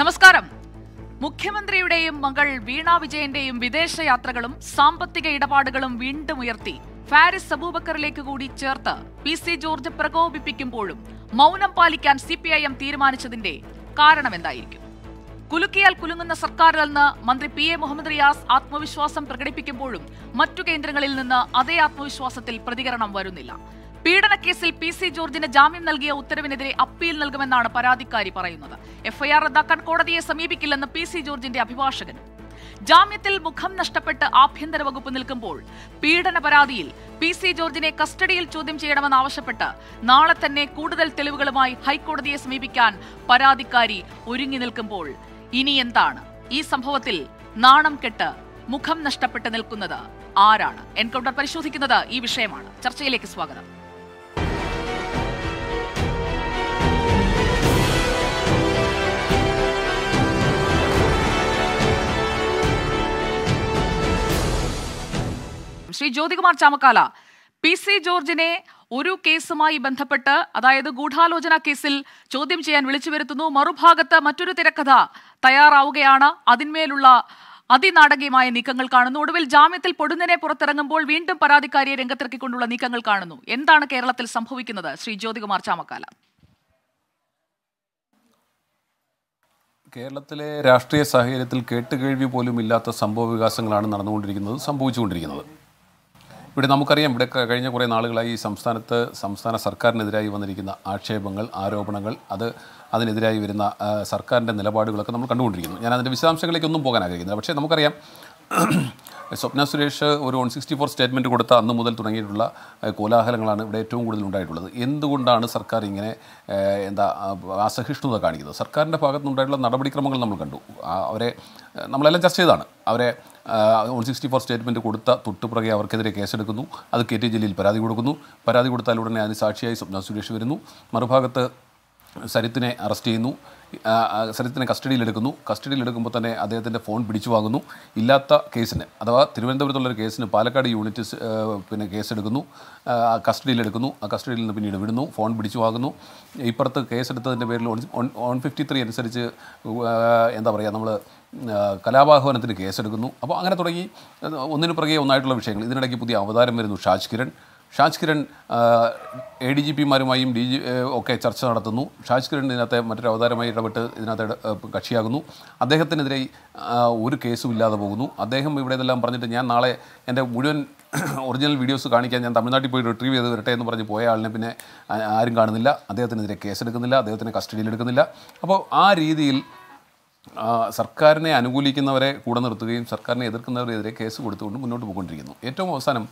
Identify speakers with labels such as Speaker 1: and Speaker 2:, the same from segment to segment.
Speaker 1: നമസ്കാരം മുഖ്യമന്ത്രിയുടെയും മകൾ വീണ വിജയന്റെയും വിദേശയാത്രകളും സാമ്പത്തിക ഇടപാടുകളും വീണ്ടും ഉയർത്തി ഫാരിസ് സബൂബക്കറിലേക്ക് കൂടി ചേർത്ത് പി സി ജോർജ് പ്രകോപിപ്പിക്കുമ്പോഴും മൗനം പാലിക്കാൻ സി പി ഐ എം തീരുമാനിച്ചതിന്റെ കാരണമെന്തായിരിക്കും കുലുക്കിയാൽ കുലുങ്ങുന്ന നിന്ന് മന്ത്രി പി എ മുഹമ്മദ് റിയാസ് ആത്മവിശ്വാസം പ്രകടിപ്പിക്കുമ്പോഴും മറ്റു കേന്ദ്രങ്ങളിൽ നിന്ന് അതേ ആത്മവിശ്വാസത്തിൽ പ്രതികരണം വരുന്നില്ല പീഡനക്കേസിൽ പി സി ജോർജിന് ജാമ്യം നൽകിയ ഉത്തരവിനെതിരെ അപ്പീൽ നൽകുമെന്നാണ് പരാതിക്കാരി പറയുന്നത് എഫ്ഐആർ റദ്ദാക്കാൻ കോടതിയെ സമീപിക്കില്ലെന്ന് പി സി ജോർജിന്റെ അഭിഭാഷകൻ ജാമ്യത്തിൽ മുഖം നഷ്ടപ്പെട്ട് ആഭ്യന്തര വകുപ്പ് നിൽക്കുമ്പോൾ പീഡന പരാതിയിൽ പി സി ജോർജിനെ കസ്റ്റഡിയിൽ ചോദ്യം ചെയ്യണമെന്നാവശ്യപ്പെട്ട് നാളെ തന്നെ കൂടുതൽ തെളിവുകളുമായി ഹൈക്കോടതിയെ സമീപിക്കാൻ പരാതിക്കാരി ഒരുങ്ങി നിൽക്കുമ്പോൾ ഇനി എന്താണ് ഈ സംഭവത്തിൽ നാണം കെട്ട് മുഖം നഷ്ടപ്പെട്ട് നിൽക്കുന്നത് ആരാണ് എൻകൗണ്ടർ പരിശോധിക്കുന്നത് ഈ വിഷയമാണ് ചർച്ചയിലേക്ക് സ്വാഗതം ശ്രീ ജ്യോതികുമാർ ചാമക്കാല പി സി ജോർജിനെ ഒരു കേസുമായി ബന്ധപ്പെട്ട് അതായത് ഗൂഢാലോചന കേസിൽ ചോദ്യം ചെയ്യാൻ വിളിച്ചു വരുത്തുന്നു മറുഭാഗത്ത് മറ്റൊരു തിരക്കഥ തയ്യാറാവുകയാണ് അതിന്മേലുള്ള അതിനാടകീയമായ നീക്കങ്ങൾ കാണുന്നു ഒടുവിൽ ജാമ്യത്തിൽ പൊടുന്നനെ പുറത്തിറങ്ങുമ്പോൾ വീണ്ടും പരാതിക്കാരിയെ രംഗത്തിറക്കിക്കൊണ്ടുള്ള നീക്കങ്ങൾ കാണുന്നു എന്താണ് കേരളത്തിൽ സംഭവിക്കുന്നത് ശ്രീ ജ്യോതികുമാർ ചാമക്കാല
Speaker 2: കേരളത്തിലെ രാഷ്ട്രീയ സാഹചര്യത്തിൽ കേട്ടുകേൾവി പോലും ഇല്ലാത്ത സംഭവ വികാസങ്ങളാണ് നടന്നുകൊണ്ടിരിക്കുന്നത് സംഭവിച്ചുകൊണ്ടിരിക്കുന്നത് ഇവിടെ നമുക്കറിയാം ഇവിടെ കഴിഞ്ഞ കുറേ നാളുകളായി ഈ സംസ്ഥാനത്ത് സംസ്ഥാന സർക്കാരിനെതിരായി വന്നിരിക്കുന്ന ആക്ഷേപങ്ങൾ ആരോപണങ്ങൾ അത് അതിനെതിരായി വരുന്ന സർക്കാരിൻ്റെ നിലപാടുകളൊക്കെ നമ്മൾ കണ്ടുകൊണ്ടിരിക്കുന്നു ഞാൻ അതിൻ്റെ വിശദാംശങ്ങളിലേക്കൊന്നും പോകാൻ ആഗ്രഹിക്കുന്നില്ല പക്ഷേ നമുക്കറിയാം സ്വപ്ന സുരേഷ് ഒരു വൺ സിക്സ്റ്റി ഫോർ സ്റ്റേറ്റ്മെൻറ്റ് കൊടുത്ത അന്ന് മുതൽ തുടങ്ങിയിട്ടുള്ള കോലാഹലങ്ങളാണ് ഇവിടെ ഏറ്റവും കൂടുതൽ ഉണ്ടായിട്ടുള്ളത് എന്തുകൊണ്ടാണ് സർക്കാർ ഇങ്ങനെ എന്താ അസഹിഷ്ണുത കാണിക്കുന്നത് സർക്കാരിൻ്റെ ഭാഗത്തു നിന്നുണ്ടായിട്ടുള്ള നടപടിക്രമങ്ങൾ നമ്മൾ കണ്ടു അവരെ നമ്മളെല്ലാം ചർച്ച ചെയ്താണ് അവരെ വൺ സിക്സ്റ്റി ഫോർ സ്റ്റേറ്റ്മെൻറ്റ് കൊടുത്ത തൊട്ടുപുറകെ അവർക്കെതിരെ കേസെടുക്കുന്നു അത് കെ ടി ജലീൽ പരാതി കൊടുക്കുന്നു പരാതി കൊടുത്താൽ ഉടനെ അതിന് സാക്ഷിയായി സ്വപ്ന സുരേഷ് വരുന്നു മറുഭാഗത്ത് സരിത്തിനെ അറസ്റ്റ് ചെയ്യുന്നു സരിത്തിനെ കസ്റ്റഡിയിലെടുക്കുന്നു കസ്റ്റഡിയിലെടുക്കുമ്പോൾ തന്നെ അദ്ദേഹത്തിൻ്റെ ഫോൺ പിടിച്ചു വാങ്ങുന്നു ഇല്ലാത്ത കേസിന് അഥവാ തിരുവനന്തപുരത്തുള്ള ഒരു കേസിന് പാലക്കാട് യൂണിറ്റ് പിന്നെ കേസെടുക്കുന്നു കസ്റ്റഡിയിലെടുക്കുന്നു ആ കസ്റ്റഡിയിൽ നിന്ന് പിന്നീട് വിടുന്നു ഫോൺ പിടിച്ചു വാങ്ങുന്നു ഇപ്പുറത്ത് കേസെടുത്തതിൻ്റെ പേരിൽ ഓൺ ഫിഫ്റ്റി ത്രീ അനുസരിച്ച് എന്താ പറയുക നമ്മൾ കലാപാഹ്വാനത്തിന് കേസെടുക്കുന്നു അപ്പോൾ അങ്ങനെ തുടങ്ങി ഒന്നിനു പുറകെ ഒന്നായിട്ടുള്ള വിഷയങ്ങൾ ഇതിനിടയ്ക്ക് പുതിയ അവതാരം വരുന്നു Shaj Kiran Shaj Kiran A D G പിമാരുമായും ഡി ജി ഒക്കെ ചർച്ച നടത്തുന്നു ഷാജ് കിരൺ ഇതിനകത്തെ മറ്റൊരു അവതാരമായി ഇടപെട്ട് ഇതിനകത്ത് കക്ഷിയാകുന്നു അദ്ദേഹത്തിനെതിരെ ഒരു കേസും ഇല്ലാതെ പോകുന്നു അദ്ദേഹം ഇവിടെ ഇതെല്ലാം പറഞ്ഞിട്ട് ഞാൻ നാളെ എൻ്റെ മുഴുവൻ ഒറിജിനൽ വീഡിയോസ് കാണിക്കാൻ ഞാൻ തമിഴ്നാട്ടിൽ പോയി റിട്രീവ് ചെയ്ത് വരട്ടെ എന്ന് പറഞ്ഞ് പോയ ആളിനെ പിന്നെ ആരും കാണുന്നില്ല അദ്ദേഹത്തിനെതിരെ കേസെടുക്കുന്നില്ല അദ്ദേഹത്തിന് കസ്റ്റഡിയിലെടുക്കുന്നില്ല അപ്പോൾ ആ രീതിയിൽ സർക്കാരിനെ അനുകൂലിക്കുന്നവരെ കൂടെ നിർത്തുകയും സർക്കാരിനെ എതിർക്കുന്നവരെതിരെ കേസ് കൊടുത്തുകൊണ്ട് മുന്നോട്ട് പോയിക്കൊണ്ടിരിക്കുന്നു ഏറ്റവും അവസാനം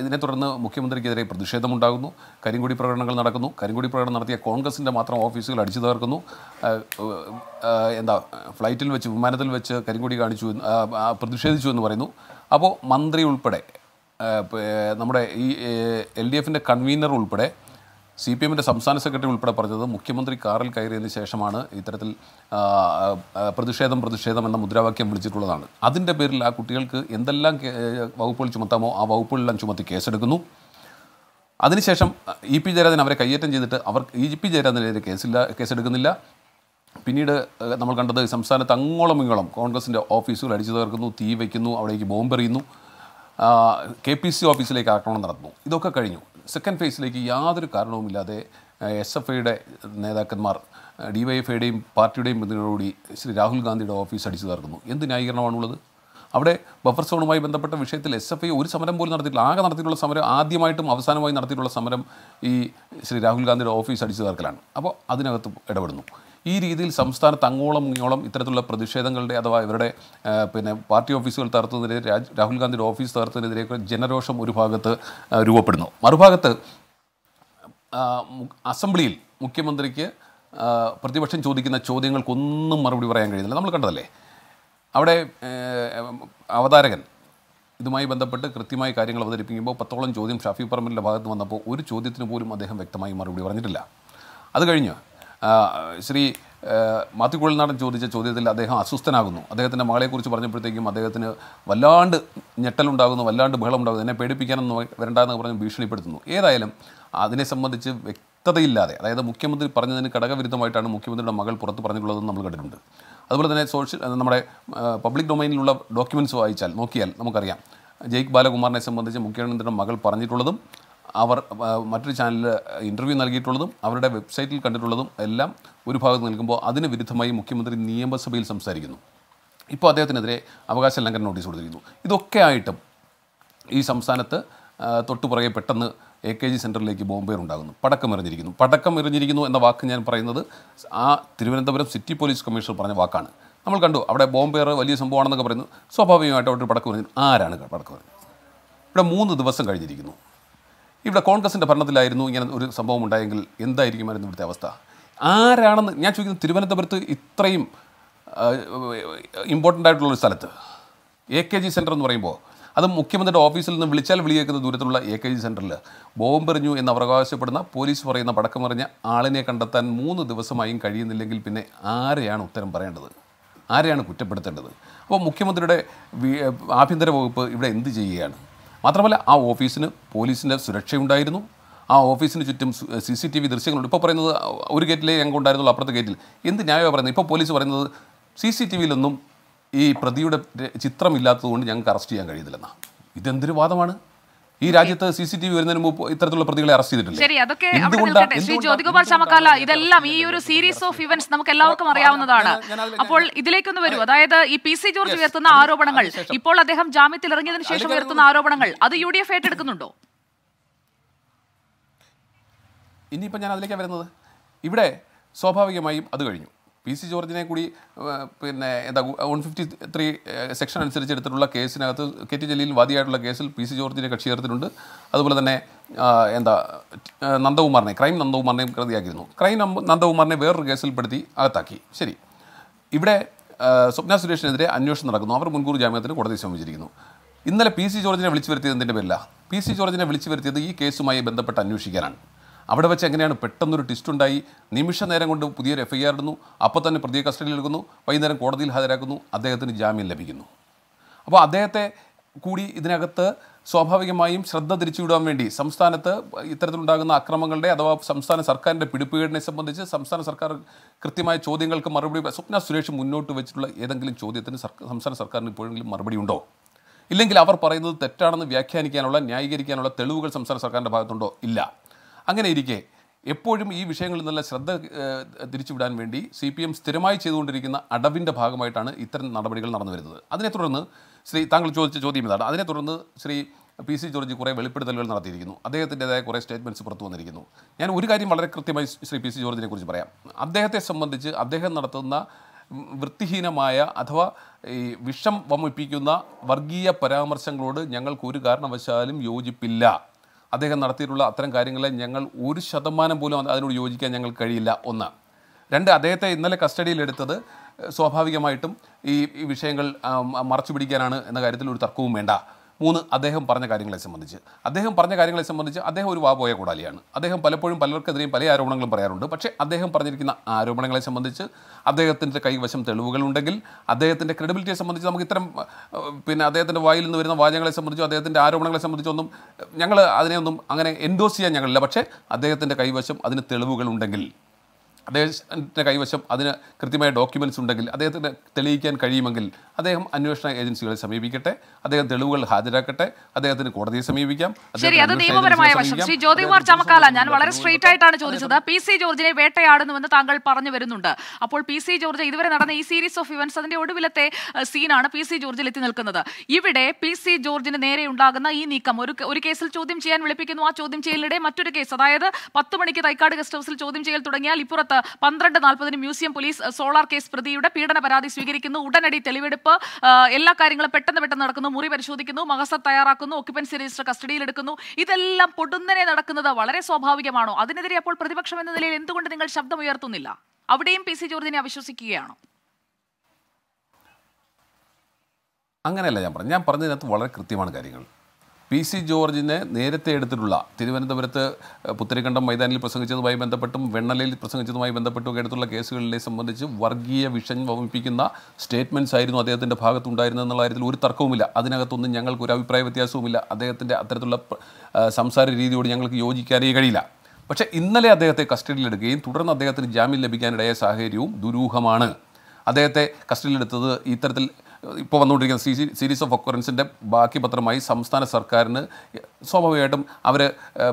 Speaker 2: ഇതിനെ തുടർന്ന് മുഖ്യമന്ത്രിക്കെതിരെ പ്രതിഷേധമുണ്ടാകുന്നു കരിങ്കുടി പ്രകടനങ്ങൾ നടക്കുന്നു കരിങ്കുടി പ്രകടനം നടത്തിയ കോൺഗ്രസിൻ്റെ മാത്രം ഓഫീസുകൾ അടിച്ചു തകർക്കുന്നു എന്താ ഫ്ലൈറ്റിൽ വെച്ച് വിമാനത്തിൽ വെച്ച് കരിങ്കുടി കാണിച്ചു പ്രതിഷേധിച്ചു എന്ന് പറയുന്നു അപ്പോൾ മന്ത്രി ഉൾപ്പെടെ നമ്മുടെ ഈ എൽ ഡി എഫിൻ്റെ കൺവീനർ ഉൾപ്പെടെ സി പി എമ്മിൻ്റെ സംസ്ഥാന സെക്രട്ടറി ഉൾപ്പെടെ പറഞ്ഞത് മുഖ്യമന്ത്രി കാറിൽ കയറിയതിന് ശേഷമാണ് ഇത്തരത്തിൽ പ്രതിഷേധം പ്രതിഷേധം എന്ന മുദ്രാവാക്യം വിളിച്ചിട്ടുള്ളതാണ് അതിൻ്റെ പേരിൽ ആ കുട്ടികൾക്ക് എന്തെല്ലാം വകുപ്പുകൾ ചുമത്താമോ ആ വകുപ്പുകളെല്ലാം ചുമത്തി കേസെടുക്കുന്നു അതിനുശേഷം ഇ പി ജയരാജൻ അവരെ കയ്യേറ്റം ചെയ്തിട്ട് അവർ ഇ പി ജയരാജനെതിരെ കേസില്ല കേസെടുക്കുന്നില്ല പിന്നീട് നമ്മൾ കണ്ടത് സംസ്ഥാനത്ത് അങ്ങോളം ഇങ്ങോളം കോൺഗ്രസിൻ്റെ ഓഫീസുകൾ അടിച്ചു തീർക്കുന്നു തീ വയ്ക്കുന്നു അവിടേക്ക് ബോംബെറിയുന്നു കെ പി സി ഓഫീസിലേക്ക് ആക്രമണം നടന്നു ഇതൊക്കെ കഴിഞ്ഞു സെക്കൻഡ് ഫേസിലേക്ക് യാതൊരു കാരണവുമില്ലാതെ എസ് എഫ് ഐയുടെ നേതാക്കന്മാർ ഡി വൈ എഫ് ഐയുടെയും പാർട്ടിയുടെയും പിന്തുണയോടുകൂടി ശ്രീ രാഹുൽ ഗാന്ധിയുടെ ഓഫീസ് അടിച്ചു തകർക്കുന്നു എന്ത് ന്യായീകരണമാണുള്ളത് അവിടെ ബഫർ സോണുമായി ബന്ധപ്പെട്ട വിഷയത്തിൽ എസ് എഫ് ഐ ഒരു സമരം പോലും നടത്തിയിട്ടില്ല ആകെ നടത്തിയിട്ടുള്ള സമരം ആദ്യമായിട്ടും അവസാനമായി നടത്തിയിട്ടുള്ള സമരം ഈ ശ്രീ രാഹുൽ ഗാന്ധിയുടെ ഓഫീസ് അടിച്ചു തീർക്കലാണ് അപ്പോൾ അതിനകത്ത് ഇടപെടുന്നു ഈ രീതിയിൽ സംസ്ഥാനത്ത് അങ്ങോളം ഇങ്ങോളം ഇത്തരത്തിലുള്ള പ്രതിഷേധങ്ങളുടെ അഥവാ ഇവരുടെ പിന്നെ പാർട്ടി ഓഫീസുകൾ തകർത്തതിനെതിരെ രാഹുൽ ഗാന്ധിയുടെ ഓഫീസ് തകർത്തതിനെതിരെയൊക്കെ ജനരോഷം ഒരു ഭാഗത്ത് രൂപപ്പെടുന്നു മറുഭാഗത്ത് അസംബ്ലിയിൽ മുഖ്യമന്ത്രിക്ക് പ്രതിപക്ഷം ചോദിക്കുന്ന ചോദ്യങ്ങൾക്കൊന്നും മറുപടി പറയാൻ കഴിയുന്നില്ല നമ്മൾ കണ്ടതല്ലേ അവിടെ അവതാരകൻ ഇതുമായി ബന്ധപ്പെട്ട് കൃത്യമായി കാര്യങ്ങൾ അവതരിപ്പിക്കുമ്പോൾ പത്തോളം ചോദ്യം ഷാഫി പറമ്പിൻ്റെ ഭാഗത്ത് വന്നപ്പോൾ ഒരു ചോദ്യത്തിന് പോലും അദ്ദേഹം വ്യക്തമായി മറുപടി പറഞ്ഞിട്ടില്ല അത് കഴിഞ്ഞ് ശ്രീ മാത്തിക്കുഴൽനാടൻ നാടൻ ചോദിച്ച ചോദ്യത്തിൽ അദ്ദേഹം അസ്വസ്ഥനാകുന്നു അദ്ദേഹത്തിൻ്റെ മകളെക്കുറിച്ച് പറഞ്ഞപ്പോഴത്തേക്കും അദ്ദേഹത്തിന് വല്ലാണ്ട് ഞെട്ടലുണ്ടാകുന്നു വല്ലാണ്ട് ബഹളമുണ്ടാകുന്നു എന്നെ പേടിപ്പിക്കാനൊന്നും വരണ്ടെന്ന് പറഞ്ഞ് ഭീഷണിപ്പെടുത്തുന്നു ഏതായാലും അതിനെ സംബന്ധിച്ച് വ്യക്തതയില്ലാതെ അതായത് മുഖ്യമന്ത്രി പറഞ്ഞതിന് ഘടകവിരുദ്ധമായിട്ടാണ് മുഖ്യമന്ത്രിയുടെ മകൾ പുറത്ത് പറഞ്ഞിട്ടുള്ളതെന്ന് നമ്മൾ കണ്ടിട്ടുണ്ട് അതുപോലെ തന്നെ സോഷ്യൽ നമ്മുടെ പബ്ലിക് ഡൊമൈനിലുള്ള ഡോക്യുമെൻറ്റ്സ് വായിച്ചാൽ നോക്കിയാൽ നമുക്കറിയാം ജയ്ക്ക് ബാലകുമാറിനെ സംബന്ധിച്ച് മുഖ്യമന്ത്രിയുടെ മകൾ പറഞ്ഞിട്ടുള്ളതും അവർ മറ്റൊരു ചാനലിൽ ഇൻ്റർവ്യൂ നൽകിയിട്ടുള്ളതും അവരുടെ വെബ്സൈറ്റിൽ കണ്ടിട്ടുള്ളതും എല്ലാം ഒരു ഭാഗത്ത് നിൽക്കുമ്പോൾ അതിന് വിരുദ്ധമായി മുഖ്യമന്ത്രി നിയമസഭയിൽ സംസാരിക്കുന്നു ഇപ്പോൾ അദ്ദേഹത്തിനെതിരെ അവകാശ ലംഘന നോട്ടീസ് കൊടുത്തിരിക്കുന്നു ഇതൊക്കെ ആയിട്ടും ഈ സംസ്ഥാനത്ത് തൊട്ടുപുറകെ പെട്ടെന്ന് എ കെ ജി സെൻറ്ററിലേക്ക് ബോംബേർ ഉണ്ടാകുന്നു പടക്കം എറിഞ്ഞിരിക്കുന്നു പടക്കം എറിഞ്ഞിരിക്കുന്നു എന്ന വാക്ക് ഞാൻ പറയുന്നത് ആ തിരുവനന്തപുരം സിറ്റി പോലീസ് കമ്മീഷണർ പറഞ്ഞ വാക്കാണ് നമ്മൾ കണ്ടു അവിടെ ബോംബേർ വലിയ സംഭവമാണെന്നൊക്കെ പറയുന്നു സ്വാഭാവികമായിട്ട് അവിടെ ഒരു പടക്കം എറിഞ്ഞു ആരാണ് പടക്കം എറിഞ്ഞു ഇവിടെ മൂന്ന് ദിവസം കഴിഞ്ഞിരിക്കുന്നു ഇവിടെ കോൺഗ്രസിൻ്റെ ഭരണത്തിലായിരുന്നു ഇങ്ങനെ ഒരു സംഭവം ഉണ്ടായെങ്കിൽ എന്തായിരിക്കുമായിരുന്നു ഇവിടുത്തെ അവസ്ഥ ആരാണെന്ന് ഞാൻ ചോദിക്കുന്നത് തിരുവനന്തപുരത്ത് ഇത്രയും ഇമ്പോർട്ടൻ്റ് ആയിട്ടുള്ളൊരു സ്ഥലത്ത് എ കെ ജി സെൻ്റർ എന്ന് പറയുമ്പോൾ അത് മുഖ്യമന്ത്രിയുടെ ഓഫീസിൽ നിന്ന് വിളിച്ചാൽ വിളിയേക്കുന്ന ദൂരത്തുള്ള എ കെ ജി സെൻറ്ററിൽ ബോംബെറിഞ്ഞു എന്ന് അവകാശപ്പെടുന്ന പോലീസ് പറയുന്ന പടക്കമറിഞ്ഞ ആളിനെ കണ്ടെത്താൻ മൂന്ന് ദിവസമായും കഴിയുന്നില്ലെങ്കിൽ പിന്നെ ആരെയാണ് ഉത്തരം പറയേണ്ടത് ആരെയാണ് കുറ്റപ്പെടുത്തേണ്ടത് അപ്പോൾ മുഖ്യമന്ത്രിയുടെ ആഭ്യന്തര വകുപ്പ് ഇവിടെ എന്ത് ചെയ്യുകയാണ് മാത്രമല്ല ആ ഓഫീസിന് പോലീസിൻ്റെ സുരക്ഷയുണ്ടായിരുന്നു ആ ഓഫീസിന് ചുറ്റും സി സി ടി വി ദൃശ്യങ്ങളുണ്ട് ഇപ്പോൾ പറയുന്നത് ഒരു ഗേറ്റിലേ ഞങ്ങൾ ഉണ്ടായിരുന്നുള്ളൂ അപ്പുറത്തെ ഗേറ്റിൽ എന്ത് ന്യായമാണ് പറയുന്നത് ഇപ്പോൾ പോലീസ് പറയുന്നത് സി സി ടി വിയിലൊന്നും ഈ പ്രതിയുടെ ചിത്രമില്ലാത്തതുകൊണ്ട് ഞങ്ങൾക്ക് അറസ്റ്റ് ചെയ്യാൻ കഴിയുന്നില്ലെന്നാണ് ഇതെന്തൊരു വാദമാണ് ഈ രാജ്യത്ത് സി സി ടി വി വരുന്നതിന് മുമ്പ് ഇത്തരത്തിലുള്ള പ്രതികളെ അറസ്റ്റ് ചെയ്തിട്ടില്ല
Speaker 1: ശരി അതൊക്കെ ശ്രീ ജ്യോതികുമാർ ചമക്കാല ഇതെല്ലാം ഈ ഒരു സീരീസ് ഓഫ് ഇവന്റ്സ് നമുക്ക് എല്ലാവർക്കും അറിയാവുന്നതാണ് അപ്പോൾ ഇതിലേക്കൊന്ന് വരൂ അതായത് ഈ പി സി ജോർജ് ഉയർത്തുന്ന ആരോപണങ്ങൾ ഇപ്പോൾ അദ്ദേഹം ജാമ്യത്തിൽ ഇറങ്ങിയതിനു ശേഷം ഉയർത്തുന്ന ആരോപണങ്ങൾ അത് യു ഡി എഫ് ഏറ്റെടുക്കുന്നുണ്ടോ
Speaker 2: ഇനിയിപ്പോൾ ഞാൻ അതിലേക്കാണ് വരുന്നത് ഇവിടെ സ്വാഭാവികമായും അത് കഴിഞ്ഞു പി സി ജോർജിനെ കൂടി പിന്നെ എന്താ വൺ ഫിഫ്റ്റി ത്രീ സെക്ഷൻ അനുസരിച്ച് എടുത്തിട്ടുള്ള കേസിനകത്ത് കെ ടി ജലീൽ വാദിയായിട്ടുള്ള കേസിൽ പി സി ജോർജിനെ കക്ഷി ചേർത്തിട്ടുണ്ട് അതുപോലെ തന്നെ എന്താ നന്ദകുമാറിനെ ക്രൈം നന്ദകുമാറിനെയും പ്രതിയാക്കിയിരുന്നു ക്രൈം നന്ദകുമാറിനെ വേറൊരു കേസിൽ പെടുത്തി അകത്താക്കി ശരി ഇവിടെ സ്വപ്ന സുരേഷിനെതിരെ അന്വേഷണം നടക്കുന്നു അവർ മുൻകൂർ ജാമ്യത്തിന് കോടതി ശ്രമിച്ചിരിക്കുന്നു ഇന്നലെ പി സി ജോർജിനെ വിളിച്ചു വരുത്തിയത് എന്തിൻ്റെ പേരില്ല പി സി ജോർജിനെ വിളിച്ചു വരുത്തിയത് ഈ കേസുമായി ബന്ധപ്പെട്ട് അന്വേഷിക്കാനാണ് അവിടെ വെച്ച് എങ്ങനെയാണ് പെട്ടെന്നൊരു ട്വിസ്റ്റ് ഉണ്ടായി നിമിഷ നേരം കൊണ്ട് പുതിയൊരു എഫ് ഐ ആർ ഇടുന്നു അപ്പോൾ തന്നെ പ്രതിയെ കസ്റ്റഡിയിൽ എടുക്കുന്നു വൈകുന്നേരം കോടതിയിൽ ഹാജരാക്കുന്നു അദ്ദേഹത്തിന് ജാമ്യം ലഭിക്കുന്നു അപ്പോൾ അദ്ദേഹത്തെ കൂടി ഇതിനകത്ത് സ്വാഭാവികമായും ശ്രദ്ധ തിരിച്ചുവിടാൻ വേണ്ടി സംസ്ഥാനത്ത് ഇത്തരത്തിലുണ്ടാകുന്ന അക്രമങ്ങളുടെ അഥവാ സംസ്ഥാന സർക്കാരിൻ്റെ പിടിപ്പുകേടിനെ സംബന്ധിച്ച് സംസ്ഥാന സർക്കാർ കൃത്യമായ ചോദ്യങ്ങൾക്ക് മറുപടി സ്വപ്ന സുരേഷ് മുന്നോട്ട് വെച്ചിട്ടുള്ള ഏതെങ്കിലും ചോദ്യത്തിന് സംസ്ഥാന സർക്കാരിന് ഇപ്പോഴെങ്കിലും മറുപടി ഉണ്ടോ ഇല്ലെങ്കിൽ അവർ പറയുന്നത് തെറ്റാണെന്ന് വ്യാഖ്യാനിക്കാനുള്ള ന്യായീകരിക്കാനുള്ള തെളിവുകൾ സംസ്ഥാന സർക്കാരിൻ്റെ ഭാഗത്തുണ്ടോ ഇല്ല അങ്ങനെ ഇരിക്കെ എപ്പോഴും ഈ വിഷയങ്ങളിൽ നിന്നുള്ള ശ്രദ്ധ തിരിച്ചുവിടാൻ വേണ്ടി സി പി എം സ്ഥിരമായി ചെയ്തുകൊണ്ടിരിക്കുന്ന അടവിൻ്റെ ഭാഗമായിട്ടാണ് ഇത്തരം നടപടികൾ നടന്നു വരുന്നത് അതിനെ തുടർന്ന് ശ്രീ താങ്കൾ ചോദിച്ച ചോദ്യം ഇതാണ് അതിനെ തുടർന്ന് ശ്രീ പി സി ജോർജ് കുറേ വെളിപ്പെടുത്തലുകൾ നടത്തിയിരിക്കുന്നു അദ്ദേഹത്തിൻ്റെതായ കുറേ സ്റ്റേറ്റ്മെൻറ്റ്സ് പുറത്തു വന്നിരിക്കുന്നു ഞാൻ ഒരു കാര്യം വളരെ കൃത്യമായി ശ്രീ പി സി ജോർജിനെ കുറിച്ച് പറയാം അദ്ദേഹത്തെ സംബന്ധിച്ച് അദ്ദേഹം നടത്തുന്ന വൃത്തിഹീനമായ അഥവാ ഈ വിഷം വമിപ്പിക്കുന്ന വർഗീയ പരാമർശങ്ങളോട് ഞങ്ങൾക്ക് ഒരു കാരണവശാലും യോജിപ്പില്ല അദ്ദേഹം നടത്തിയിട്ടുള്ള അത്തരം കാര്യങ്ങളെ ഞങ്ങൾ ഒരു ശതമാനം പോലും അതിനോട് യോജിക്കാൻ ഞങ്ങൾ കഴിയില്ല ഒന്ന് രണ്ട് അദ്ദേഹത്തെ ഇന്നലെ കസ്റ്റഡിയിലെടുത്തത് സ്വാഭാവികമായിട്ടും ഈ വിഷയങ്ങൾ മറച്ചു പിടിക്കാനാണ് എന്ന കാര്യത്തിൽ ഒരു തർക്കവും വേണ്ട മൂന്ന് അദ്ദേഹം പറഞ്ഞ കാര്യങ്ങളെ സംബന്ധിച്ച് അദ്ദേഹം പറഞ്ഞ കാര്യങ്ങളെ സംബന്ധിച്ച് അദ്ദേഹം ഒരു വാപോയ കൂടാലിയാണ് അദ്ദേഹം പലപ്പോഴും പലർക്കെതിരെയും പല ആരോപണങ്ങളും പറയാറുണ്ട് പക്ഷേ അദ്ദേഹം പറഞ്ഞിരിക്കുന്ന ആരോപണങ്ങളെ സംബന്ധിച്ച് അദ്ദേഹത്തിൻ്റെ കൈവശം തെളിവുകളുണ്ടെങ്കിൽ അദ്ദേഹത്തിൻ്റെ ക്രെഡിബിലിറ്റിയെ സംബന്ധിച്ച് നമുക്ക് ഇത്തരം പിന്നെ അദ്ദേഹത്തിൻ്റെ വായിൽ നിന്ന് വരുന്ന വാചകങ്ങളെ സംബന്ധിച്ചോ അദ്ദേഹത്തിൻ്റെ ആരോപണങ്ങളെ സംബന്ധിച്ചൊന്നും ഞങ്ങൾ അതിനെയൊന്നും അങ്ങനെ എൻഡോസ് ചെയ്യാൻ ഞങ്ങളില്ല പക്ഷേ അദ്ദേഹത്തിൻ്റെ കൈവശം അതിന് തെളിവുകളുണ്ടെങ്കിൽ അദ്ദേഹത്തിൻ്റെ കൈവശം അതിന് കൃത്യമായ ഡോക്യുമെൻറ്റ്സ് ഉണ്ടെങ്കിൽ അദ്ദേഹത്തിന് തെളിയിക്കാൻ കഴിയുമെങ്കിൽ അദ്ദേഹം അന്വേഷണ ഏജൻസികളെ സമീപിക്കട്ടെ അദ്ദേഹം തെളിവുകൾ ഹാജരാക്കട്ടെ അദ്ദേഹത്തിന് കോടതിയെ സമീപിക്കാം ശരി അത് നിയമപരമായ വശം ശ്രീ ജ്യോതികുമാർ ചമക്കാല ഞാൻ വളരെ സ്ട്രേറ്റ്
Speaker 1: ആയിട്ടാണ് ചോദിച്ചത് പി സി ജോർജിനെ വേട്ടയാടുന്നുവെന്ന് താങ്കൾ പറഞ്ഞു വരുന്നുണ്ട് അപ്പോൾ പി സി ജോർജ് ഇതുവരെ നടന്ന ഈ സീരീസ് ഓഫ് ഇവന്റ്സ് അതിന്റെ ഒടുവിലത്തെ സീനാണ് പി സി ജോർജിൽ എത്തി നിൽക്കുന്നത് ഇവിടെ പി സി ജോർജിന് നേരെ ഉണ്ടാകുന്ന ഈ നീക്കം ഒരു ഒരു കേസിൽ ചോദ്യം ചെയ്യാൻ വിളിപ്പിക്കുന്നു ആ ചോദ്യം ചെയ്യലിടെ മറ്റൊരു കേസ് അതായത് പത്ത് മണിക്ക് തൈക്കാട് ഗസ്റ്റ് ഹൗസിൽ ചോദ്യം ചെയ്യൽ തുടങ്ങിയാൽ ഇപ്പുറത്ത് തിരുവനന്തപുരത്ത് പന്ത്രണ്ട് നാൽപ്പതിന് മ്യൂസിയം പോലീസ് സോളാർ കേസ് പ്രതിയുടെ പീഡന പരാതി സ്വീകരിക്കുന്നു ഉടനടി തെളിവെടുപ്പ് എല്ലാ കാര്യങ്ങളും പെട്ടെന്ന് പെട്ടെന്ന് നടക്കുന്നു മുറി പരിശോധിക്കുന്നു മഹസർ തയ്യാറാക്കുന്നു ഒക്യുപ്പൻസി രജിസ്റ്റർ കസ്റ്റഡിയിലെടുക്കുന്നു ഇതെല്ലാം പൊടുന്നനെ നടക്കുന്നത് വളരെ സ്വാഭാവികമാണോ അതിനെതിരെ അപ്പോൾ പ്രതിപക്ഷം എന്ന നിലയിൽ എന്തുകൊണ്ട് നിങ്ങൾ ശബ്ദമുയർത്തുന്നില്ല അവിടെയും പി സി ജോർജിനെ അവിശ്വസിക്കുകയാണോ
Speaker 2: അങ്ങനെയല്ല ഞാൻ പറഞ്ഞു ഞാൻ പറഞ്ഞതിനകത്ത് വളരെ കൃത്യമാണ് കാര്യങ്ങൾ പി സി ജോർജിനെ നേരത്തെ എടുത്തിട്ടുള്ള തിരുവനന്തപുരത്ത് പുത്തരിക്കണ്ടം മൈതാനിൽ പ്രസംഗിച്ചതുമായി ബന്ധപ്പെട്ടും വെണ്ണലയിൽ പ്രസംഗിച്ചതുമായി ബന്ധപ്പെട്ടും എടുത്തുള്ള കേസുകളിലെ സംബന്ധിച്ച് വർഗീയ വിഷൻ വമിപ്പിക്കുന്ന സ്റ്റേറ്റ്മെൻറ്റ്സ് ആയിരുന്നു അദ്ദേഹത്തിൻ്റെ എന്നുള്ള കാര്യത്തിൽ ഒരു തർക്കവുമില്ല അതിനകത്തൊന്നും ഞങ്ങൾക്ക് ഒരു അഭിപ്രായ വ്യത്യാസവുമില്ല അദ്ദേഹത്തിൻ്റെ അത്തരത്തിലുള്ള സംസാര രീതിയോട് ഞങ്ങൾക്ക് യോജിക്കാനേ കഴിയില്ല പക്ഷേ ഇന്നലെ അദ്ദേഹത്തെ കസ്റ്റഡിയിലെടുക്കുകയും തുടർന്ന് അദ്ദേഹത്തിന് ജാമ്യം ലഭിക്കാനിടയായ സാഹചര്യവും ദുരൂഹമാണ് അദ്ദേഹത്തെ കസ്റ്റഡിയിലെടുത്തത് ഇത്തരത്തിൽ ഇപ്പോൾ വന്നുകൊണ്ടിരിക്കുന്ന സീ സീരീസ് ഓഫ് ഒക്കറൻസിൻ്റെ ബാക്കി പത്രമായി സംസ്ഥാന സർക്കാരിന് സ്വാഭാവികമായിട്ടും അവർ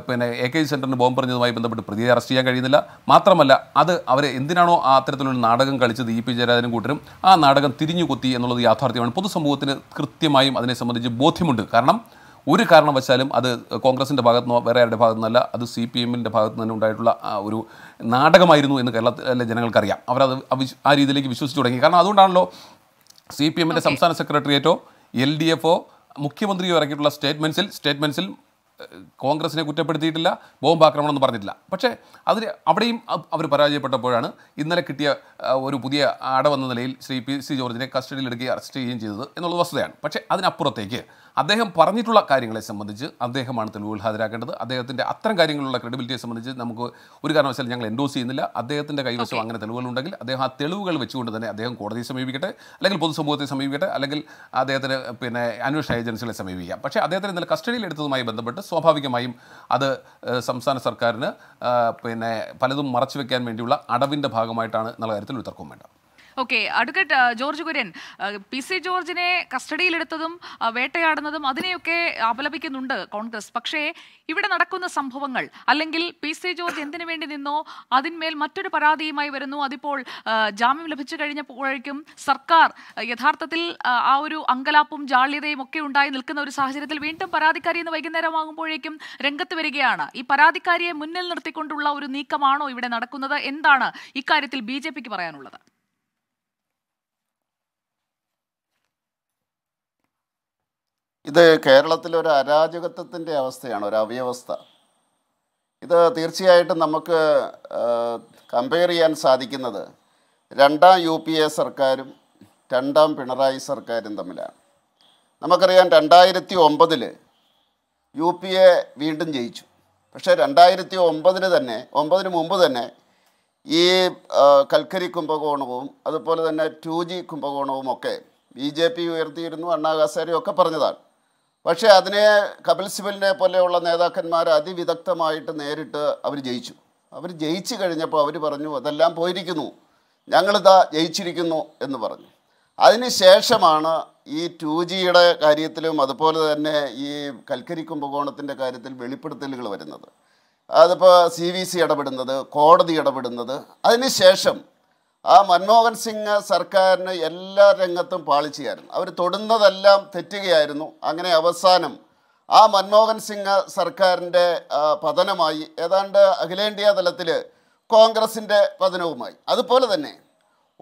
Speaker 2: പിന്നെ എ കെ ജി സെൻറ്ററിന് ബോംബ് പറഞ്ഞതുമായി ബന്ധപ്പെട്ട് പ്രതിയെ അറസ്റ്റ് ചെയ്യാൻ കഴിയുന്നില്ല മാത്രമല്ല അത് അവർ എന്തിനാണോ ആ അത്തരത്തിലൊരു നാടകം കളിച്ചത് ഇ പി ജയരാജനും കൂട്ടരും ആ നാടകം തിരിഞ്ഞു കുത്തി എന്നുള്ളത് യാഥാർത്ഥ്യമാണ് പൊതുസമൂഹത്തിന് കൃത്യമായും അതിനെ സംബന്ധിച്ച് ബോധ്യമുണ്ട് കാരണം ഒരു കാരണവശാലും അത് കോൺഗ്രസിൻ്റെ ഭാഗത്തുനിന്നോ വേറെ ആരുടെ ഭാഗത്തു നിന്നല്ല അത് സി പി എമ്മിൻ്റെ ഭാഗത്തു നിന്ന് ഉണ്ടായിട്ടുള്ള ഒരു നാടകമായിരുന്നു എന്ന് കേരളത്തിലെ ജനങ്ങൾക്കറിയാം അവരത് ആ രീതിയിലേക്ക് വിശ്വസിച്ചു തുടങ്ങി കാരണം അതുകൊണ്ടാണല്ലോ സി പി എമ്മിൻ്റെ സംസ്ഥാന സെക്രട്ടേറിയറ്റോ എൽ ഡി എഫോ മുഖ്യമന്ത്രിയോ ഇറക്കിയിട്ടുള്ള സ്റ്റേറ്റ്മെൻസിൽ സ്റ്റേറ്റ്മെൻറ്റ്സിൽ കോൺഗ്രസിനെ കുറ്റപ്പെടുത്തിയിട്ടില്ല ബോംബ് ആക്രമണം എന്ന് പറഞ്ഞിട്ടില്ല പക്ഷേ അതിന് അവിടെയും അവർ പരാജയപ്പെട്ടപ്പോഴാണ് ഇന്നലെ കിട്ടിയ ഒരു പുതിയ അടവെന്ന നിലയിൽ ശ്രീ പി സി ജോർജിനെ കസ്റ്റഡിയിലെടുക്കുകയും അറസ്റ്റ് ചെയ്യുകയും ചെയ്തത് എന്നുള്ളത് വസ്തുതയാണ് പക്ഷേ അതിനപ്പുറത്തേക്ക് അദ്ദേഹം പറഞ്ഞിട്ടുള്ള കാര്യങ്ങളെ സംബന്ധിച്ച് അദ്ദേഹമാണ് തെളിവുകൾ ഹാജരാക്കേണ്ടത് അദ്ദേഹത്തിൻ്റെ അത്തരം കാര്യങ്ങളുള്ള ക്രെഡിബിലിറ്റിയെ സംബന്ധിച്ച് നമുക്ക് ഒരു കാരണവശാലും ഞങ്ങൾ എൻഡോസ് ചെയ്യുന്നില്ല അദ്ദേഹത്തിൻ്റെ കൈവശം അങ്ങനെ തെളിവുകളുണ്ടെങ്കിൽ അദ്ദേഹം ആ തെളിവുകൾ വെച്ചുകൊണ്ട് തന്നെ അദ്ദേഹം കോടതിയെ സമീപിക്കട്ടെ അല്ലെങ്കിൽ പൊതുസമൂഹത്തെ സമീപിക്കട്ടെ അല്ലെങ്കിൽ അദ്ദേഹത്തിന് പിന്നെ അന്വേഷണ ഏജൻസികളെ സമീപിക്കാം പക്ഷേ അദ്ദേഹത്തിന് ഇന്നലെ കസ്റ്റഡിയിൽ എടുത്തതുമായി ബന്ധപ്പെട്ട് സ്വാഭാവികമായും അത് സംസ്ഥാന സർക്കാരിന് പിന്നെ പലതും മറച്ചു വെക്കാൻ വേണ്ടിയുള്ള അടവിൻ്റെ ഭാഗമായിട്ടാണ് എന്നുള്ള കാര്യത്തിൽ ഒരു തർക്കവും വേണ്ട
Speaker 1: ഓക്കെ അടുക്കട്ട് ജോർജ് കുര്യൻ പി സി ജോർജിനെ കസ്റ്റഡിയിലെടുത്തതും വേട്ടയാടുന്നതും അതിനെയൊക്കെ അപലപിക്കുന്നുണ്ട് കോൺഗ്രസ് പക്ഷേ ഇവിടെ നടക്കുന്ന സംഭവങ്ങൾ അല്ലെങ്കിൽ പി സി ജോർജ് എന്തിനു വേണ്ടി നിന്നോ അതിന്മേൽ മറ്റൊരു പരാതിയുമായി വരുന്നു അതിപ്പോൾ ജാമ്യം ലഭിച്ചു കഴിഞ്ഞപ്പോഴേക്കും സർക്കാർ യഥാർത്ഥത്തിൽ ആ ഒരു അങ്കലാപ്പും ജാള്യതയും ഒക്കെ ഉണ്ടായി നിൽക്കുന്ന ഒരു സാഹചര്യത്തിൽ വീണ്ടും പരാതിക്കാരി ഇന്ന് വൈകുന്നേരമാകുമ്പോഴേക്കും രംഗത്ത് വരികയാണ് ഈ പരാതിക്കാരിയെ മുന്നിൽ നിർത്തിക്കൊണ്ടുള്ള ഒരു നീക്കമാണോ ഇവിടെ നടക്കുന്നത് എന്താണ് ഇക്കാര്യത്തിൽ ബി ജെ പിക്ക് പറയാനുള്ളത്
Speaker 3: ഇത് കേരളത്തിൽ ഒരു അരാജകത്വത്തിൻ്റെ അവസ്ഥയാണ് ഒരു അവ്യവസ്ഥ ഇത് തീർച്ചയായിട്ടും നമുക്ക് കമ്പയർ ചെയ്യാൻ സാധിക്കുന്നത് രണ്ടാം യു പി എ സർക്കാരും രണ്ടാം പിണറായി സർക്കാരും തമ്മിലാണ് നമുക്കറിയാം രണ്ടായിരത്തി ഒമ്പതിൽ യു പി എ വീണ്ടും ജയിച്ചു പക്ഷേ രണ്ടായിരത്തി ഒമ്പതിന് തന്നെ ഒമ്പതിന് മുമ്പ് തന്നെ ഈ കൽക്കരി കുംഭകോണവും അതുപോലെ തന്നെ ടു ജി കുംഭകോണവും ഒക്കെ ബി ജെ പി ഉയർത്തിയിരുന്നു അണ്ണാ ഹസാരിയും ഒക്കെ പറഞ്ഞതാണ് പക്ഷേ അതിനെ കപിൽ സിബലിനെ പോലെയുള്ള നേതാക്കന്മാർ അതിവിദഗ്ധമായിട്ട് നേരിട്ട് അവർ ജയിച്ചു അവർ ജയിച്ചു കഴിഞ്ഞപ്പോൾ അവർ പറഞ്ഞു അതെല്ലാം പോയിരിക്കുന്നു ഞങ്ങളിതാ ജയിച്ചിരിക്കുന്നു എന്ന് പറഞ്ഞു അതിനുശേഷമാണ് ഈ ടു ജിയുടെ കാര്യത്തിലും അതുപോലെ തന്നെ ഈ കൽക്കരി കുംഭകോണത്തിൻ്റെ കാര്യത്തിൽ വെളിപ്പെടുത്തലുകൾ വരുന്നത് അതിപ്പോൾ സി വി സി ഇടപെടുന്നത് കോടതി ഇടപെടുന്നത് അതിനുശേഷം ആ മൻമോഹൻ സിംഗ് സർക്കാരിന് എല്ലാ രംഗത്തും പാളിച്ചയായിരുന്നു അവർ തൊടുന്നതെല്ലാം തെറ്റുകയായിരുന്നു അങ്ങനെ അവസാനം ആ മൻമോഹൻ സിംഗ് സർക്കാരിൻ്റെ പതനമായി ഏതാണ്ട് അഖിലേന്ത്യാ തലത്തിൽ കോൺഗ്രസിൻ്റെ പതനവുമായി അതുപോലെ തന്നെ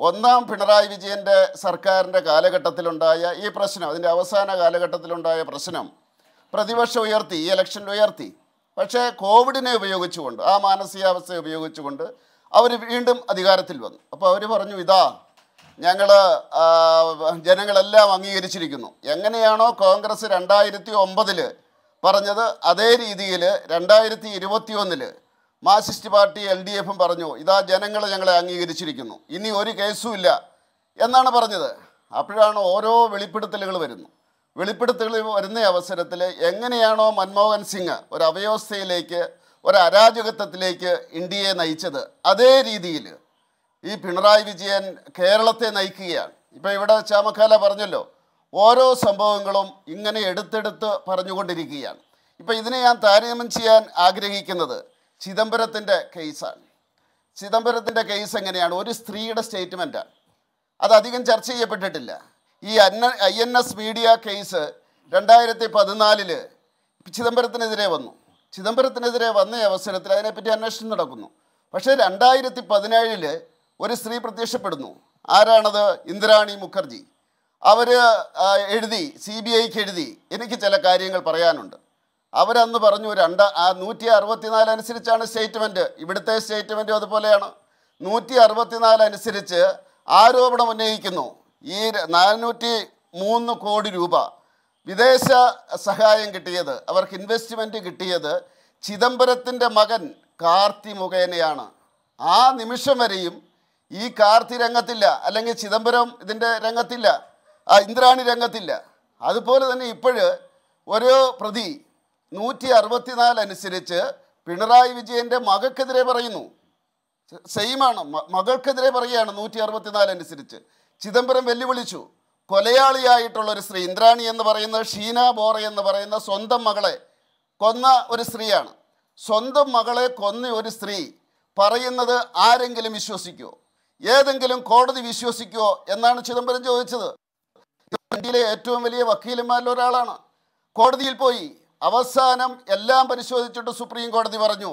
Speaker 3: ഒന്നാം പിണറായി വിജയൻ്റെ സർക്കാരിൻ്റെ കാലഘട്ടത്തിലുണ്ടായ ഈ പ്രശ്നം അതിൻ്റെ അവസാന കാലഘട്ടത്തിലുണ്ടായ പ്രശ്നം പ്രതിപക്ഷം ഉയർത്തി ഈ ഇലക്ഷനിൽ ഉയർത്തി പക്ഷേ കോവിഡിനെ ഉപയോഗിച്ചുകൊണ്ട് ആ മാനസികാവസ്ഥയെ ഉപയോഗിച്ചുകൊണ്ട് അവർ വീണ്ടും അധികാരത്തിൽ വന്നു അപ്പോൾ അവർ പറഞ്ഞു ഇതാ ഞങ്ങൾ ജനങ്ങളെല്ലാം അംഗീകരിച്ചിരിക്കുന്നു എങ്ങനെയാണോ കോൺഗ്രസ് രണ്ടായിരത്തി ഒമ്പതിൽ പറഞ്ഞത് അതേ രീതിയിൽ രണ്ടായിരത്തി ഇരുപത്തി ഒന്നില് മാർസിസ്റ്റ് പാർട്ടി എൽ ഡി എഫും പറഞ്ഞു ഇതാ ജനങ്ങൾ ഞങ്ങളെ അംഗീകരിച്ചിരിക്കുന്നു ഇനി ഒരു കേസും ഇല്ല എന്നാണ് പറഞ്ഞത് അപ്പോഴാണ് ഓരോ വെളിപ്പെടുത്തലുകൾ വരുന്നു വെളിപ്പെടുത്തലുകൾ വരുന്ന അവസരത്തിൽ എങ്ങനെയാണോ മൻമോഹൻ സിംഗ് ഒരു അവയവസ്ഥയിലേക്ക് ഒരു അരാജകത്വത്തിലേക്ക് ഇന്ത്യയെ നയിച്ചത് അതേ രീതിയിൽ ഈ പിണറായി വിജയൻ കേരളത്തെ നയിക്കുകയാണ് ഇപ്പം ഇവിടെ ചാമക്കാല പറഞ്ഞല്ലോ ഓരോ സംഭവങ്ങളും ഇങ്ങനെ എടുത്തെടുത്ത് പറഞ്ഞുകൊണ്ടിരിക്കുകയാണ് ഇപ്പം ഇതിനെ ഞാൻ താരതമ്യം ചെയ്യാൻ ആഗ്രഹിക്കുന്നത് ചിദംബരത്തിൻ്റെ കേസാണ് ചിദംബരത്തിൻ്റെ കേസ് എങ്ങനെയാണ് ഒരു സ്ത്രീയുടെ സ്റ്റേറ്റ്മെൻറ്റാണ് അതധികം ചർച്ച ചെയ്യപ്പെട്ടിട്ടില്ല ഈ അന്ന I N S media case രണ്ടായിരത്തി പതിനാലിൽ ചിദംബരത്തിനെതിരെ വന്നു ചിദംബരത്തിനെതിരെ വന്ന അവസരത്തിൽ അതിനെപ്പറ്റി അന്വേഷണം നടക്കുന്നു പക്ഷേ രണ്ടായിരത്തി പതിനേഴില് ഒരു സ്ത്രീ പ്രത്യക്ഷപ്പെടുന്നു ആരാണത് ഇന്ദ്രാണി മുഖർജി അവർ എഴുതി സി ബി ഐക്ക് എഴുതി എനിക്ക് ചില കാര്യങ്ങൾ പറയാനുണ്ട് അവരന്ന് പറഞ്ഞു രണ്ട് ആ നൂറ്റി അറുപത്തിനാല് അനുസരിച്ചാണ് സ്റ്റേറ്റ്മെൻറ്റ് ഇവിടുത്തെ സ്റ്റേറ്റ്മെൻറ്റും അതുപോലെയാണ് നൂറ്റി അറുപത്തിനാല് അനുസരിച്ച് ആരോപണം ഉന്നയിക്കുന്നു ഈ നാനൂറ്റി മൂന്ന് കോടി രൂപ വിദേശ സഹായം കിട്ടിയത് അവർക്ക് ഇൻവെസ്റ്റ്മെൻറ്റ് കിട്ടിയത് ചിദംബരത്തിൻ്റെ മകൻ കാർത്തി മുഖേനയാണ് ആ നിമിഷം വരെയും ഈ കാർത്തി രംഗത്തില്ല അല്ലെങ്കിൽ ചിദംബരം ഇതിൻ്റെ രംഗത്തില്ല ആ ഇന്ദ്രാണി രംഗത്തില്ല അതുപോലെ തന്നെ ഇപ്പോൾ ഓരോ പ്രതി നൂറ്റി അറുപത്തിനാല് അനുസരിച്ച് പിണറായി വിജയൻ്റെ മകൾക്കെതിരെ പറയുന്നു സെയിമാണ് മകൾക്കെതിരെ പറയുകയാണ് നൂറ്റി അറുപത്തിനാല് അനുസരിച്ച് ചിദംബരം വെല്ലുവിളിച്ചു കൊലയാളിയായിട്ടുള്ള ഒരു സ്ത്രീ ഇന്ദ്രാണി എന്ന് പറയുന്നത് ഷീന ബോറ എന്ന് പറയുന്ന സ്വന്തം മകളെ കൊന്ന ഒരു സ്ത്രീയാണ് സ്വന്തം മകളെ കൊന്ന ഒരു സ്ത്രീ പറയുന്നത് ആരെങ്കിലും വിശ്വസിക്കുമോ ഏതെങ്കിലും കോടതി വിശ്വസിക്കുമോ എന്നാണ് ചിദംബരം ചോദിച്ചത് ഇന്ത്യയിലെ ഏറ്റവും വലിയ വക്കീലന്മാരിൽ ഒരാളാണ് കോടതിയിൽ പോയി അവസാനം എല്ലാം പരിശോധിച്ചിട്ട് സുപ്രീം കോടതി പറഞ്ഞു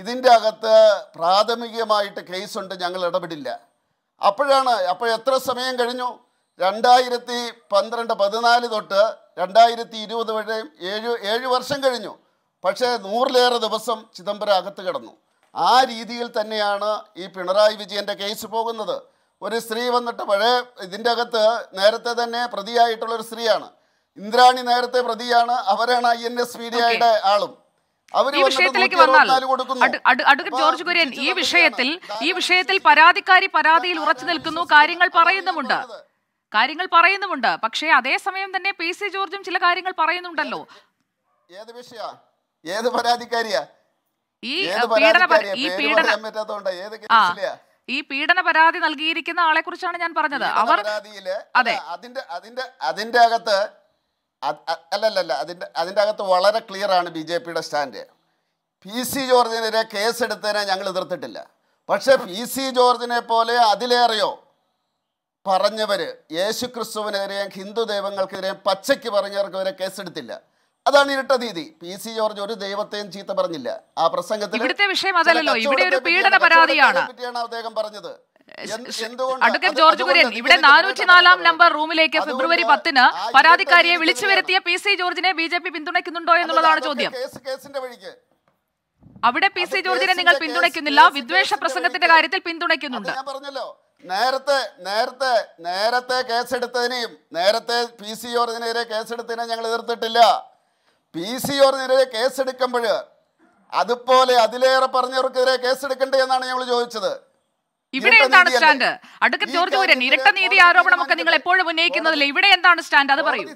Speaker 3: ഇതിൻ്റെ അകത്ത് പ്രാഥമികമായിട്ട് കേസുണ്ട് ഞങ്ങൾ ഇടപെടില്ല അപ്പോഴാണ് അപ്പോൾ എത്ര സമയം കഴിഞ്ഞു രണ്ടായിരത്തി പന്ത്രണ്ട് പതിനാല് തൊട്ട് രണ്ടായിരത്തി ഇരുപത് വരെ ഏഴ് ഏഴ് വർഷം കഴിഞ്ഞു പക്ഷേ നൂറിലേറെ ദിവസം ചിദംബരം അകത്ത് കിടന്നു ആ രീതിയിൽ തന്നെയാണ് ഈ പിണറായി വിജയൻ്റെ കേസ് പോകുന്നത് ഒരു സ്ത്രീ വന്നിട്ട് പഴയ ഇതിൻ്റെ അകത്ത് നേരത്തെ തന്നെ പ്രതിയായിട്ടുള്ള ഒരു സ്ത്രീയാണ് ഇന്ദ്രാണി നേരത്തെ പ്രതിയാണ് അവരാണ് ഐ എൻ എസ് മീഡിയയുടെ ആളും ജോർജ്
Speaker 1: കുര്യൻ ഈ വിഷയത്തിൽ ഈ വിഷയത്തിൽ പരാതിക്കാരി പരാതിയിൽ ഉറച്ചു നിൽക്കുന്നു കാര്യങ്ങൾ പറയുന്നുമുണ്ട് കാര്യങ്ങൾ പറയുന്നുമുണ്ട് പക്ഷേ അതേ സമയം തന്നെ പി സി ജോർജും ചില കാര്യങ്ങൾ
Speaker 3: പറയുന്നുണ്ടല്ലോ ഏത് വിഷയ ഏത് പരാതിക്കാരിയാ ഈ പീഡന ഈ പീഡന
Speaker 1: ഈ പീഡന പരാതി നൽകിയിരിക്കുന്ന ആളെ കുറിച്ചാണ് ഞാൻ
Speaker 3: പറഞ്ഞത് അവർ അതെ അതിന്റെ അതിന്റെ അതിന്റെ അകത്ത് അല്ലല്ലല്ല അതിന്റെ അതിന്റെ അകത്ത് വളരെ ക്ലിയർ ആണ് ബി ജെ പിയുടെ സ്റ്റാൻഡ് പി സി ജോർജിനെതിരെ കേസെടുത്തതിനെ ഞങ്ങൾ എതിർത്തിട്ടില്ല പക്ഷെ പി സി ജോർജിനെ പോലെ അതിലേറെയോ പറഞ്ഞവർ യേശു ക്രിസ്തുവിനെതിരെയും ഹിന്ദു ദൈവങ്ങൾക്കെതിരെയും പച്ചയ്ക്ക് പറഞ്ഞവർക്ക് വരെ കേസെടുത്തില്ല അതാണ് ഇരട്ട രീതി പി സി ജോർജ് ഒരു ദൈവത്തെയും ചീത്ത പറഞ്ഞില്ല ആ പ്രസംഗത്തിൽ അദ്ദേഹം പറഞ്ഞത് അഡ്വക്കേറ്റ് ജോർജ് കുര്യൻ ഇവിടെ നാനൂറ്റി
Speaker 1: നാലാം നമ്പർ റൂമിലേക്ക് ഫെബ്രുവരി പത്തിന് പരാതിക്കാരിയെ വിളിച്ചു വരുത്തിയ പി സി ജോർജിനെ ബി ജെ പി പിന്തുണയ്ക്കുന്നുണ്ടോ എന്നുള്ളതാണ് ചോദ്യം
Speaker 3: അവിടെ പി സി ജോർജിനെ നിങ്ങൾ പിന്തുണയ്ക്കുന്നില്ല വിദ്വേഷ പ്രസംഗത്തിന്റെ കാര്യത്തിൽ പിന്തുണയ്ക്കുന്നുണ്ട് പറഞ്ഞല്ലോ നേരത്തെ നേരത്തെ നേരത്തെ കേസെടുത്തതിനെയും നേരത്തെ പി സി ഓറിനെതിരെ കേസെടുത്തതിനെ ഞങ്ങൾ എതിർത്തിട്ടില്ല പി സി ഓറിനെതിരെ കേസെടുക്കുമ്പോൾ അതുപോലെ അതിലേറെ പറഞ്ഞവർക്കെതിരെ കേസെടുക്കണ്ടേ എന്നാണ് ഞങ്ങൾ ചോദിച്ചത് ഇവിടെ എന്താണ് സ്റ്റാൻഡ് അടുക്ക ജോർജ് കുര്യൻ ഇരട്ട
Speaker 1: നീതി ആരോപണമൊക്കെ നിങ്ങൾ എപ്പോഴും ഉന്നയിക്കുന്നതില്ല ഇവിടെ എന്താണ് സ്റ്റാൻഡ് അത് പറയൂ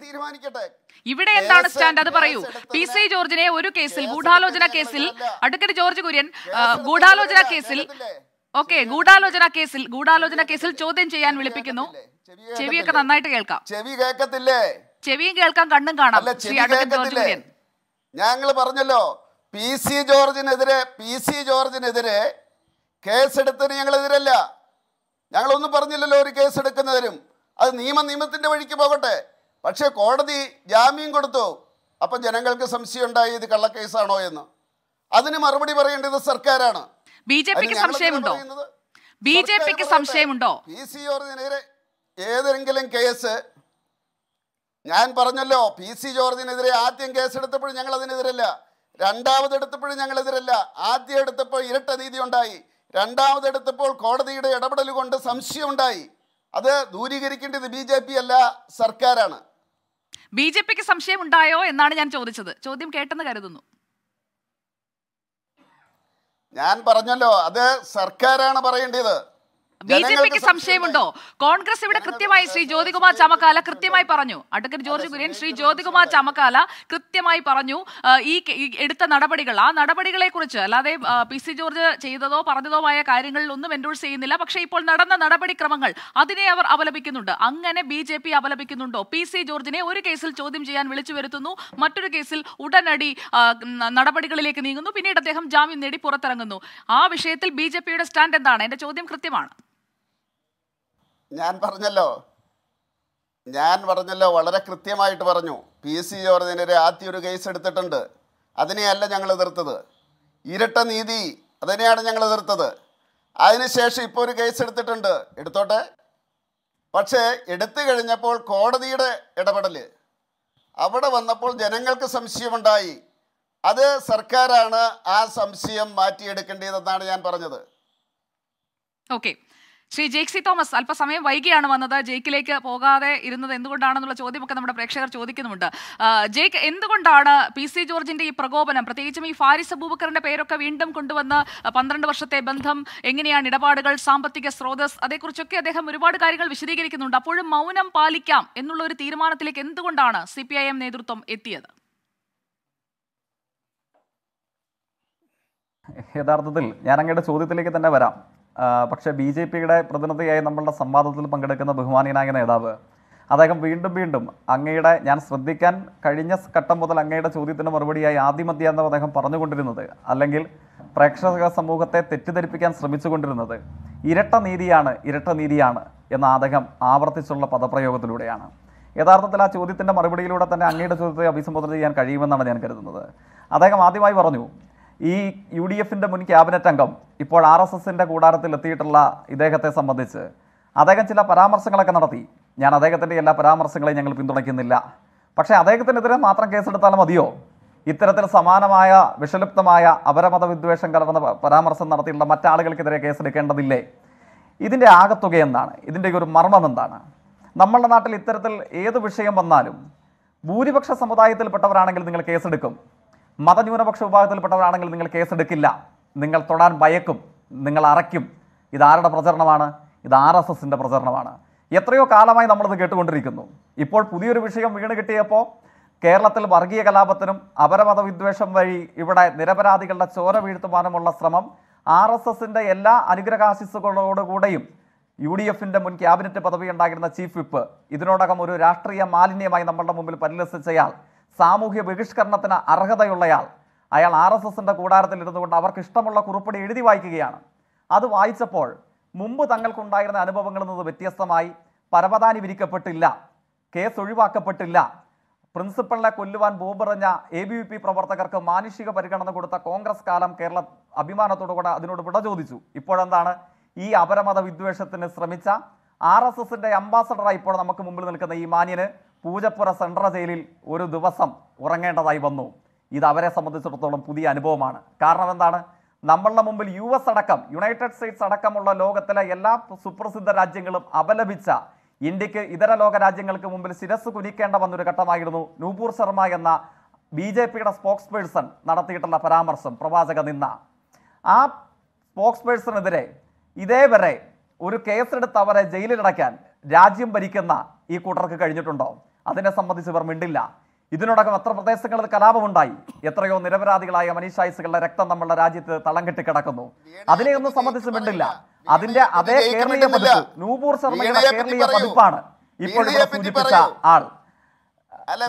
Speaker 1: ഇവിടെ എന്താണ് സ്റ്റാൻഡ് അത് പറയൂ പി സി ജോർജിനെ ഒരു കേസിൽ ഗൂഢാലോചന കേസിൽ അടുക്കര ജോർജ് കുര്യൻ ഗൂഢാലോചന കേസിൽ ഓക്കെ ഗൂഢാലോചന കേസിൽ ഗൂഢാലോചന കേസിൽ ചോദ്യം ചെയ്യാൻ
Speaker 3: വിളിപ്പിക്കുന്നു ചെവിയൊക്കെ നന്നായിട്ട് കേൾക്കാം ചെവി കേൾക്കത്തില്ലേ ചെവിയും കേൾക്കാം കണ്ണും കാണാം ഞങ്ങൾ പറഞ്ഞല്ലോ പി സി ജോർജിനെതിരെ പി സി ജോർജിനെതിരെ കേസെടുത്തതിന് ഞങ്ങളെതിരല്ല ഞങ്ങളൊന്നും പറഞ്ഞില്ലല്ലോ ഒരു കേസ് എടുക്കുന്നതിനും അത് നിയമ നിയമത്തിന്റെ വഴിക്ക് പോകട്ടെ പക്ഷേ കോടതി ജാമ്യം കൊടുത്തു അപ്പൊ ജനങ്ങൾക്ക് സംശയം ഉണ്ടായി ഇത് കള്ളക്കേസാണോ എന്ന് അതിന് മറുപടി പറയേണ്ടത് സർക്കാരാണ് ബി ജെ പിക്ക് സംശയമുണ്ടോ ബി ജെ പിക്ക് സംശയമുണ്ടോ ജോർജിനെതിരെ ഏതെങ്കിലും കേസ് ഞാൻ പറഞ്ഞല്ലോ പി സി ജോർജിനെതിരെ ആദ്യം കേസ് എടുത്തപ്പോഴും ഞങ്ങൾ അതിനെതിരല്ല രണ്ടാമത് എടുത്തപ്പോഴും ഞങ്ങൾ എതിരല്ല ആദ്യം എടുത്തപ്പോൾ ഇരട്ട നീതി ഉണ്ടായി രണ്ടാമത് എടുത്തപ്പോൾ കോടതിയുടെ ഇടപെടൽ കൊണ്ട് സംശയം ഉണ്ടായി അത് ദൂരീകരിക്കേണ്ടത് ബി ജെ പി അല്ല സർക്കാരാണ്
Speaker 1: ബി ജെ പിക്ക് സംശയം ഉണ്ടായോ എന്നാണ് ഞാൻ ചോദിച്ചത് ചോദ്യം കേട്ടെന്ന് കരുതുന്നു
Speaker 3: ഞാൻ പറഞ്ഞല്ലോ അത് സർക്കാരാണ് പറയേണ്ടത് ബി ജെ പിക്ക് സംശയമുണ്ടോ
Speaker 1: കോൺഗ്രസ് ഇവിടെ കൃത്യമായി ശ്രീ ജ്യോതികുമാർ ചമക്കാല കൃത്യമായി പറഞ്ഞു അഡ്വക്കേറ്റ് ജോർജ് കുര്യൻ ശ്രീ ജ്യോതികുമാർ ചമക്കാല കൃത്യമായി പറഞ്ഞു ഈ എടുത്ത നടപടികൾ ആ നടപടികളെ കുറിച്ച് അല്ലാതെ പി സി ജോർജ് ചെയ്തതോ പറഞ്ഞതോ ആയ കാര്യങ്ങളിൽ ഒന്നും എൻഡോൾ ചെയ്യുന്നില്ല പക്ഷേ ഇപ്പോൾ നടന്ന നടപടിക്രമങ്ങൾ അതിനെ അവർ അപലപിക്കുന്നുണ്ട് അങ്ങനെ ബി ജെ പി അപലപിക്കുന്നുണ്ടോ പി സി ജോർജിനെ ഒരു കേസിൽ ചോദ്യം ചെയ്യാൻ വിളിച്ചു വരുത്തുന്നു മറ്റൊരു കേസിൽ ഉടനടി നടപടികളിലേക്ക് നീങ്ങുന്നു പിന്നീട് അദ്ദേഹം ജാമ്യം നേടി പുറത്തിറങ്ങുന്നു ആ വിഷയത്തിൽ ബി ജെ പിയുടെ സ്റ്റാൻഡ് എന്താണ് എന്റെ ചോദ്യം കൃത്യമാണ്
Speaker 3: ഞാൻ പറഞ്ഞല്ലോ ഞാൻ പറഞ്ഞല്ലോ വളരെ കൃത്യമായിട്ട് പറഞ്ഞു പി സി ജോർജിനെതിരെ ആദ്യം ഒരു കേസ് എടുത്തിട്ടുണ്ട് അതിനെയല്ല ഞങ്ങൾ എതിർത്തത് ഇരട്ട നീതി അതിനെയാണ് ഞങ്ങൾ എതിർത്തത് അതിനുശേഷം ഇപ്പോൾ ഒരു കേസ് എടുത്തിട്ടുണ്ട് എടുത്തോട്ടെ പക്ഷേ എടുത്തു കഴിഞ്ഞപ്പോൾ കോടതിയുടെ ഇടപെടൽ അവിടെ വന്നപ്പോൾ ജനങ്ങൾക്ക് സംശയമുണ്ടായി അത് സർക്കാരാണ് ആ സംശയം മാറ്റിയെടുക്കേണ്ടതെന്നാണ് ഞാൻ പറഞ്ഞത്
Speaker 1: ഓക്കെ ശ്രീ ജെയ്ക് സി തോമസ് അല്പസമയം വൈകിയാണ് വന്നത് ജെയ്ക്കിലേക്ക് പോകാതെ ഇരുന്നത് എന്തുകൊണ്ടാണെന്നുള്ള ചോദ്യമൊക്കെ നമ്മുടെ പ്രേക്ഷകർ ചോദിക്കുന്നുണ്ട് ജെയ്ക്ക് എന്തുകൊണ്ടാണ് പി സി ജോർജിന്റെ ഈ പ്രകോപനം പ്രത്യേകിച്ചും ഈ ഫാരിസ് അബൂബക്കറിന്റെ പേരൊക്കെ വീണ്ടും കൊണ്ടുവന്ന് പന്ത്രണ്ട് വർഷത്തെ ബന്ധം എങ്ങനെയാണ് ഇടപാടുകൾ സാമ്പത്തിക സ്രോതസ് അതേക്കുറിച്ചൊക്കെ അദ്ദേഹം ഒരുപാട് കാര്യങ്ങൾ വിശദീകരിക്കുന്നുണ്ട് അപ്പോഴും മൗനം പാലിക്കാം എന്നുള്ള ഒരു തീരുമാനത്തിലേക്ക് എന്തുകൊണ്ടാണ് സി നേതൃത്വം എത്തിയത്
Speaker 4: യഥാർത്ഥത്തിൽ ഞാൻ അങ്ങയുടെ ചോദ്യത്തിലേക്ക് തന്നെ വരാം പക്ഷേ ബി ജെ പിയുടെ പ്രതിനിധിയായി നമ്മളുടെ സംവാദത്തിൽ പങ്കെടുക്കുന്ന ബഹുമാനീയനായ നേതാവ് അദ്ദേഹം വീണ്ടും വീണ്ടും അങ്ങയുടെ ഞാൻ ശ്രദ്ധിക്കാൻ കഴിഞ്ഞ ഘട്ടം മുതൽ അങ്ങയുടെ ചോദ്യത്തിന് മറുപടിയായി ആദ്യമധ്യാന്തം അദ്ദേഹം പറഞ്ഞുകൊണ്ടിരുന്നത് അല്ലെങ്കിൽ പ്രേക്ഷക സമൂഹത്തെ തെറ്റിദ്ധരിപ്പിക്കാൻ ശ്രമിച്ചുകൊണ്ടിരുന്നത് ഇരട്ട നീതിയാണ് ഇരട്ട നീതിയാണ് എന്ന അദ്ദേഹം ആവർത്തിച്ചുള്ള പദപ്രയോഗത്തിലൂടെയാണ് യഥാർത്ഥത്തിൽ ആ ചോദ്യത്തിൻ്റെ മറുപടിയിലൂടെ തന്നെ അങ്ങയുടെ ചോദ്യത്തെ അഭിസംബോധന ചെയ്യാൻ കഴിയുമെന്നാണ് ഞാൻ കരുതുന്നത് അദ്ദേഹം ആദ്യമായി പറഞ്ഞു ഈ യു ഡി എഫിൻ്റെ മുൻ ക്യാബിനറ്റ് അംഗം ഇപ്പോൾ ആർ എസ് എസിൻ്റെ കൂടാരത്തിൽ എത്തിയിട്ടുള്ള ഇദ്ദേഹത്തെ സംബന്ധിച്ച് അദ്ദേഹം ചില പരാമർശങ്ങളൊക്കെ നടത്തി ഞാൻ അദ്ദേഹത്തിൻ്റെ എല്ലാ പരാമർശങ്ങളെയും ഞങ്ങൾ പിന്തുണയ്ക്കുന്നില്ല പക്ഷേ അദ്ദേഹത്തിനെതിരെ മാത്രം കേസെടുത്താൽ മതിയോ ഇത്തരത്തിൽ സമാനമായ വിഷലിപ്തമായ അപരമത വിദ്വേഷം കലർന്ന പരാമർശം നടത്തിയിട്ടുള്ള മറ്റാളുകൾക്കെതിരെ കേസെടുക്കേണ്ടതില്ലേ ഇതിൻ്റെ ആകത്തുക എന്താണ് ഇതിൻ്റെ ഒരു മർമ്മം എന്താണ് നമ്മളുടെ നാട്ടിൽ ഇത്തരത്തിൽ ഏത് വിഷയം വന്നാലും ഭൂരിപക്ഷ സമുദായത്തിൽപ്പെട്ടവരാണെങ്കിൽ നിങ്ങൾ കേസെടുക്കും മതന്യൂനപക്ഷ വിഭാഗത്തിൽപ്പെട്ടവരാണെങ്കിൽ നിങ്ങൾ കേസെടുക്കില്ല നിങ്ങൾ തൊടാൻ ഭയക്കും നിങ്ങൾ അറയ്ക്കും ഇതാരുടെ പ്രചരണമാണ് ഇത് ആർ എസ് എസിൻ്റെ പ്രചരണമാണ് എത്രയോ കാലമായി നമ്മളിത് കേട്ടുകൊണ്ടിരിക്കുന്നു ഇപ്പോൾ പുതിയൊരു വിഷയം വീണ് കിട്ടിയപ്പോൾ കേരളത്തിൽ വർഗീയ കലാപത്തിനും അപരമത വിദ്വേഷം വഴി ഇവിടെ നിരപരാധികളുടെ ചോര വീഴ്ത്തുവാനുമുള്ള ശ്രമം ആർ എസ് എസിൻ്റെ എല്ലാ അനുഗ്രഹാശിസുകളോടുകൂടെയും യു ഡി എഫിൻ്റെ മുൻ ക്യാബിനറ്റ് പദവി ഉണ്ടായിരുന്ന ചീഫ് വിപ്പ് ഇതിനോടകം ഒരു രാഷ്ട്രീയ മാലിന്യമായി നമ്മളുടെ മുമ്പിൽ പരിലസിച്ചയാൾ സാമൂഹ്യ ബഹിഷ്കരണത്തിന് അർഹതയുള്ളയാൾ അയാൾ ആർ എസ് എസിൻ്റെ കൂടാരത്തിൽ ഇരുന്നുകൊണ്ട് അവർക്ക് ഇഷ്ടമുള്ള കുറിപ്പടി എഴുതി വായിക്കുകയാണ് അത് വായിച്ചപ്പോൾ മുമ്പ് തങ്ങൾക്കുണ്ടായിരുന്ന അനുഭവങ്ങളിൽ നിന്ന് വ്യത്യസ്തമായി പരവതാനി വിരിക്കപ്പെട്ടില്ല കേസ് ഒഴിവാക്കപ്പെട്ടില്ല പ്രിൻസിപ്പളിനെ കൊല്ലുവാൻ ബോബെറിഞ്ഞ എ ബി വി പി പ്രവർത്തകർക്ക് മാനുഷിക പരിഗണന കൊടുത്ത കോൺഗ്രസ് കാലം കേരള അഭിമാനത്തോടുകൂടെ അതിനോട് വിട ചോദിച്ചു ഇപ്പോഴെന്താണ് ഈ അപരമത വിദ്വേഷത്തിന് ശ്രമിച്ച ആർ എസ് എസിൻ്റെ അംബാസഡറായി ഇപ്പോൾ നമുക്ക് മുമ്പിൽ നിൽക്കുന്ന ഈ മാന്യന് പൂജപ്പുര സെൻട്രൽ ജയിലിൽ ഒരു ദിവസം ഉറങ്ങേണ്ടതായി വന്നു ഇത് അവരെ സംബന്ധിച്ചിടത്തോളം പുതിയ അനുഭവമാണ് കാരണം എന്താണ് നമ്മളുടെ മുമ്പിൽ യു എസ് അടക്കം യുണൈറ്റഡ് സ്റ്റേറ്റ്സ് അടക്കമുള്ള ലോകത്തിലെ എല്ലാ സുപ്രസിദ്ധ രാജ്യങ്ങളും അപലപിച്ച ഇന്ത്യക്ക് ഇതര ലോക രാജ്യങ്ങൾക്ക് മുമ്പിൽ ശിരസ് കുനിക്കേണ്ട വന്നൊരു ഘട്ടമായിരുന്നു നൂപൂർ ശർമ്മ എന്ന ബി ജെ പിയുടെ സ്പോക്സ് പേഴ്സൺ നടത്തിയിട്ടുള്ള പരാമർശം പ്രവാചക നിന്ന ആ സ്പോക്സ് പേഴ്സണെതിരെ ഇതേവരെ ഒരു കേസെടുത്ത് അവരെ ജയിലിലടയ്ക്കാൻ രാജ്യം ഭരിക്കുന്ന ഈ കൂട്ടർക്ക് കഴിഞ്ഞിട്ടുണ്ടോ അതിനെ സംബന്ധിച്ച് ഇവർ മിണ്ടില്ല ഇതിനോടകം എത്ര പ്രദേശങ്ങളിൽ കലാപമുണ്ടായി എത്രയോ നിരപരാധികളായ മനീഷായുസുകളുടെ രക്തം നമ്മളുടെ രാജ്യത്ത് തളം കെട്ടി കിടക്കുന്നു അതിനെ ഒന്നും സംബന്ധിച്ച് മിണ്ടില്ല അതിന്റെ അതേ കേരളീയ പതിപ്പ് നൂപൂർ ശർമ്മയുടെ കേരളീയ പതിപ്പാണ് ഇപ്പോൾ ഇവിടെ സൂചിപ്പിച്ച ആൾ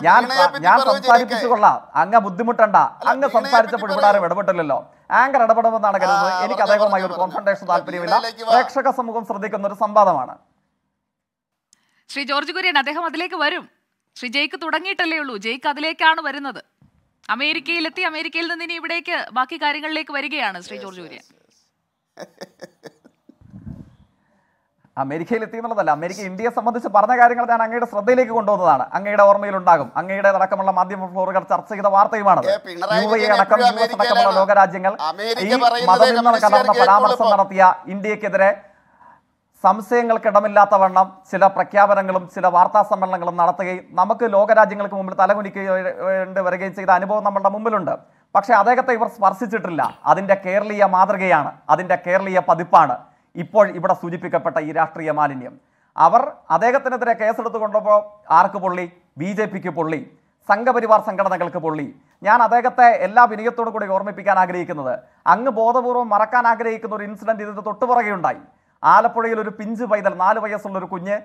Speaker 3: ഞാൻ ഞാൻ സംസാരിപ്പിച്ചു
Speaker 4: കൊള്ളാം അങ്ങ് ബുദ്ധിമുട്ടണ്ട അങ്ങ് സംസാരിച്ചപ്പോൾ ഇവിടെ ആരും ഇടപെട്ടില്ലല്ലോ ആങ്കർ ഇടപെടുമെന്നാണ് കരുതുന്നത് എനിക്ക് അദ്ദേഹവുമായി ഒരു കോൺഫ്രണ്ടേഷൻ താല്പര്യമില്ല പ്രേക്ഷക സമൂഹം ശ്രദ്ധിക്കുന്ന ഒരു സംവാദമാണ്
Speaker 1: ശ്രീ ജോർജ് കുര്യൻ അദ്ദേഹം അതിലേക്ക് വരും ശ്രീ ജയ്ക്ക് തുടങ്ങിയിട്ടല്ലേ ഉള്ളൂ ജയ്ക്ക് അതിലേക്കാണ് വരുന്നത് അമേരിക്കയിലെത്തി അമേരിക്കയിൽ നിന്ന് ഇനി ഇവിടേക്ക് ബാക്കി കാര്യങ്ങളിലേക്ക് വരികയാണ് ശ്രീ ജോർജ് കുര്യൻ
Speaker 4: അമേരിക്കയിൽ എത്തി എന്നുള്ളതല്ല അമേരിക്ക ഇന്ത്യയെ സംബന്ധിച്ച് പറഞ്ഞ കാര്യങ്ങൾ ഞാൻ അങ്ങയുടെ ശ്രദ്ധയിലേക്ക് കൊണ്ടുവന്നതാണ് അങ്ങയുടെ ഓർമ്മയിലുണ്ടാകും അങ്ങയുടെ അടക്കമുള്ള മാധ്യമ ഫ്ലോറുകൾ ചർച്ച ചെയ്ത വാർത്തയുമാണ് ലോകരാജ്യങ്ങൾ ഈ മതം നിന്ന് കലർന്ന പരാമർശം നടത്തിയ ഇന്ത്യക്കെതിരെ ഇടമില്ലാത്ത വണ്ണം ചില പ്രഖ്യാപനങ്ങളും ചില വാർത്താ സമ്മേളനങ്ങളും നടത്തുകയും നമുക്ക് ലോകരാജ്യങ്ങൾക്ക് മുമ്പിൽ തലകുനിക്കേണ്ടി വരികയും ചെയ്ത അനുഭവം നമ്മളുടെ മുമ്പിലുണ്ട് പക്ഷേ അദ്ദേഹത്തെ ഇവർ സ്പർശിച്ചിട്ടില്ല അതിൻ്റെ കേരളീയ മാതൃകയാണ് അതിൻ്റെ കേരളീയ പതിപ്പാണ് ഇപ്പോൾ ഇവിടെ സൂചിപ്പിക്കപ്പെട്ട ഈ രാഷ്ട്രീയ മാലിന്യം അവർ അദ്ദേഹത്തിനെതിരെ കേസെടുത്ത് കൊണ്ടപ്പോൾ ആർക്ക് പൊള്ളി ബി ജെ പിക്ക് പൊള്ളി സംഘപരിവാർ സംഘടനകൾക്ക് പൊള്ളി ഞാൻ അദ്ദേഹത്തെ എല്ലാ വിനയത്തോടു കൂടി ഓർമ്മിപ്പിക്കാൻ ആഗ്രഹിക്കുന്നത് അങ്ങ് ബോധപൂർവ്വം മറക്കാൻ ആഗ്രഹിക്കുന്ന ഒരു ഇൻസിഡൻറ്റ് ഇതിൻ്റെ തൊട്ടുപുറകെ ഉണ്ടായി ആലപ്പുഴയിൽ ഒരു പിഞ്ച് പൈതൽ നാല് ഒരു കുഞ്ഞ്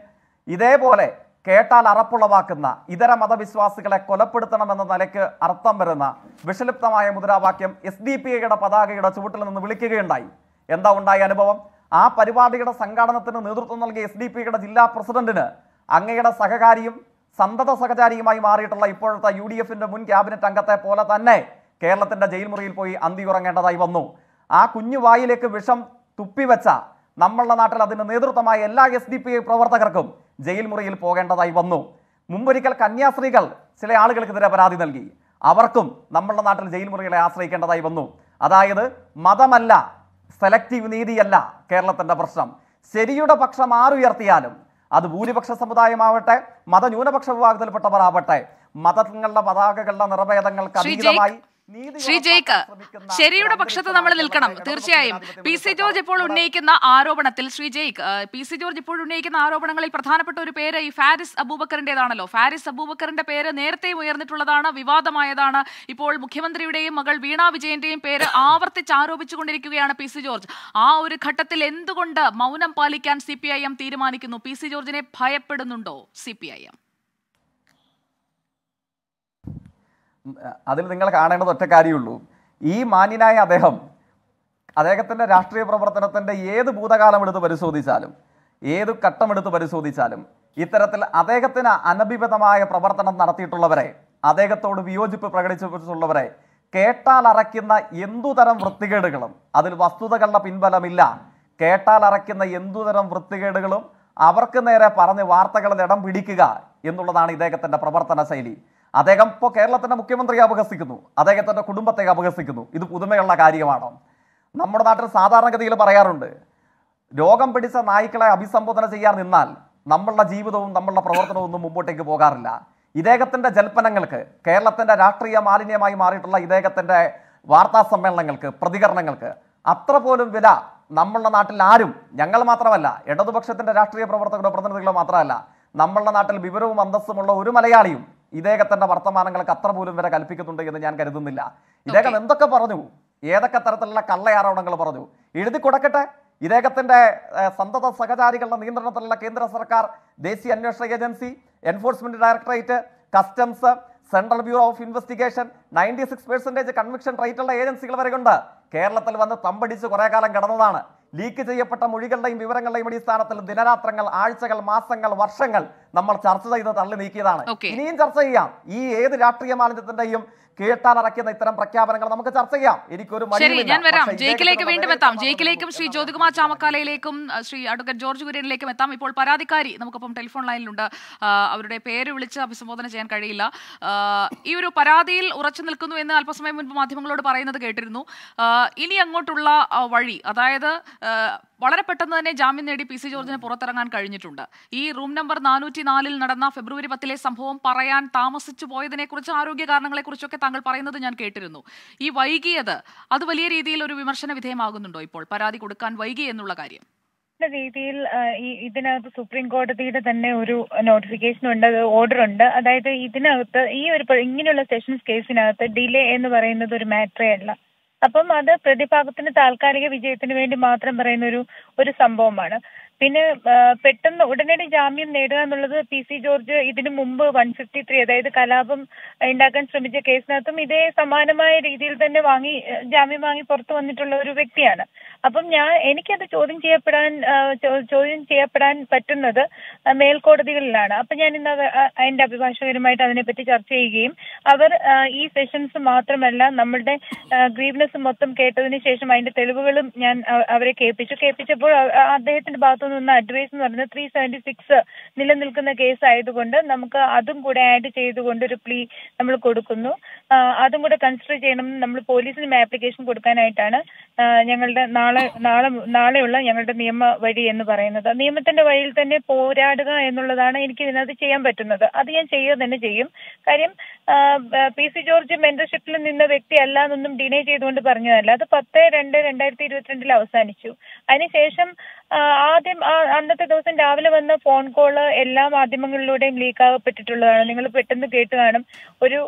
Speaker 4: ഇതേപോലെ കേട്ടാൽ അറപ്പുളവാക്കുന്ന ഇതര മതവിശ്വാസികളെ കൊലപ്പെടുത്തണമെന്ന നിലയ്ക്ക് അർത്ഥം വരുന്ന വിഷലിപ്തമായ മുദ്രാവാക്യം എസ് ഡി പി ഐയുടെ പതാകയുടെ ചുവട്ടിൽ നിന്ന് വിളിക്കുകയുണ്ടായി എന്താ ഉണ്ടായ അനുഭവം ആ പരിപാടിയുടെ സംഘാടനത്തിന് നേതൃത്വം നൽകിയ എസ് ഡി പി ഐയുടെ ജില്ലാ പ്രസിഡന്റിന് അങ്ങയുടെ സഹകാരിയും സന്തത സഹചാരിയുമായി മാറിയിട്ടുള്ള ഇപ്പോഴത്തെ യു ഡി എഫിന്റെ മുൻ ക്യാബിനറ്റ് അംഗത്തെ പോലെ തന്നെ കേരളത്തിന്റെ ജയിൽ മുറിയിൽ പോയി അന്തിയുറങ്ങേണ്ടതായി വന്നു ആ കുഞ്ഞു വായിലേക്ക് വിഷം തുപ്പിവെച്ച നമ്മളുടെ നാട്ടിൽ അതിന് നേതൃത്വമായ എല്ലാ എസ് ഡി പി ഐ പ്രവർത്തകർക്കും ജയിൽ മുറിയിൽ പോകേണ്ടതായി വന്നു മുമ്പൊരിക്കൽ കന്യാസ്ത്രീകൾ ചില ആളുകൾക്കെതിരെ പരാതി നൽകി അവർക്കും നമ്മളുടെ നാട്ടിൽ ജയിൽ മുറികളെ ആശ്രയിക്കേണ്ടതായി വന്നു അതായത് മതമല്ല സെലക്റ്റീവ് നീതിയല്ല കേരളത്തിൻ്റെ പ്രശ്നം ശരിയുടെ പക്ഷം ആരുയർത്തിയാലും അത് ഭൂരിപക്ഷ സമുദായമാവട്ടെ മതന്യൂനപക്ഷ വിഭാഗത്തിൽപ്പെട്ടവർ ആവട്ടെ മതങ്ങളുടെ പതാകകളുടെ നിറഭേദങ്ങൾക്ക് അതീതമായി
Speaker 1: ശ്രീ ജയ്ക്ക് ശരിയുടെ പക്ഷത്ത് നമ്മൾ നിൽക്കണം തീർച്ചയായും പി സി ജോർജ് ഇപ്പോൾ ഉന്നയിക്കുന്ന ആരോപണത്തിൽ ശ്രീ ജയ്ക്ക് പി സി ജോർജ് ഇപ്പോൾ ഉന്നയിക്കുന്ന ആരോപണങ്ങളിൽ പ്രധാനപ്പെട്ട ഒരു പേര് ഈ ഫാരിസ് അബൂബക്കറിന്റേതാണല്ലോ ഫാരിസ് അബൂബക്കറിന്റെ പേര് നേരത്തെ ഉയർന്നിട്ടുള്ളതാണ് വിവാദമായതാണ് ഇപ്പോൾ മുഖ്യമന്ത്രിയുടെയും മകൾ വീണ വിജയന്റെയും പേര് ആവർത്തിച്ച് ആരോപിച്ചുകൊണ്ടിരിക്കുകയാണ് പി സി ജോർജ് ആ ഒരു ഘട്ടത്തിൽ എന്തുകൊണ്ട് മൗനം പാലിക്കാൻ സി തീരുമാനിക്കുന്നു പി സി ജോർജിനെ ഭയപ്പെടുന്നുണ്ടോ സി
Speaker 4: അതിൽ നിങ്ങൾ കാണേണ്ടത് ഒറ്റ കാര്യമുള്ളൂ ഈ മാന്യനായ അദ്ദേഹം അദ്ദേഹത്തിൻ്റെ രാഷ്ട്രീയ പ്രവർത്തനത്തിൻ്റെ ഏത് ഭൂതകാലം എടുത്ത് പരിശോധിച്ചാലും ഏത് ഘട്ടമെടുത്ത് പരിശോധിച്ചാലും ഇത്തരത്തിൽ അദ്ദേഹത്തിന് അനഭിപതമായ പ്രവർത്തനം നടത്തിയിട്ടുള്ളവരെ അദ്ദേഹത്തോട് വിയോജിപ്പ് പ്രകടിപ്പിച്ചിട്ടുള്ളവരെ കേട്ടാൽ അറയ്ക്കുന്ന എന്തുതരം വൃത്തികേടുകളും അതിൽ വസ്തുതകളുടെ പിൻബലമില്ല കേട്ടാൽ അറയ്ക്കുന്ന എന്തുതരം വൃത്തികേടുകളും അവർക്ക് നേരെ പറഞ്ഞ് വാർത്തകളിൽ ഇടം പിടിക്കുക എന്നുള്ളതാണ് ഇദ്ദേഹത്തിൻ്റെ പ്രവർത്തന ശൈലി അദ്ദേഹം ഇപ്പോൾ കേരളത്തിൻ്റെ മുഖ്യമന്ത്രിയെ അപഹസിക്കുന്നു അദ്ദേഹത്തിൻ്റെ കുടുംബത്തെ അപഹസിക്കുന്നു ഇത് പുതുമയുള്ള കാര്യമാണോ നമ്മുടെ നാട്ടിൽ സാധാരണഗതിയിൽ പറയാറുണ്ട് രോഗം പിടിച്ച നായ്ക്കളെ അഭിസംബോധന ചെയ്യാൻ നിന്നാൽ നമ്മളുടെ ജീവിതവും നമ്മളുടെ പ്രവർത്തനവും ഒന്നും മുമ്പോട്ടേക്ക് പോകാറില്ല ഇദ്ദേഹത്തിൻ്റെ ജൽപ്പനങ്ങൾക്ക് കേരളത്തിൻ്റെ രാഷ്ട്രീയ മാലിന്യമായി മാറിയിട്ടുള്ള ഇദ്ദേഹത്തിൻ്റെ വാർത്താ സമ്മേളനങ്ങൾക്ക് പ്രതികരണങ്ങൾക്ക് അത്ര പോലും വില നമ്മളുടെ നാട്ടിൽ ആരും ഞങ്ങൾ മാത്രമല്ല ഇടതുപക്ഷത്തിൻ്റെ രാഷ്ട്രീയ പ്രവർത്തകരുടെ പ്രതിനിധികളോ മാത്രമല്ല നമ്മളുടെ നാട്ടിൽ വിവരവും അന്തസ്സുമുള്ള ഒരു മലയാളിയും തന്റെ വർത്തമാനങ്ങൾക്ക് അത്ര പോലും വരെ കൽപ്പിക്കുന്നുണ്ട് എന്ന് ഞാൻ കരുതുന്നില്ല ഇദ്ദേഹം എന്തൊക്കെ പറഞ്ഞു ഏതൊക്കെ തരത്തിലുള്ള കള്ളയാരോപണങ്ങൾ പറഞ്ഞു എഴുതി കൊടുക്കട്ടെ ഇദ്ദേഹത്തിന്റെ സന്തത സഹചാരികളുടെ നിയന്ത്രണത്തിലുള്ള കേന്ദ്ര സർക്കാർ ദേശീയ അന്വേഷണ agency enforcement directorate customs central bureau of investigation ninety six percentage conviction റേറ്റുള്ള ഏജൻസികൾ വരെയുണ്ട് കേരളത്തിൽ വന്ന് തമ്പടിച്ച് കുറേ കാലം കിടന്നതാണ് ലീക്ക് ചെയ്യപ്പെട്ട മൊഴികളുടെയും വിവരങ്ങളുടെയും അടിസ്ഥാനത്തിൽ ദിനരാത്രങ്ങൾ ആഴ്ചകൾ മാസങ്ങൾ വർഷങ്ങൾ നമ്മൾ ചർച്ച ചെയ്ത് തള്ളി നീക്കിയതാണ് ഇനിയും ചർച്ച ചെയ്യാം ഈ ഏത് രാഷ്ട്രീയ മാലിന്യത്തിന്റെയും കേട്ടാലറക്കുന്ന ഇത്തരം പ്രഖ്യാപനങ്ങൾ നമുക്ക് ചർച്ച ചെയ്യാം എനിക്കൊരു ഞാൻ വരാം വീണ്ടും
Speaker 1: എത്താം ജയിക്കിലേക്കും ശ്രീ ജ്യോതികുമാർ ചാമക്കാലയിലേക്കും ശ്രീ അഡ്വക്കേറ്റ് ജോർജ് കുര്യനിലേക്കും എത്താം ഇപ്പോൾ പരാതിക്കാരി നമുക്കൊപ്പം ടെലിഫോൺ ലൈനിലുണ്ട് അവരുടെ പേര് വിളിച്ച് അഭിസംബോധന ചെയ്യാൻ കഴിയില്ല ഈ ഒരു പരാതിയിൽ ഉറച്ചു നിൽക്കുന്നു എന്ന് അല്പസമയം മുൻപ് മാധ്യമങ്ങളോട് പറയുന്നത് കേട്ടിരുന്നു ഇനി അങ്ങോട്ടുള്ള വഴി അതായത് വളരെ പെട്ടെന്ന് തന്നെ ജാമ്യം നേടി പി സി ജോർജിന് പുറത്തിറങ്ങാൻ കഴിഞ്ഞിട്ടുണ്ട് ഈ റൂം നമ്പർ നാനൂറ്റി നാലിൽ നടന്ന ഫെബ്രുവരി പത്തിലെ സംഭവം പറയാൻ താമസിച്ചു കുറിച്ച് ആരോഗ്യ കാരണങ്ങളെക്കുറിച്ചൊക്കെ താങ്കൾ പറയുന്നത് ഞാൻ കേട്ടിരുന്നു ഈ വൈകിയത് അത് വലിയ രീതിയിൽ ഒരു വിമർശന വിധേയമാകുന്നുണ്ടോ ഇപ്പോൾ പരാതി കൊടുക്കാൻ വൈകി എന്നുള്ള കാര്യം
Speaker 5: രീതിയിൽ ഈ ഇതിനകത്ത് സുപ്രീം കോടതിയുടെ തന്നെ ഒരു നോട്ടിഫിക്കേഷൻ ഉണ്ട് ഓർഡർ ഉണ്ട് അതായത് ഇതിനകത്ത് ഈ ഒരു ഇങ്ങനെയുള്ള സെഷൻസ് കേസിനകത്ത് ഡിലേ എന്ന് പറയുന്നത് ഒരു മാറ്ററേ അല്ല അപ്പം അത് പ്രതിഭാഗത്തിന് താൽക്കാലിക വിജയത്തിന് വേണ്ടി മാത്രം പറയുന്ന ഒരു ഒരു സംഭവമാണ് പിന്നെ പെട്ടെന്ന് ഉടനടി ജാമ്യം നേടുക എന്നുള്ളത് പി സി ജോർജ് ഇതിനു മുമ്പ് വൺ ഫിഫ്റ്റി ത്രീ അതായത് കലാപം ഉണ്ടാക്കാൻ ശ്രമിച്ച കേസിനകത്തും ഇതേ സമാനമായ രീതിയിൽ തന്നെ വാങ്ങി ജാമ്യം വാങ്ങി പുറത്തു വന്നിട്ടുള്ള ഒരു വ്യക്തിയാണ് അപ്പം ഞാൻ എനിക്കത് ചോദ്യം ചെയ്യപ്പെടാൻ ചോദ്യം ചെയ്യപ്പെടാൻ പറ്റുന്നത് മേൽക്കോടതികളിലാണ് അപ്പൊ ഞാൻ ഇന്ന് അതിന്റെ അഭിഭാഷകരുമായിട്ട് അതിനെപ്പറ്റി ചർച്ച ചെയ്യുകയും അവർ ഈ സെഷൻസ് മാത്രമല്ല നമ്മളുടെ ഗ്രീവ്നസ് മൊത്തം കേട്ടതിന് ശേഷം അതിന്റെ തെളിവുകളും ഞാൻ അവരെ കേൾപ്പിച്ചു കേൾപ്പിച്ചപ്പോൾ അദ്ദേഹത്തിന്റെ ഭാഗത്തു നിന്ന് അഡ്വൈസ് എന്ന് പറയുന്നത് ത്രീ സെവന്റി സിക്സ് നിലനിൽക്കുന്ന കേസ് ആയതുകൊണ്ട് നമുക്ക് അതും കൂടെ ആഡ് ചെയ്തുകൊണ്ട് ഒരു പ്ലീ നമ്മൾ കൊടുക്കുന്നു അതും കൂടെ കൺസിഡർ ചെയ്യണം നമ്മൾ പോലീസിനും ആപ്ലിക്കേഷൻ കൊടുക്കാനായിട്ടാണ് ഞങ്ങളുടെ നാളെ നാളെ നാളെയുള്ള ഞങ്ങളുടെ നിയമ വഴി എന്ന് പറയുന്നത് നിയമത്തിന്റെ വഴിയിൽ തന്നെ പോരാടുക എന്നുള്ളതാണ് എനിക്ക് ഇതിനകത്ത് ചെയ്യാൻ പറ്റുന്നത് അത് ഞാൻ ചെയ്യുക തന്നെ ചെയ്യും കാര്യം പി സി ജോർജ് മെന്റർഷിപ്പിൽ നിന്ന അല്ല എന്നൊന്നും ഡിനൈ ചെയ്തുകൊണ്ട് പറഞ്ഞതല്ല അത് പത്ത് രണ്ട് രണ്ടായിരത്തി ഇരുപത്തിരണ്ടിൽ അവസാനിച്ചു അതിനുശേഷം ആദ്യം അന്നത്തെ ദിവസം രാവിലെ വന്ന ഫോൺ കോള് എല്ലാ മാധ്യമങ്ങളിലൂടെയും ലീക്കാകപ്പെട്ടിട്ടുള്ളതാണ് നിങ്ങൾ പെട്ടെന്ന് കേട്ട് കാണും ഒരു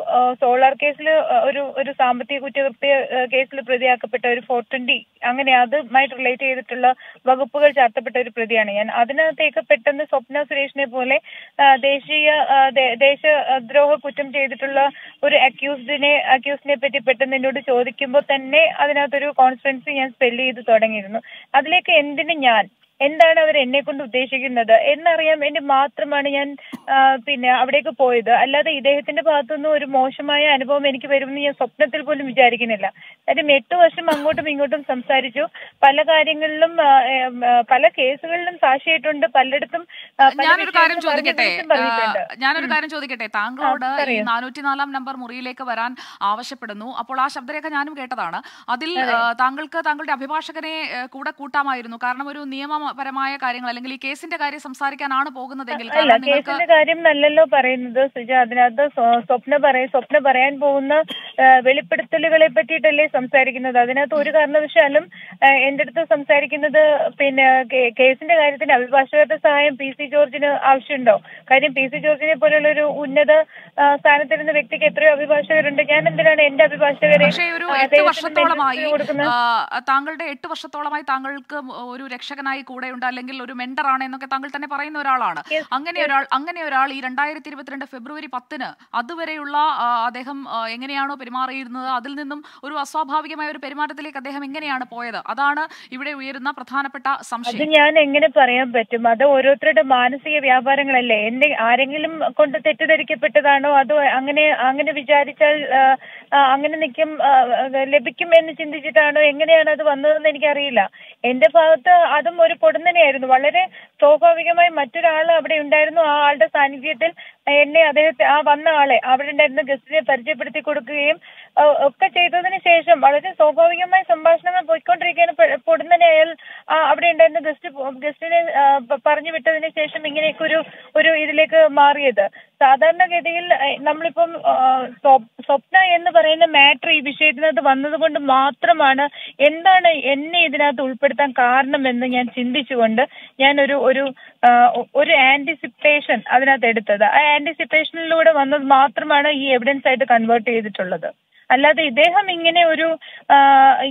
Speaker 5: സോളാർ കേസിൽ ഒരു ഒരു സാമ്പത്തിക കുറ്റകൃത്യ കേസിൽ പ്രതിയാക്കപ്പെട്ട ഒരു ഫോർ ട്വന്റി അങ്ങനെ അതുമായിട്ട് റിലേറ്റ് ചെയ്തിട്ടുള്ള വകുപ്പുകൾ ചാർത്തപ്പെട്ട ഒരു പ്രതിയാണ് ഞാൻ അതിനകത്തേക്ക് പെട്ടെന്ന് സ്വപ്ന സുരേഷിനെ പോലെ ദേശീയ ദേശദ്രോഹ കുറ്റം ചെയ്തിട്ടുള്ള ഒരു അക്യൂസ്ഡിനെ അക്യൂസ്ഡിനെ പറ്റി പെട്ടെന്ന് എന്നോട് ചോദിക്കുമ്പോൾ തന്നെ അതിനകത്തൊരു കോൺഫിഡൻസ് ഞാൻ സ്പെല്ല് ചെയ്ത് തുടങ്ങിയിരുന്നു അതിലേക്ക് എന്തിന് ഞാൻ എന്താണ് അവർ എന്നെ കൊണ്ട് ഉദ്ദേശിക്കുന്നത് എന്നറിയാൻ വേണ്ടി മാത്രമാണ് ഞാൻ പിന്നെ അവിടേക്ക് പോയത് അല്ലാതെ ഇദ്ദേഹത്തിന്റെ ഭാഗത്തുനിന്ന് ഒരു മോശമായ അനുഭവം എനിക്ക് വരുമെന്ന് ഞാൻ സ്വപ്നത്തിൽ പോലും വിചാരിക്കുന്നില്ല കാര്യം എട്ട് വർഷം അങ്ങോട്ടും ഇങ്ങോട്ടും സംസാരിച്ചു പല കാര്യങ്ങളിലും പല കേസുകളിലും സാക്ഷിയായിട്ടുണ്ട് പലയിടത്തും ഞാനൊരു കാര്യം ചോദിക്കട്ടെ
Speaker 1: ഞാനൊരു കാര്യം ചോദിക്കട്ടെ താങ്കളോട് നാനൂറ്റിനാലാം നമ്പർ മുറിയിലേക്ക് വരാൻ ആവശ്യപ്പെടുന്നു അപ്പോൾ ആ ശബ്ദരേഖ ഞാനും കേട്ടതാണ് അതിൽ താങ്കൾക്ക് താങ്കളുടെ അഭിഭാഷകനെ കൂടെ കൂട്ടാമായിരുന്നു കാരണം ഒരു നിയമം നിയമപരമായ കാര്യങ്ങൾ അല്ലെങ്കിൽ ഈ കേസിന്റെ കാര്യം സംസാരിക്കാനാണ് പോകുന്നതെങ്കിൽ
Speaker 5: അല്ല കേസിന്റെ കാര്യം നല്ലല്ലോ പറയുന്നത് സുജ അതിനകത്ത് സ്വപ്ന പറയും സ്വപ്ന പറയാൻ പോകുന്ന വെളിപ്പെടുത്തലുകളെ പറ്റിയിട്ടല്ലേ സംസാരിക്കുന്നത് അതിനകത്ത് ഒരു കാരണവശാലും എന്റെ അടുത്ത് സംസാരിക്കുന്നത് പിന്നെ കേസിന്റെ കാര്യത്തിന് അഭിഭാഷകരുടെ സഹായം പി സി ജോർജിന് ആവശ്യമുണ്ടോ കാര്യം പി സി ജോർജിനെ പോലുള്ള ഒരു ഉന്നത സ്ഥാനത്തിരുന്ന വ്യക്തിക്ക് എത്രയോ അഭിഭാഷകരുണ്ട് ഞാൻ എന്തിനാണ് എന്റെ അഭിഭാഷകരെ
Speaker 1: താങ്കളുടെ എട്ട് വർഷത്തോളമായി താങ്കൾക്ക് ഒരു രക്ഷകനായി കൂടെയുണ്ട് അല്ലെങ്കിൽ ഒരു മെന്ററാണ് എന്നൊക്കെ താങ്കൾ തന്നെ പറയുന്ന ഒരാളാണ് അങ്ങനെ ഒരാൾ അങ്ങനെ ഒരാൾ ഈ രണ്ടായിരത്തി ഇരുപത്തിരണ്ട് ഫെബ്രുവരി പത്തിന് അതുവരെയുള്ള അദ്ദേഹം എങ്ങനെയാണോ പെരുമാറിയിരുന്നത് അതിൽ നിന്നും ഒരു അസ്വാഭാവികമായ ഒരു പെരുമാറ്റത്തിലേക്ക് അദ്ദേഹം എങ്ങനെയാണ് പോയത് അതാണ് ഇവിടെ ഉയരുന്ന പ്രധാനപ്പെട്ട സംശയം
Speaker 5: ഞാൻ എങ്ങനെ പറയാൻ പറ്റും അത് ഓരോരുത്തരുടെ മാനസിക വ്യാപാരങ്ങളല്ലേ എന്റെ ആരെങ്കിലും കൊണ്ട് തെറ്റിദ്ധരിക്കപ്പെട്ടതാണോ അതോ അങ്ങനെ അങ്ങനെ വിചാരിച്ചാൽ അങ്ങനെ നിൽക്കും ലഭിക്കും എന്ന് ചിന്തിച്ചിട്ടാണോ എങ്ങനെയാണ് അത് വന്നതെന്ന് എനിക്കറിയില്ല എന്റെ ഭാഗത്ത് അതും ഒരു ആയിരുന്നു വളരെ സ്വാഭാവികമായി മറ്റൊരാൾ അവിടെ ഉണ്ടായിരുന്നു ആ ആളുടെ സാന്നിധ്യത്തിൽ എന്നെ അദ്ദേഹത്തെ ആ വന്ന ആളെ അവിടെ ഉണ്ടായിരുന്ന ഗസ്റ്റിനെ പരിചയപ്പെടുത്തി കൊടുക്കുകയും ഒക്കെ ചെയ്തതിന് ശേഷം വളരെ സ്വാഭാവികമായ സംഭാഷണങ്ങൾ പോയിക്കൊണ്ടിരിക്കുകയാണ് പൊടുന്ന തന്നെ അയാൾ അവിടെ ഉണ്ടായിരുന്ന ഗസ്റ്റ് ഗസ്റ്റിനെ പറഞ്ഞു വിട്ടതിന് ശേഷം ഇങ്ങനെയൊക്കെ ഒരു ഒരു ഇതിലേക്ക് മാറിയത് സാധാരണഗതിയിൽ നമ്മളിപ്പം സ്വപ്ന എന്ന് പറയുന്ന മാറ്റർ ഈ വിഷയത്തിനകത്ത് വന്നതുകൊണ്ട് മാത്രമാണ് എന്താണ് എന്നെ ഇതിനകത്ത് ഉൾപ്പെടുത്താൻ എന്ന് ഞാൻ ചിന്തിച്ചുകൊണ്ട് ഞാൻ ഒരു ഒരു ഒരു ആന്റിസിപ്പേഷൻ അതിനകത്ത് എടുത്തത് ആ ആന്റിസിപ്പേഷനിലൂടെ വന്നത് മാത്രമാണ് ഈ എവിഡൻസ് ആയിട്ട് കൺവേർട്ട് ചെയ്തിട്ടുള്ളത് അല്ലാതെ ഇദ്ദേഹം ഇങ്ങനെ ഒരു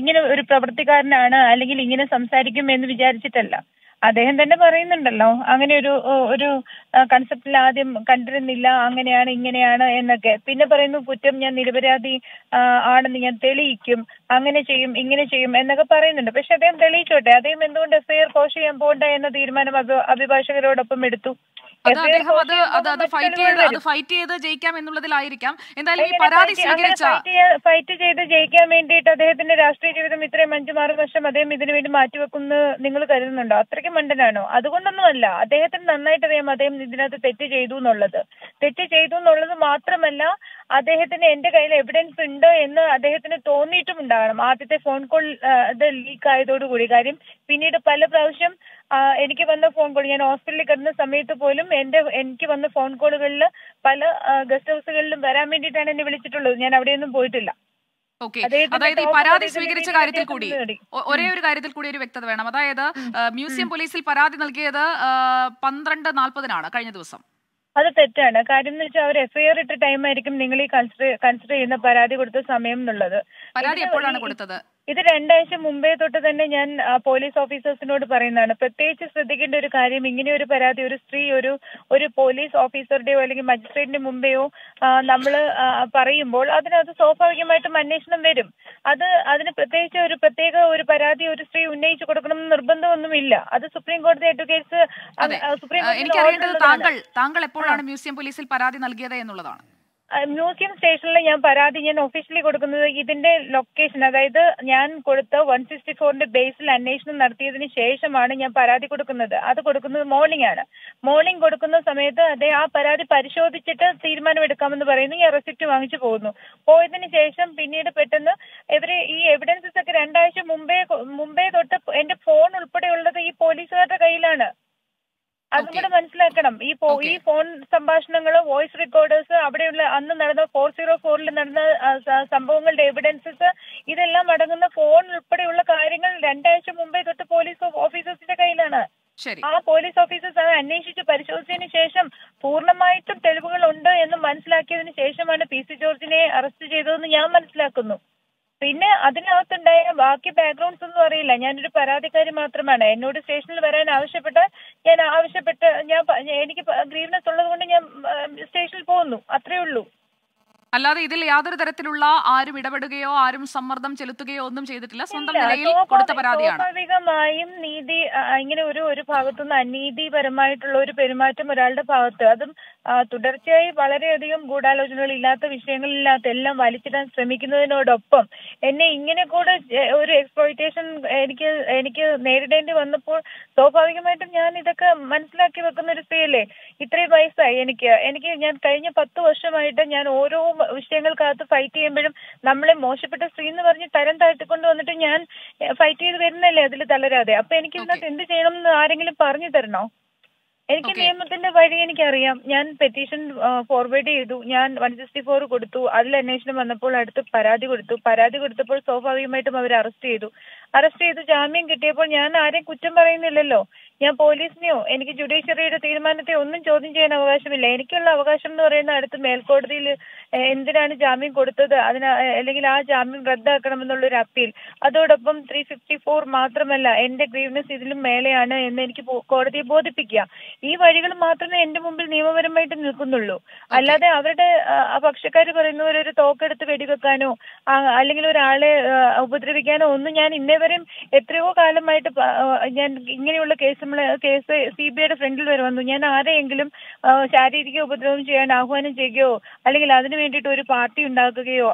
Speaker 5: ഇങ്ങനെ ഒരു പ്രവൃത്തിക്കാരനാണ് അല്ലെങ്കിൽ ഇങ്ങനെ സംസാരിക്കും എന്ന് വിചാരിച്ചിട്ടല്ല അദ്ദേഹം തന്നെ പറയുന്നുണ്ടല്ലോ അങ്ങനെ ഒരു ഒരു കൺസെപ്റ്റിൽ ആദ്യം കണ്ടിരുന്നില്ല അങ്ങനെയാണ് ഇങ്ങനെയാണ് എന്നൊക്കെ പിന്നെ പറയുന്നു കുറ്റം ഞാൻ നിരപരാധി ആണെന്ന് ഞാൻ തെളിയിക്കും അങ്ങനെ ചെയ്യും ഇങ്ങനെ ചെയ്യും എന്നൊക്കെ പറയുന്നുണ്ട് പക്ഷെ അദ്ദേഹം തെളിയിച്ചോട്ടെ അദ്ദേഹം എന്തുകൊണ്ട് ആർ കോഷ് ചെയ്യാൻ പോകണ്ട എന്ന തീരുമാനം അഭിഭാഷകരോടൊപ്പം എടുത്തു അത് അദ്ദേഹം അത് അത് ഫൈറ്റ് ചെയ്ത് അത്
Speaker 1: ഫൈറ്റ് ചെയ്ത് ജയിക്കാം എന്നുള്ളതിലായിരിക്കാം എന്തായാലും ഈ പരാതി സ്വീകരിച്ച
Speaker 5: ഫൈറ്റ് ചെയ്ത് ജയിക്കാൻ വേണ്ടിയിട്ട് അദ്ദേഹത്തിന്റെ രാഷ്ട്രീയ ജീവിതം ഇത്രയും അഞ്ചു ആറ് വർഷം അദ്ദേഹം ഇതിനു വേണ്ടി മാറ്റിവെക്കുന്നു നിങ്ങൾ കരുതുന്നുണ്ടോ അത്രയ്ക്ക് മണ്ടനാണോ അതുകൊണ്ടൊന്നുമല്ല അദ്ദേഹത്തിന് നന്നായിട്ട് അറിയാം അദ്ദേഹം ഇതിനകത്ത് തെറ്റ് ചെയ്തു എന്നുള്ളത് തെറ്റ് ചെയ്തു എന്നുള്ളത് മാത്രമല്ല അദ്ദേഹത്തിന് എന്റെ കയ്യിൽ എവിഡൻസ് ഉണ്ടോ എന്ന് അദ്ദേഹത്തിന് തോന്നിയിട്ടും ഉണ്ടാകണം ആദ്യത്തെ ഫോൺ കോൾ ഇത് ലീക്ക് ആയതോടുകൂടി കാര്യം പിന്നീട് പല പ്രാവശ്യം എനിക്ക് വന്ന ഫോൺ കോൾ ഞാൻ ഹോസ്പിറ്റലിൽ കിടന്ന സമയത്ത് പോലും എന്റെ എനിക്ക് വന്ന ഫോൺ കോളുകളിൽ പല ഗസ്റ്റ് ഹൗസുകളിലും വരാൻ വേണ്ടിയിട്ടാണ് എന്നെ വിളിച്ചിട്ടുള്ളത് ഞാൻ അവിടെയൊന്നും പോയിട്ടില്ല ഓക്കെ അതായത് ഈ പരാതി സ്വീകരിച്ച കാര്യത്തിൽ കൂടി ഒരേ ഒരു കാര്യത്തിൽ കൂടി
Speaker 1: ഒരു വ്യക്തത വേണം അതായത് മ്യൂസിയം പോലീസിൽ പരാതി നൽകിയത് പന്ത്രണ്ട് നാൽപ്പതിനാണ് കഴിഞ്ഞ ദിവസം
Speaker 5: അത് തെറ്റാണ് കാര്യം എന്ന് വെച്ചാൽ അവർ എഫ്ഐആർ ഇട്ട ടൈമായിരിക്കും നിങ്ങൾ ഈ കൺസിഡർ കൺസിഡർ ചെയ്യുന്ന പരാതി കൊടുത്ത സമയം എന്നുള്ളത് പരാതി എപ്പോഴാണ് കൊടുത്തത് ഇത് രണ്ടാഴ്ച മുമ്പേ തൊട്ട് തന്നെ ഞാൻ പോലീസ് ഓഫീസേഴ്സിനോട് പറയുന്നതാണ് പ്രത്യേകിച്ച് ശ്രദ്ധിക്കേണ്ട ഒരു കാര്യം ഇങ്ങനെ ഒരു പരാതി ഒരു സ്ത്രീ ഒരു ഒരു പോലീസ് ഓഫീസറുടെയോ അല്ലെങ്കിൽ മജിസ്ട്രേറ്റിന്റെ മുമ്പെയോ നമ്മൾ പറയുമ്പോൾ അതിനകത്ത് സ്വാഭാവികമായിട്ടും അന്വേഷണം വരും അത് അതിന് പ്രത്യേകിച്ച് ഒരു പ്രത്യേക ഒരു പരാതി ഒരു സ്ത്രീ ഉന്നയിച്ചു കൊടുക്കണം എന്ന് നിർബന്ധമൊന്നുമില്ല അത് സുപ്രീം കോടതി അഡ്വക്കേറ്റ്സ് സുപ്രീം കോടതി താങ്കൾ താങ്കൾ എപ്പോഴാണ് മ്യൂസിയം പോലീസിൽ പരാതി നൽകിയത് എന്നുള്ളതാണ് മ്യൂസിയം സ്റ്റേഷനിൽ ഞാൻ പരാതി ഞാൻ ഒഫീഷ്യലി കൊടുക്കുന്നത് ഇതിന്റെ ലൊക്കേഷൻ അതായത് ഞാൻ കൊടുത്ത വൺ സിക്സ്റ്റി ഫോറിന്റെ ബേസിൽ അന്വേഷണം നടത്തിയതിന് ശേഷമാണ് ഞാൻ പരാതി കൊടുക്കുന്നത് അത് കൊടുക്കുന്നത് മോർണിംഗ് ആണ് മോർണിംഗ് കൊടുക്കുന്ന സമയത്ത് അദ്ദേഹം ആ പരാതി പരിശോധിച്ചിട്ട് തീരുമാനമെടുക്കാമെന്ന് പറയുന്നു ഞാൻ റെസിപ്റ്റ് വാങ്ങിച്ചു പോകുന്നു പോയതിന് ശേഷം പിന്നീട് പെട്ടെന്ന് ഇവര് ഈ എവിഡൻസസ് ഒക്കെ രണ്ടാഴ്ച മുമ്പേ മുമ്പേ തൊട്ട് എന്റെ ഫോൺ ഉൾപ്പെടെയുള്ളത് ഈ പോലീസുകാരുടെ കയ്യിലാണ് അതും കൂടെ മനസ്സിലാക്കണം ഈ ഈ ഫോൺ സംഭാഷണങ്ങൾ വോയിസ് റെക്കോർഡേഴ്സ് അവിടെയുള്ള അന്ന് നടന്ന ഫോർ സീറോ ഫോറിൽ നടന്ന സംഭവങ്ങളുടെ എവിഡൻസസ് ഇതെല്ലാം അടങ്ങുന്ന ഫോൺ ഉൾപ്പെടെയുള്ള കാര്യങ്ങൾ രണ്ടാഴ്ച മുമ്പേ തൊട്ട് പോലീസ് ഓഫീസേഴ്സിന്റെ കയ്യിലാണ് ആ പോലീസ് ഓഫീസേഴ്സ് അത് അന്വേഷിച്ച് പരിശോധിച്ചതിന് ശേഷം പൂർണ്ണമായിട്ടും തെളിവുകൾ ഉണ്ട് എന്ന് മനസ്സിലാക്കിയതിനു ശേഷമാണ് പി സി ജോർജിനെ അറസ്റ്റ് ചെയ്തതെന്ന് ഞാൻ മനസ്സിലാക്കുന്നു പിന്നെ അതിനകത്തുണ്ടായ ബാക്കി ബാക്ക്ഗ്രൗണ്ട്സ് ഒന്നും അറിയില്ല ഞാനൊരു പരാതിക്കാരി മാത്രമാണ് എന്നോട് സ്റ്റേഷനിൽ വരാൻ ആവശ്യപ്പെട്ട ഞാൻ ആവശ്യപ്പെട്ട് ഞാൻ എനിക്ക് ഗ്രീവനസ് ഉള്ളത് കൊണ്ട് ഞാൻ സ്റ്റേഷനിൽ പോകുന്നു അത്രേ ഉള്ളൂ അല്ലാതെ ഇതിൽ യാതൊരു തരത്തിലുള്ള
Speaker 1: ആരും ഇടപെടുകയോ ആരും സമ്മർദ്ദം ചെലുത്തുകയോ ഒന്നും ചെയ്തിട്ടില്ല സ്വന്തം നിലയിൽ കൊടുത്ത പരാതിയാണ്
Speaker 5: സ്വാഭാവികമായും നീതി ഇങ്ങനെ ഒരു ഒരു ഭാഗത്തുനിന്ന് അനീതിപരമായിട്ടുള്ള ഒരു പെരുമാറ്റം ഒരാളുടെ ഭാഗത്ത് അതും തുടർച്ചയായി വളരെയധികം ഗൂഢാലോചനകൾ ഇല്ലാത്ത വിഷയങ്ങളില്ലാത്ത എല്ലാം വലിച്ചിടാൻ ശ്രമിക്കുന്നതിനോടൊപ്പം എന്നെ ഇങ്ങനെ കൂടെ ഒരു എക്സ്പ്ലോയിറ്റേഷൻ എനിക്ക് എനിക്ക് നേരിടേണ്ടി വന്നപ്പോൾ സ്വാഭാവികമായിട്ടും ഞാൻ ഇതൊക്കെ മനസ്സിലാക്കി വെക്കുന്ന ഒരു സ്ത്രീയല്ലേ ഇത്രയും വയസ്സായി എനിക്ക് എനിക്ക് ഞാൻ കഴിഞ്ഞ പത്ത് വർഷമായിട്ട് ഞാൻ ഓരോ വിഷയങ്ങൾക്കകത്ത് ഫൈറ്റ് ചെയ്യുമ്പോഴും നമ്മളെ മോശപ്പെട്ട സ്ത്രീ എന്ന് പറഞ്ഞ് തരം താഴ്ത്തിക്കൊണ്ട് വന്നിട്ട് ഞാൻ ഫൈറ്റ് ചെയ്ത് വരുന്നല്ലേ അതിൽ തളരാതെ അപ്പൊ എനിക്ക് ഇതിനകത്ത് എന്ത് ചെയ്യണം എന്ന് ആരെങ്കിലും പറഞ്ഞു തരണോ എനിക്ക് നിയമത്തിന്റെ വഴി എനിക്കറിയാം ഞാൻ പെറ്റീഷൻ ഫോർവേഡ് ചെയ്തു ഞാൻ വൺ സിക്സ്റ്റി ഫോർ കൊടുത്തു അതിൽ അന്വേഷണം വന്നപ്പോൾ അടുത്ത് പരാതി കൊടുത്തു പരാതി കൊടുത്തപ്പോൾ സ്വാഭാവികമായിട്ടും അവർ അറസ്റ്റ് ചെയ്തു അറസ്റ്റ് ചെയ്ത് ജാമ്യം കിട്ടിയപ്പോൾ ഞാൻ ആരെയും കുറ്റം പറയുന്നില്ലല്ലോ ഞാൻ പോലീസിനെയോ എനിക്ക് ജുഡീഷ്യറിയുടെ തീരുമാനത്തെ ഒന്നും ചോദ്യം ചെയ്യാൻ അവകാശമില്ല എനിക്കുള്ള അവകാശം എന്ന് പറയുന്ന അടുത്ത് മേൽക്കോടതിയിൽ എന്തിനാണ് ജാമ്യം കൊടുത്തത് അതിന് അല്ലെങ്കിൽ ആ ജാമ്യം റദ്ദാക്കണമെന്നുള്ള ഒരു അപ്പീൽ അതോടൊപ്പം ത്രീ ഫിഫ്റ്റി ഫോർ മാത്രമല്ല എന്റെ ഗ്രീവ്നസ് ഇതിലും മേലെയാണ് എന്ന് എനിക്ക് കോടതിയെ ബോധിപ്പിക്കുക ഈ വഴികൾ മാത്രമേ എന്റെ മുമ്പിൽ നിയമപരമായിട്ട് നിൽക്കുന്നുള്ളൂ അല്ലാതെ അവരുടെ പക്ഷക്കാർ പറയുന്ന പോലെ ഒരു തോക്കെടുത്ത് വെടിവെക്കാനോ അല്ലെങ്കിൽ ഒരാളെ ഉപദ്രവിക്കാനോ ഒന്നും ഞാൻ ഇന്നേ ഇതേവരെയും എത്രയോ കാലമായിട്ട് ഞാൻ ഇങ്ങനെയുള്ള കേസ് കേസ് സി ബി ഐയുടെ ഫ്രണ്ടിൽ വരെ വന്നു ഞാൻ ആരെയെങ്കിലും ശാരീരിക ഉപദ്രവം ചെയ്യാൻ ആഹ്വാനം ചെയ്യുകയോ അല്ലെങ്കിൽ അതിനു വേണ്ടിയിട്ട് ഒരു പാർട്ടി ഉണ്ടാക്കുകയോ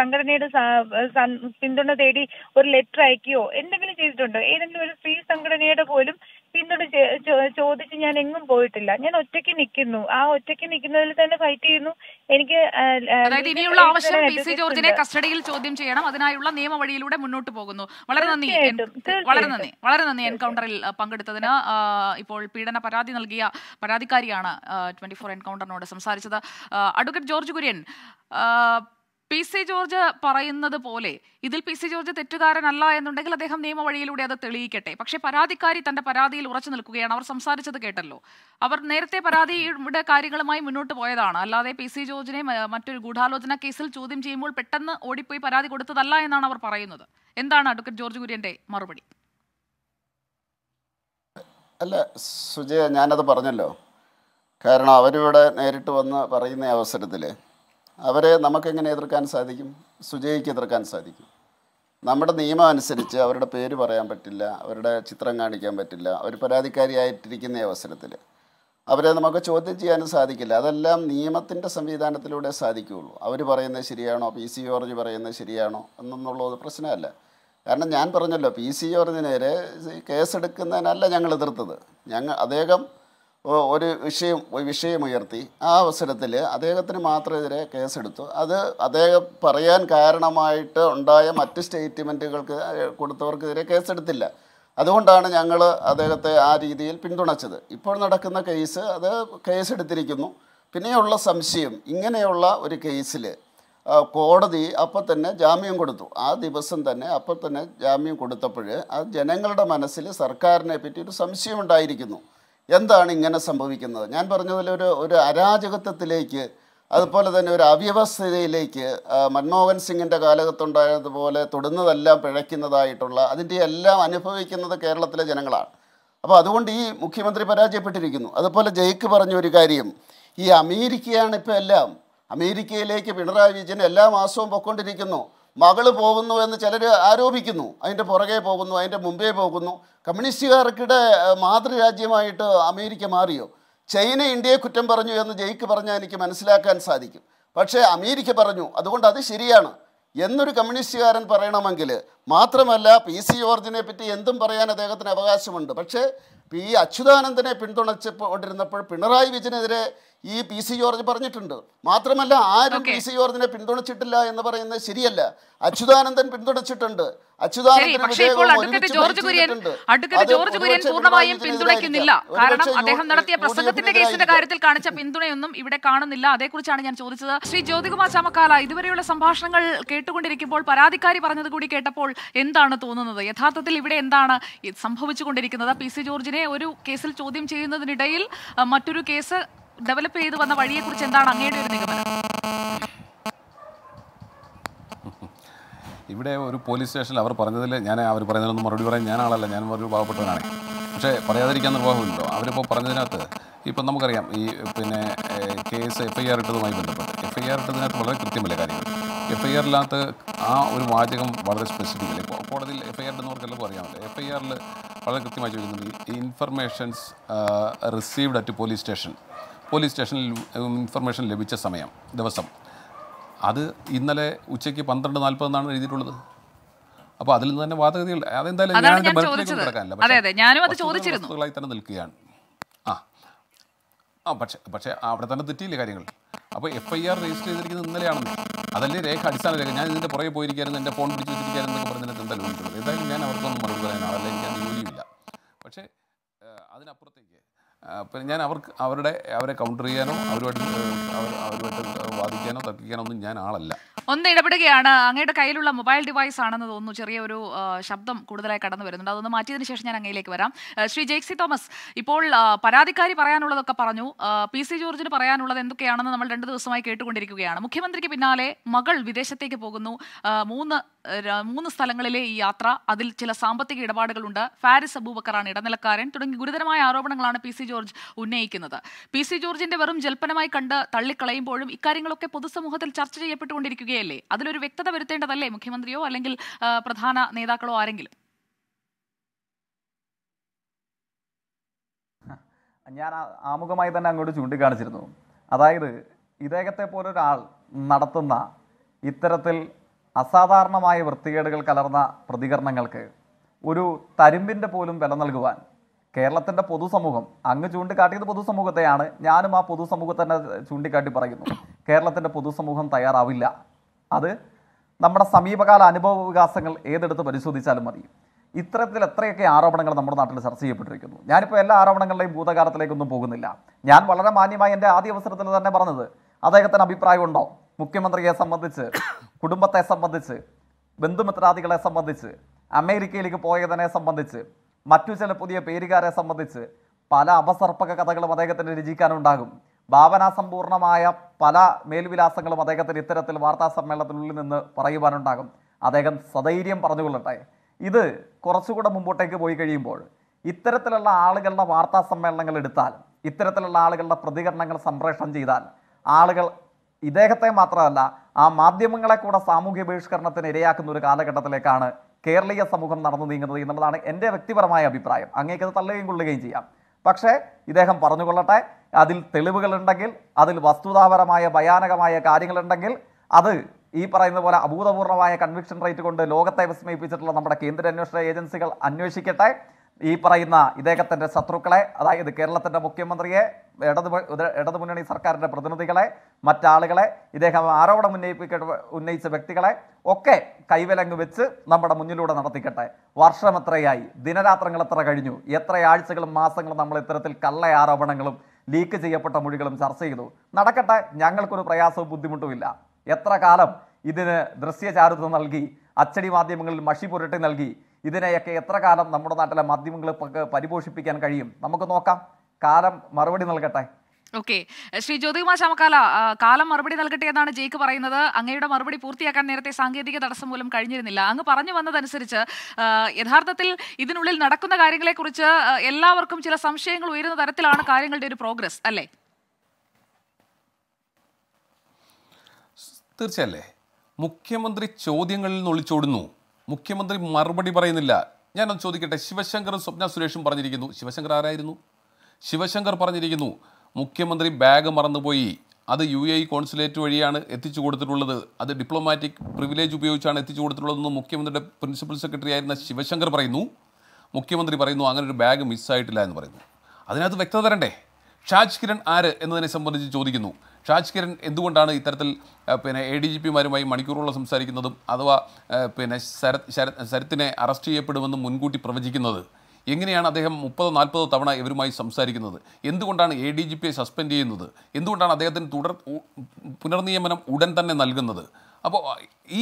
Speaker 5: സംഘടനയുടെ പിന്തുണ തേടി ഒരു ലെറ്റർ അയക്കുകയോ എന്തെങ്കിലും ചെയ്തിട്ടുണ്ടോ ഏതെങ്കിലും ഒരു സ്ത്രീ സംഘടനയുടെ പോലും പിന്തുണ ചോദിച്ച് ഞാൻ എങ്ങും പോയിട്ടില്ല ഞാൻ ഒറ്റയ്ക്ക് നിൽക്കുന്നു ആ ഒറ്റയ്ക്ക് നിൽക്കുന്നതിൽ തന്നെ ഫൈറ്റ് ചെയ്യുന്നു എനിക്ക് അതായത് ഇനിയുള്ള ആവശ്യം പി സി
Speaker 1: ജോർജിനെ കസ്റ്റഡിയിൽ ചോദ്യം ചെയ്യണം അതിനായുള്ള നിയമവഴിയിലൂടെ മുന്നോട്ട് പോകുന്നു വളരെ നന്ദി വളരെ നന്ദി വളരെ നന്ദി എൻകൗണ്ടറിൽ പങ്കെടുത്തതിന് ഇപ്പോൾ പീഡന പരാതി നൽകിയ പരാതിക്കാരിയാണ് ട്വന്റി ഫോർ എൻകൗണ്ടറിനോട് സംസാരിച്ചത് advocate George Kurian P C George പറയുന്നത് പോലെ ഇതിൽ പി സി ജോർജ് തെറ്റുകാരനല്ല എന്നുണ്ടെങ്കിൽ അദ്ദേഹം നിയമവഴിയിലൂടെ അത് തെളിയിക്കട്ടെ പക്ഷെ പരാതിക്കാരി തന്റെ പരാതിയിൽ ഉറച്ചു നിൽക്കുകയാണ് അവർ സംസാരിച്ചത് കേട്ടല്ലോ അവർ നേരത്തെ പരാതിയുടെ കാര്യങ്ങളുമായി മുന്നോട്ട് പോയതാണ് അല്ലാതെ പി സി ജോർജിനെ മറ്റൊരു ഗൂഢാലോചന കേസിൽ ചോദ്യം ചെയ്യുമ്പോൾ പെട്ടെന്ന് ഓടിപ്പോയി പരാതി കൊടുത്തതല്ല എന്നാണ് അവർ പറയുന്നത് എന്താണ് അഡ്വക്കേറ്റ് ജോർജ് കുര്യന്റെ മറുപടി
Speaker 3: അല്ല സുജയ ഞാനത് പറഞ്ഞല്ലോ കാരണം അവരിവിടെ നേരിട്ട് വന്ന് പറയുന്ന അവസരത്തിൽ അവരെ നമുക്കെങ്ങനെ എതിർക്കാൻ സാധിക്കും സുജയ്ക്ക് എതിർക്കാൻ സാധിക്കും നമ്മുടെ നിയമം അനുസരിച്ച് അവരുടെ പേര് പറയാൻ പറ്റില്ല അവരുടെ ചിത്രം കാണിക്കാൻ പറ്റില്ല അവർ പരാതിക്കാരിയായിട്ടിരിക്കുന്ന അവസരത്തിൽ അവരെ നമുക്ക് ചോദ്യം ചെയ്യാനും സാധിക്കില്ല അതെല്ലാം നിയമത്തിൻ്റെ സംവിധാനത്തിലൂടെ സാധിക്കുകയുള്ളൂ അവർ പറയുന്നത് ശരിയാണോ പി സി ജോർജ് പറയുന്നത് ശരിയാണോ എന്നുള്ളത് പ്രശ്നമല്ല കാരണം ഞാൻ പറഞ്ഞല്ലോ പി സി ജോർജിന് കേസെടുക്കുന്നതിനല്ല ഞങ്ങൾ എതിർത്തത് ഞങ്ങൾ അദ്ദേഹം ഒരു വിഷയം വിഷയമുയർത്തി ആ അവസരത്തിൽ അദ്ദേഹത്തിന് മാത്രമെതിരെ കേസെടുത്തു അത് അദ്ദേഹം പറയാൻ കാരണമായിട്ട് ഉണ്ടായ മറ്റ് സ്റ്റേറ്റ്മെൻറ്റുകൾക്ക് കൊടുത്തവർക്കെതിരെ കേസെടുത്തില്ല അതുകൊണ്ടാണ് ഞങ്ങൾ അദ്ദേഹത്തെ ആ രീതിയിൽ പിന്തുണച്ചത് ഇപ്പോൾ നടക്കുന്ന കേസ് അത് കേസെടുത്തിരിക്കുന്നു പിന്നെയുള്ള സംശയം ഇങ്ങനെയുള്ള ഒരു കേസിൽ കോടതി അപ്പം തന്നെ ജാമ്യം കൊടുത്തു ആ ദിവസം തന്നെ അപ്പം തന്നെ ജാമ്യം കൊടുത്തപ്പോൾ ആ ജനങ്ങളുടെ മനസ്സിൽ സർക്കാരിനെ പറ്റി ഒരു സംശയം ഉണ്ടായിരിക്കുന്നു എന്താണ് ഇങ്ങനെ സംഭവിക്കുന്നത് ഞാൻ പറഞ്ഞതിൽ ഒരു ഒരു അരാജകത്വത്തിലേക്ക് അതുപോലെ തന്നെ ഒരു അവ്യവസ്ഥയിലേക്ക് മൻമോഹൻ സിംഗിൻ്റെ കാലഘട്ടമുണ്ടായതുപോലെ തൊടുന്നതെല്ലാം പിഴയ്ക്കുന്നതായിട്ടുള്ള അതിൻ്റെ എല്ലാം അനുഭവിക്കുന്നത് കേരളത്തിലെ ജനങ്ങളാണ് അപ്പോൾ അതുകൊണ്ട് ഈ മുഖ്യമന്ത്രി പരാജയപ്പെട്ടിരിക്കുന്നു അതുപോലെ ജയ്ക്ക് പറഞ്ഞ ഒരു കാര്യം ഈ അമേരിക്കയാണ് ഇപ്പോൾ എല്ലാം അമേരിക്കയിലേക്ക് പിണറായി വിജയൻ എല്ലാ മാസവും പൊക്കൊണ്ടിരിക്കുന്നു മകൾ പോകുന്നു എന്ന് ചിലർ ആരോപിക്കുന്നു അതിൻ്റെ പുറകെ പോകുന്നു അതിൻ്റെ മുമ്പേ പോകുന്നു കമ്മ്യൂണിസ്റ്റുകാർക്കിടെ മാതൃരാജ്യമായിട്ട് അമേരിക്ക മാറിയോ ചൈന ഇന്ത്യയെ കുറ്റം പറഞ്ഞു എന്ന് ജയിക്ക് പറഞ്ഞാൽ എനിക്ക് മനസ്സിലാക്കാൻ സാധിക്കും പക്ഷേ അമേരിക്ക പറഞ്ഞു അതുകൊണ്ട് അത് ശരിയാണ് എന്നൊരു കമ്മ്യൂണിസ്റ്റുകാരൻ പറയണമെങ്കിൽ മാത്രമല്ല പി സി ജോർജിനെ പറ്റി എന്തും പറയാൻ അദ്ദേഹത്തിന് അവകാശമുണ്ട് പക്ഷേ പി അച്യുതാനന്ദനെ കൊണ്ടിരുന്നപ്പോൾ പിണറായി വിജയനെതിരെ ഈ പി സി ജോർജ് പറഞ്ഞിട്ടുണ്ട് മാത്രമല്ല ആരും പി സി ജോർജിനെ പിന്തുണച്ചിട്ടില്ല എന്ന് പറയുന്നത് ശരിയല്ല അച്യുതാനന്ദൻ പിന്തുണച്ചിട്ടുണ്ട് ജോർജ് കുര്യൻ പൂർണ്ണമായും കാരണം അദ്ദേഹം നടത്തിയ പ്രസംഗത്തിന്റെ കേസിന്റെ കാര്യത്തിൽ
Speaker 1: കാണിച്ച പിന്തുണയൊന്നും ഇവിടെ കാണുന്നില്ല അതേക്കുറിച്ചാണ് ഞാൻ ചോദിച്ചത് ശ്രീ ജ്യോതികുമാർ ചാമക്കാല ഇതുവരെയുള്ള സംഭാഷണങ്ങൾ കേട്ടുകൊണ്ടിരിക്കുമ്പോൾ പരാതിക്കാരി പറഞ്ഞത് കൂടി കേട്ടപ്പോൾ എന്താണ് തോന്നുന്നത് യഥാർത്ഥത്തിൽ ഇവിടെ എന്താണ് സംഭവിച്ചുകൊണ്ടിരിക്കുന്നത് പി സി ജോർജിനെ ഒരു കേസിൽ ചോദ്യം ചെയ്യുന്നതിനിടയിൽ മറ്റൊരു കേസ് ഡെവലപ്പ് ചെയ്തു വന്ന വഴിയെക്കുറിച്ച് എന്താണ് അങ്ങയുടെ ഒരു നിഗമനം
Speaker 2: ഇവിടെ ഒരു പോലീസ് സ്റ്റേഷനിൽ അവർ പറഞ്ഞതിൽ ഞാൻ അവർ പറയുന്നതിനൊന്നും മറുപടി പറയാൻ ഞാൻ ആളല്ല ഞാൻ ഒരു പാവപ്പെട്ടവനാണ് പക്ഷേ പറയാതിരിക്കാൻ നിർവാഹമില്ലല്ലോ അവരിപ്പോൾ പറഞ്ഞതിനകത്ത് ഇപ്പം നമുക്കറിയാം ഈ പിന്നെ കേസ് എഫ് ഐ ആർ ഇട്ടതുമായി ബന്ധപ്പെട്ട് എഫ് ഐ ആർ ഇട്ടതിനകത്ത് വളരെ കൃത്യമല്ല കാര്യങ്ങൾ എഫ് ഐ ആറിനകത്ത് ആ ഒരു വാചകം വളരെ സ്പെസിഫിക്കലി ഇപ്പോൾ കോടതിയിൽ എഫ് ഐ ആർ ഇടുന്നവർക്ക് എല്ലാവർക്കും അറിയാമല്ലോ എഫ് ഐ ആറിൽ വളരെ കൃത്യമായി ചോദിക്കുന്നുണ്ട് informations received at police station police സ്റ്റേഷനിൽ ഇൻഫർമേഷൻ ലഭിച്ച സമയം ദിവസം അത് ഇന്നലെ ഉച്ചയ്ക്ക് പന്ത്രണ്ട് നാൽപ്പതെന്നാണ് എഴുതിയിട്ടുള്ളത് അപ്പോൾ അതിൽ നിന്ന് തന്നെ വാദഗതികൾ അതെന്തായാലും ഞാൻ ബർത്ത്ഡേക്ക് കിടക്കാനില്ല വസ്തുതകളായി തന്നെ നിൽക്കുകയാണ് ആ പക്ഷേ പക്ഷേ അവിടെ തന്നെ തെറ്റിയില്ല കാര്യങ്ങൾ അപ്പോൾ എഫ് ഐ ആർ രജിസ്റ്റർ ചെയ്തിരിക്കുന്നത് ഇന്നലെയാണെന്ന് അതല്ലേ രേഖ അടിസ്ഥാന രേഖ ഞാൻ ഇതിൻ്റെ പുറകെ പോയിരിക്കാനും എൻ്റെ ഫോൺ പിടിച്ച് വെച്ചിരിക്കാനും എന്നൊക്കെ പറഞ്ഞിട്ട് എന്തായാലും എന്തായാലും ഞാൻ അവർക്കൊന്നും മറുപടി പറയാൻ ആളല്ല എനിക്ക് ജോലിയില്ല പക്ഷേ അതിനപ്പുറത്തേക്ക് പിന്നെ ഞാൻ അവർക്ക് അവരുടെ അവരെ കൗണ്ടർ ചെയ്യാനോ അവരുമായിട്ട് അവരുമായിട്ട് വാദിക്കാനോ തർക്കിക്കാനോ ഒന്നും ഞാൻ ആളല്ല ഒന്ന്
Speaker 1: ഇടപെടുകയാണ് അങ്ങയുടെ കയ്യിലുള്ള മൊബൈൽ ഡിവൈസ് ആണെന്ന് തോന്നുന്നു ചെറിയൊരു ശബ്ദം കൂടുതലായി കടന്നു വരുന്നുണ്ട് അതൊന്ന് മാറ്റിയതിനു ശേഷം ഞാൻ അങ്ങയിലേക്ക് വരാം ശ്രീ ജെയ്സി തോമസ് ഇപ്പോൾ പരാതിക്കാരി പറയാനുള്ളതൊക്കെ പറഞ്ഞു പി സി ജോർജിന് പറയാനുള്ളത് എന്തൊക്കെയാണെന്ന് നമ്മൾ രണ്ട് ദിവസമായി കേട്ടുകൊണ്ടിരിക്കുകയാണ് മുഖ്യമന്ത്രിക്ക് പിന്നാലെ മകൾ വിദേശത്തേക്ക് പോകുന്നു മൂന്ന് മൂന്ന് സ്ഥലങ്ങളിലെ ഈ യാത്ര അതിൽ ചില സാമ്പത്തിക ഇടപാടുകളുണ്ട് ഫാരിസ് അബൂബക്കറാണ് ഇടനിലക്കാരൻ തുടങ്ങി ഗുരുതരമായ ആരോപണങ്ങളാണ് പി സി ജോർജ് ഉന്നയിക്കുന്നത് പി സി ജോർജിന്റെ വെറും ജൽപ്പനമായി കണ്ട് തള്ളിക്കളയുമ്പോഴും ഇക്കാര്യങ്ങളൊക്കെ പൊതുസമൂഹത്തിൽ ചർച്ച ചെയ്യപ്പെട്ടുകൊണ്ടിരിക്കുകയല്ലേ അതിലൊരു വ്യക്തത വരുത്തേണ്ടതല്ലേ മുഖ്യമന്ത്രിയോ അല്ലെങ്കിൽ പ്രധാന നേതാക്കളോ ആരെങ്കിലും
Speaker 4: ഞാൻ ആമുഖമായി തന്നെ അങ്ങോട്ട് ചൂണ്ടിക്കാണിച്ചിരുന്നു അതായത് ഇദ്ദേഹത്തെ പോലൊരാൾ നടത്തുന്ന ഇത്തരത്തിൽ അസാധാരണമായ വൃത്തികേടുകൾ കലർന്ന പ്രതികരണങ്ങൾക്ക് ഒരു തരുമ്പിൻ്റെ പോലും വില നൽകുവാൻ കേരളത്തിൻ്റെ പൊതുസമൂഹം അങ്ങ് ചൂണ്ടിക്കാട്ടിയത് പൊതുസമൂഹത്തെയാണ് ഞാനും ആ പൊതുസമൂഹത്തന്നെ ചൂണ്ടിക്കാട്ടി പറയുന്നു കേരളത്തിൻ്റെ പൊതുസമൂഹം തയ്യാറാവില്ല അത് നമ്മുടെ സമീപകാല അനുഭവ വികാസങ്ങൾ ഏതെടുത്ത് പരിശോധിച്ചാലും മതി ഇത്തരത്തിൽ എത്രയൊക്കെ ആരോപണങ്ങൾ നമ്മുടെ നാട്ടിൽ ചർച്ച ചെയ്യപ്പെട്ടിരിക്കുന്നു ഞാനിപ്പോൾ എല്ലാ ആരോപണങ്ങളുടെയും ഭൂതകാലത്തിലേക്കൊന്നും പോകുന്നില്ല ഞാൻ വളരെ മാന്യമായി എൻ്റെ ആദ്യ അവസരത്തിൽ തന്നെ പറഞ്ഞത് അദ്ദേഹത്തിന് അഭിപ്രായമുണ്ടോ മുഖ്യമന്ത്രിയെ സംബന്ധിച്ച് കുടുംബത്തെ സംബന്ധിച്ച് ബന്ധുമിത്രാദികളെ സംബന്ധിച്ച് അമേരിക്കയിലേക്ക് പോയതിനെ സംബന്ധിച്ച് മറ്റു ചില പുതിയ പേരുകാരെ സംബന്ധിച്ച് പല അപസർപ്പക കഥകളും അദ്ദേഹത്തിന് രചിക്കാനുണ്ടാകും ഭാവനാസമ്പൂർണമായ പല മേൽവിലാസങ്ങളും അദ്ദേഹത്തിന് ഇത്തരത്തിൽ വാർത്താ സമ്മേളനത്തിനുള്ളിൽ നിന്ന് പറയുവാനുണ്ടാകും അദ്ദേഹം സധൈര്യം പറഞ്ഞുകൊള്ളട്ടെ ഇത് കുറച്ചുകൂടെ മുമ്പോട്ടേക്ക് പോയി കഴിയുമ്പോൾ ഇത്തരത്തിലുള്ള ആളുകളുടെ വാർത്താ സമ്മേളനങ്ങൾ എടുത്താൽ ഇത്തരത്തിലുള്ള ആളുകളുടെ പ്രതികരണങ്ങൾ സംപ്രേഷണം ചെയ്താൽ ആളുകൾ ഇദ്ദേഹത്തെ മാത്രമല്ല ആ മാധ്യമങ്ങളെ കൂടെ സാമൂഹ്യ ബഹിഷ്കരണത്തിന് ഇരയാക്കുന്ന ഒരു കാലഘട്ടത്തിലേക്കാണ് കേരളീയ സമൂഹം നടന്നു നീങ്ങുന്നത് എന്നുള്ളതാണ് എൻ്റെ വ്യക്തിപരമായ അഭിപ്രായം അങ്ങേക്കത് തള്ളുകയും കൊള്ളുകയും ചെയ്യാം പക്ഷേ ഇദ്ദേഹം പറഞ്ഞുകൊള്ളട്ടെ അതിൽ തെളിവുകളുണ്ടെങ്കിൽ അതിൽ വസ്തുതാപരമായ ഭയാനകമായ കാര്യങ്ങളുണ്ടെങ്കിൽ അത് ഈ പറയുന്ന പോലെ അഭൂതപൂർണമായ കൺവിക്ഷൻ റേറ്റ് കൊണ്ട് ലോകത്തെ വിസ്മയിപ്പിച്ചിട്ടുള്ള നമ്മുടെ കേന്ദ്ര അന്വേഷണ ഏജൻസികൾ അന്വേഷിക്കട്ടെ ഈ പറയുന്ന ഇദ്ദേഹത്തിൻ്റെ ശത്രുക്കളെ അതായത് കേരളത്തിൻ്റെ മുഖ്യമന്ത്രിയെ ഇടതു ഇടതു മുന്നണി സർക്കാരിൻ്റെ പ്രതിനിധികളെ മറ്റാളുകളെ ഇദ്ദേഹം ആരോപണം ഉന്നയിപ്പിക്ക ഉന്നയിച്ച വ്യക്തികളെ ഒക്കെ കൈവലങ്ങ് വെച്ച് നമ്മുടെ മുന്നിലൂടെ നടത്തിക്കട്ടെ വർഷം എത്രയായി ദിനരാത്രങ്ങൾ എത്ര കഴിഞ്ഞു എത്ര ആഴ്ചകളും മാസങ്ങളും നമ്മൾ ഇത്തരത്തിൽ കള്ള ആരോപണങ്ങളും ലീക്ക് ചെയ്യപ്പെട്ട മൊഴികളും ചർച്ച ചെയ്തു നടക്കട്ടെ ഞങ്ങൾക്കൊരു പ്രയാസവും ബുദ്ധിമുട്ടുമില്ല എത്ര കാലം ഇതിന് ദൃശ്യചാരുത നൽകി അച്ചടി മാധ്യമങ്ങളിൽ മഷി പുരട്ടി നൽകി ഇതിനെയൊക്കെ എത്ര കാലം നമ്മുടെ നാട്ടിലെ മാധ്യമങ്ങൾ പരിപോഷിപ്പിക്കാൻ കഴിയും നമുക്ക് നോക്കാം കാലം മറുപടി നൽകട്ടെ
Speaker 1: ഓക്കെ ശ്രീ ജ്യോതികുമാർ ചമക്കാല കാലം മറുപടി നൽകട്ടെ എന്നാണ് ജയ്ക്ക് പറയുന്നത് അങ്ങയുടെ മറുപടി പൂർത്തിയാക്കാൻ നേരത്തെ സാങ്കേതിക തടസ്സം മൂലം കഴിഞ്ഞിരുന്നില്ല അങ്ങ് പറഞ്ഞു വന്നതനുസരിച്ച് യഥാർത്ഥത്തിൽ ഇതിനുള്ളിൽ നടക്കുന്ന കാര്യങ്ങളെക്കുറിച്ച് എല്ലാവർക്കും ചില സംശയങ്ങൾ ഉയരുന്ന തരത്തിലാണ് കാര്യങ്ങളുടെ ഒരു പ്രോഗ്രസ് അല്ലേ
Speaker 2: തീർച്ചയല്ലേ മുഖ്യമന്ത്രി ചോദ്യങ്ങളിൽ നിന്ന് ഒളിച്ചോടുന്നു മുഖ്യമന്ത്രി മറുപടി പറയുന്നില്ല ഞാനൊന്ന് ചോദിക്കട്ടെ ശിവശങ്കറും സ്വപ്ന സുരേഷും പറഞ്ഞിരിക്കുന്നു ശിവശങ്കർ ആരായിരുന്നു ശിവശങ്കർ പറഞ്ഞിരിക്കുന്നു മുഖ്യമന്ത്രി ബാഗ് മറന്നുപോയി അത് യു എ കോൺസുലേറ്റ് വഴിയാണ് എത്തിച്ചു കൊടുത്തിട്ടുള്ളത് അത് ഡിപ്ലോമാറ്റിക് പ്രിവിലേജ് ഉപയോഗിച്ചാണ് എത്തിച്ചു കൊടുത്തിട്ടുള്ളതെന്ന് മുഖ്യമന്ത്രിയുടെ പ്രിൻസിപ്പൽ സെക്രട്ടറി ആയിരുന്ന ശിവശങ്കർ പറയുന്നു മുഖ്യമന്ത്രി പറയുന്നു അങ്ങനെ ഒരു ബാഗ് മിസ്സായിട്ടില്ല എന്ന് പറയുന്നു അതിനകത്ത് വ്യക്തത തരണ്ടേ ഷാജ് കിരൺ ആര് എന്നതിനെ സംബന്ധിച്ച് ചോദിക്കുന്നു ഷാജ് കിരൺ എന്തുകൊണ്ടാണ് ഇത്തരത്തിൽ പിന്നെ എ ഡി ജി പിമാരുമായി മണിക്കൂറുകളോളം സംസാരിക്കുന്നതും അഥവാ പിന്നെ ശരത് ശരത് ശരത്തിനെ അറസ്റ്റ് ചെയ്യപ്പെടുമെന്നും മുൻകൂട്ടി പ്രവചിക്കുന്നത് എങ്ങനെയാണ് അദ്ദേഹം മുപ്പതോ നാൽപ്പതോ തവണ ഇവരുമായി സംസാരിക്കുന്നത് എന്തുകൊണ്ടാണ് എ ഡി ജി പിയെ സസ്പെൻഡ് ചെയ്യുന്നത് എന്തുകൊണ്ടാണ് അദ്ദേഹത്തിന് തുടർ പുനർനിയമനം ഉടൻ തന്നെ നൽകുന്നത് അപ്പോൾ ഈ